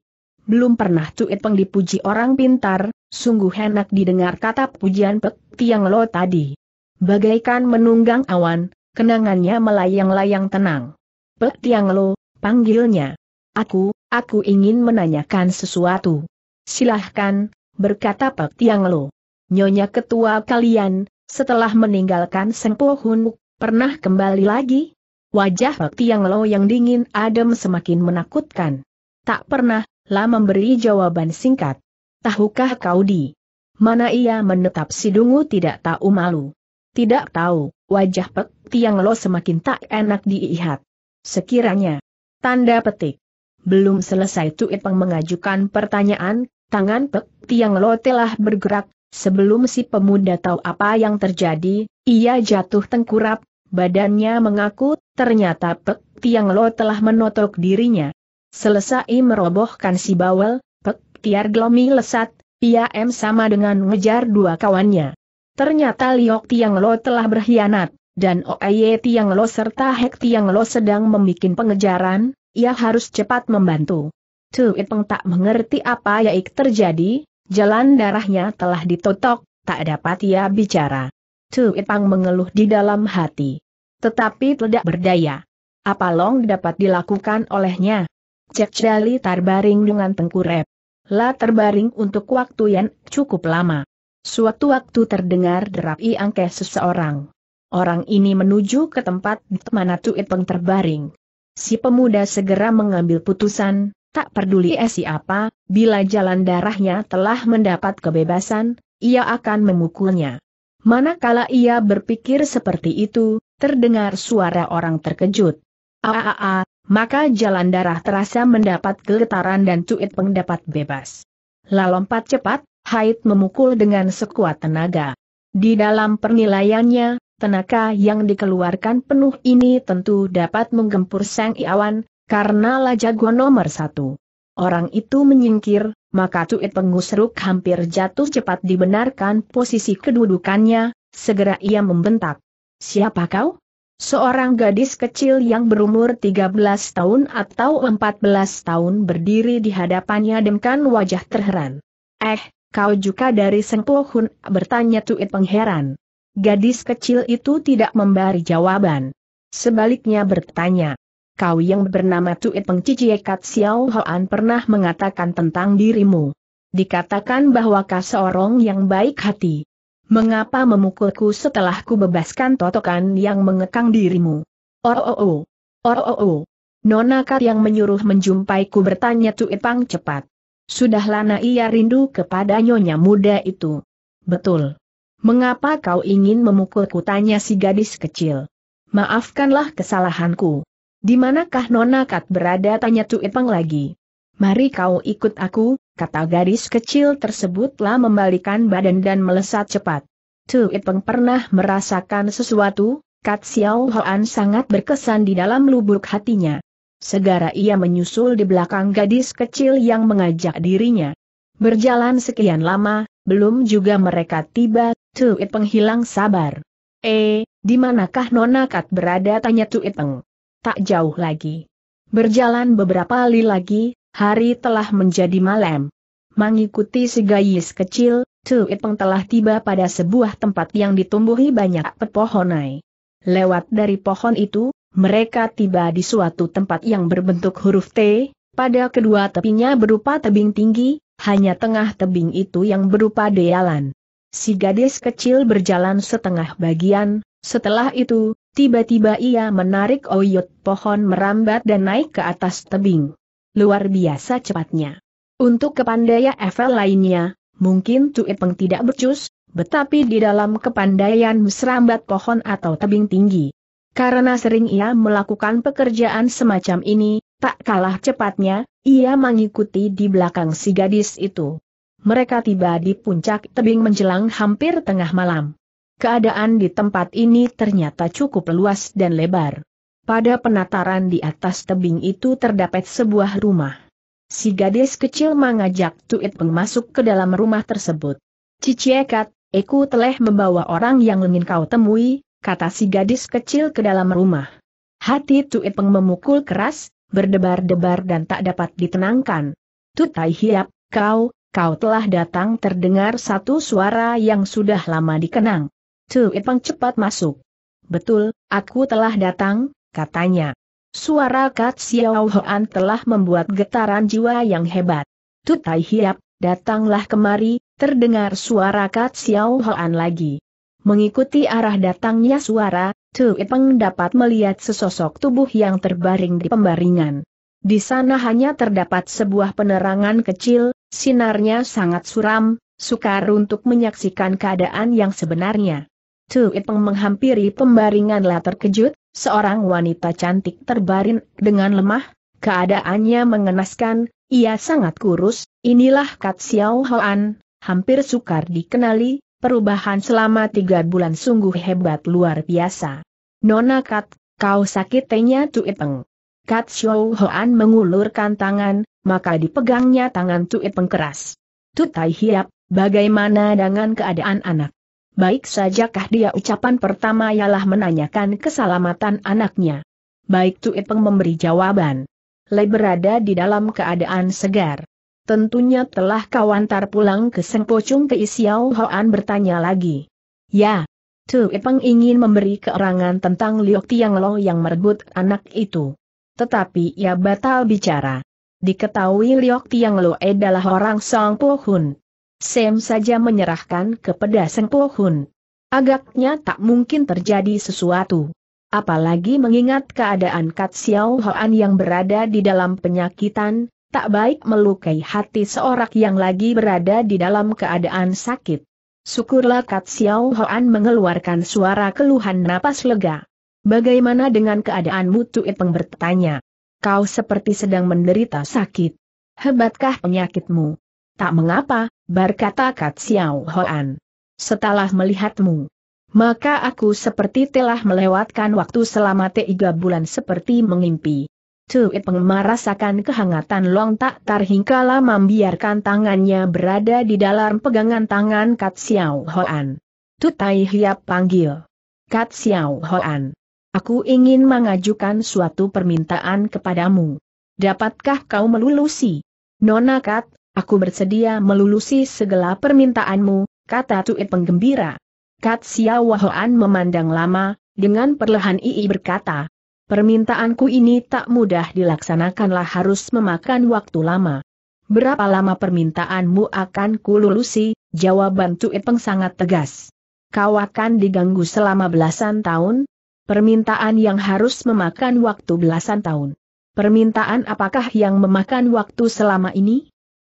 Belum pernah Cuit Peng dipuji orang pintar, sungguh enak didengar kata pujian Pek Tiang Lo tadi. Bagaikan menunggang awan, kenangannya melayang-layang tenang. Pek Tiang Lo, panggilnya. Aku, aku ingin menanyakan sesuatu. Silahkan, berkata Pek Tiang Lo. Nyonya ketua kalian, setelah meninggalkan Sempo Hun, pernah kembali lagi? Wajah Pek Tiang Lo yang dingin adem semakin menakutkan. Tak pernah, lah memberi jawaban singkat. Tahukah kau di mana ia menetap si dungu tidak tahu malu. Tidak tahu, wajah Pek Tiang Lo semakin tak enak diihat. Sekiranya. Tanda petik. Belum selesai Tuit Peng mengajukan pertanyaan, tangan Pek Tiang Lo telah bergerak, sebelum si pemuda tahu apa yang terjadi, ia jatuh tengkurap, badannya mengaku, ternyata Pek Tiang Lo telah menotok dirinya. Selesai merobohkan si bawel, Pek Tiar Glomi lesat, ia m sama dengan ngejar dua kawannya. Ternyata Liok Tiang Lo telah berkhianat, dan Oye Tiang Lo serta Hek Tiang Lo sedang membuat pengejaran, ia harus cepat membantu. Tuit Peng tak mengerti apa yang terjadi, jalan darahnya telah ditotok, tak dapat ia bicara. Tuit Peng mengeluh di dalam hati. Tetapi tidak berdaya. Apa long dapat dilakukan olehnya? Cek Jali terbaring dengan tengkurep. La terbaring untuk waktu yang cukup lama. Suatu waktu terdengar derap iangke seseorang. Orang ini menuju ke tempat di mana Peng terbaring. Si pemuda segera mengambil putusan, tak peduli esi eh apa, bila jalan darahnya telah mendapat kebebasan, ia akan memukulnya. Manakala ia berpikir seperti itu, terdengar suara orang terkejut. Aaaa, ah, ah, ah, maka jalan darah terasa mendapat getaran dan Tuit Peng dapat bebas. Lalompat cepat, Haid memukul dengan sekuat tenaga. Di dalam penilaiannya, tenaga yang dikeluarkan penuh ini tentu dapat menggempur Sang Iawan, karena jago nomor satu. Orang itu menyingkir, maka Tuit Pengusruk hampir jatuh cepat dibenarkan posisi kedudukannya, segera ia membentak. Siapa kau? Seorang gadis kecil yang berumur 13 tahun atau 14 tahun berdiri di hadapannya demkan wajah terheran. Eh, Kau juga dari Sengpohun, bertanya Tuit pengheran. Gadis kecil itu tidak memberi jawaban. Sebaliknya bertanya. Kau yang bernama Tuit Pengcijiekat Xiao Hoan pernah mengatakan tentang dirimu. Dikatakan bahwa kau seorang yang baik hati. Mengapa memukulku setelah ku bebaskan totokan yang mengekang dirimu? Oh oh oh. Oh oh oh. Nona Kat yang menyuruh menjumpai ku bertanya Tuit Pang cepat. Sudahlah lana ia rindu kepada nyonya muda itu. Betul. Mengapa kau ingin memukulku tanya si gadis kecil? Maafkanlah kesalahanku. Di manakah Nona Kat berada tanya Tuipang lagi. Mari kau ikut aku, kata gadis kecil tersebutlah membalikan badan dan melesat cepat. Tuipang pernah merasakan sesuatu, Kat Xiao Hoan sangat berkesan di dalam lubuk hatinya. Segera ia menyusul di belakang gadis kecil yang mengajak dirinya. Berjalan sekian lama, belum juga mereka tiba, Tuit penghilang sabar. Eh, di manakah Nona Kat berada tanya Tuit Peng. Tak jauh lagi. Berjalan beberapa li lagi, hari telah menjadi malam. Mengikuti si segayis kecil, Tuit Peng telah tiba pada sebuah tempat yang ditumbuhi banyak pepohonai. Lewat dari pohon itu, mereka tiba di suatu tempat yang berbentuk huruf T, pada kedua tepinya berupa tebing tinggi, hanya tengah tebing itu yang berupa dealan. Si gadis kecil berjalan setengah bagian, setelah itu, tiba-tiba ia menarik oyot pohon merambat dan naik ke atas tebing. Luar biasa cepatnya. Untuk kepandaian Evel lainnya, mungkin Tuipeng tidak becus, tetapi di dalam kepandaian serambat pohon atau tebing tinggi, karena sering ia melakukan pekerjaan semacam ini, tak kalah cepatnya, ia mengikuti di belakang si gadis itu. Mereka tiba di puncak tebing menjelang hampir tengah malam. Keadaan di tempat ini ternyata cukup luas dan lebar. Pada penataran di atas tebing itu terdapat sebuah rumah. Si gadis kecil mengajak Tuit Peng masuk ke dalam rumah tersebut. Cici Ekat, aku telah membawa orang yang ingin kau temui, kata si gadis kecil ke dalam rumah. Hati Tuipeng memukul keras, berdebar-debar dan tak dapat ditenangkan. Tutai Hiap, kau, kau telah datang terdengar satu suara yang sudah lama dikenang. Tuipeng cepat masuk. Betul, aku telah datang, katanya. Suara Kat Xiao Hoan telah membuat getaran jiwa yang hebat. Tutai Hiap, datanglah kemari, terdengar suara Kat Xiao Hoan lagi. Mengikuti arah datangnya suara, Tu Ipeng dapat melihat sesosok tubuh yang terbaring di pembaringan. Di sana hanya terdapat sebuah penerangan kecil, sinarnya sangat suram, sukar untuk menyaksikan keadaan yang sebenarnya. Tu Ipeng menghampiri pembaringan lah terkejut, seorang wanita cantik terbaring dengan lemah, keadaannya mengenaskan, ia sangat kurus, inilah Kat Xiao Hoan, hampir sukar dikenali, Perubahan selama tiga bulan sungguh hebat luar biasa. Nona Kat, kau sakit sakitnya Tuipeng. Kat Xiao Hoan mengulurkan tangan, maka dipegangnya tangan Tuipeng keras. Tutai Hiap, bagaimana dengan keadaan anak? Baik sajakah dia ucapan pertama ialah menanyakan keselamatan anaknya. Baik Tuipeng memberi jawaban. Lei berada di dalam keadaan segar. Tentunya telah kau antar pulang ke Sengpocung ke Isiao Hoan bertanya lagi. Ya. Tu Epeng ingin memberi keerangan tentang Liok Tiang Lo yang merebut anak itu. Tetapi ia batal bicara. Diketahui Liok Tiang Lo adalah orang Song Po Hun. Sam saja menyerahkan kepada Seng Po Hun. Agaknya tak mungkin terjadi sesuatu. Apalagi mengingat keadaan Kat Xiao Hoan yang berada di dalam penyakitan, tak baik melukai hati seorang yang lagi berada di dalam keadaan sakit. Syukurlah Kat Xiao Hoan mengeluarkan suara keluhan napas lega. Bagaimana dengan keadaanmu Tu Ipeng bertanya. Kau seperti sedang menderita sakit. Hebatkah penyakitmu? Tak mengapa, berkata Kat Xiao Hoan. Setelah melihatmu, maka aku seperti telah melewatkan waktu selama tiga bulan seperti mengimpi. Tuit Peng merasakan kehangatan Long Tak Tarhingkala membiarkan tangannya berada di dalam pegangan tangan Kat Xiao Hoan. Tutai Hiap panggil. Kat Xiao Hoan. Aku ingin mengajukan suatu permintaan kepadamu. Dapatkah kau melulusi? Nona Kat, aku bersedia melulusi segala permintaanmu, kata Tuit penggembira. Kat Xiao Hoan memandang lama, dengan perlahan Ii berkata, Permintaanku ini tak mudah dilaksanakanlah harus memakan waktu lama. Berapa lama permintaanmu akan kululusi, jawaban Tuipeng sangat tegas. Kau akan diganggu selama belasan tahun, permintaan yang harus memakan waktu belasan tahun. Permintaan apakah yang memakan waktu selama ini?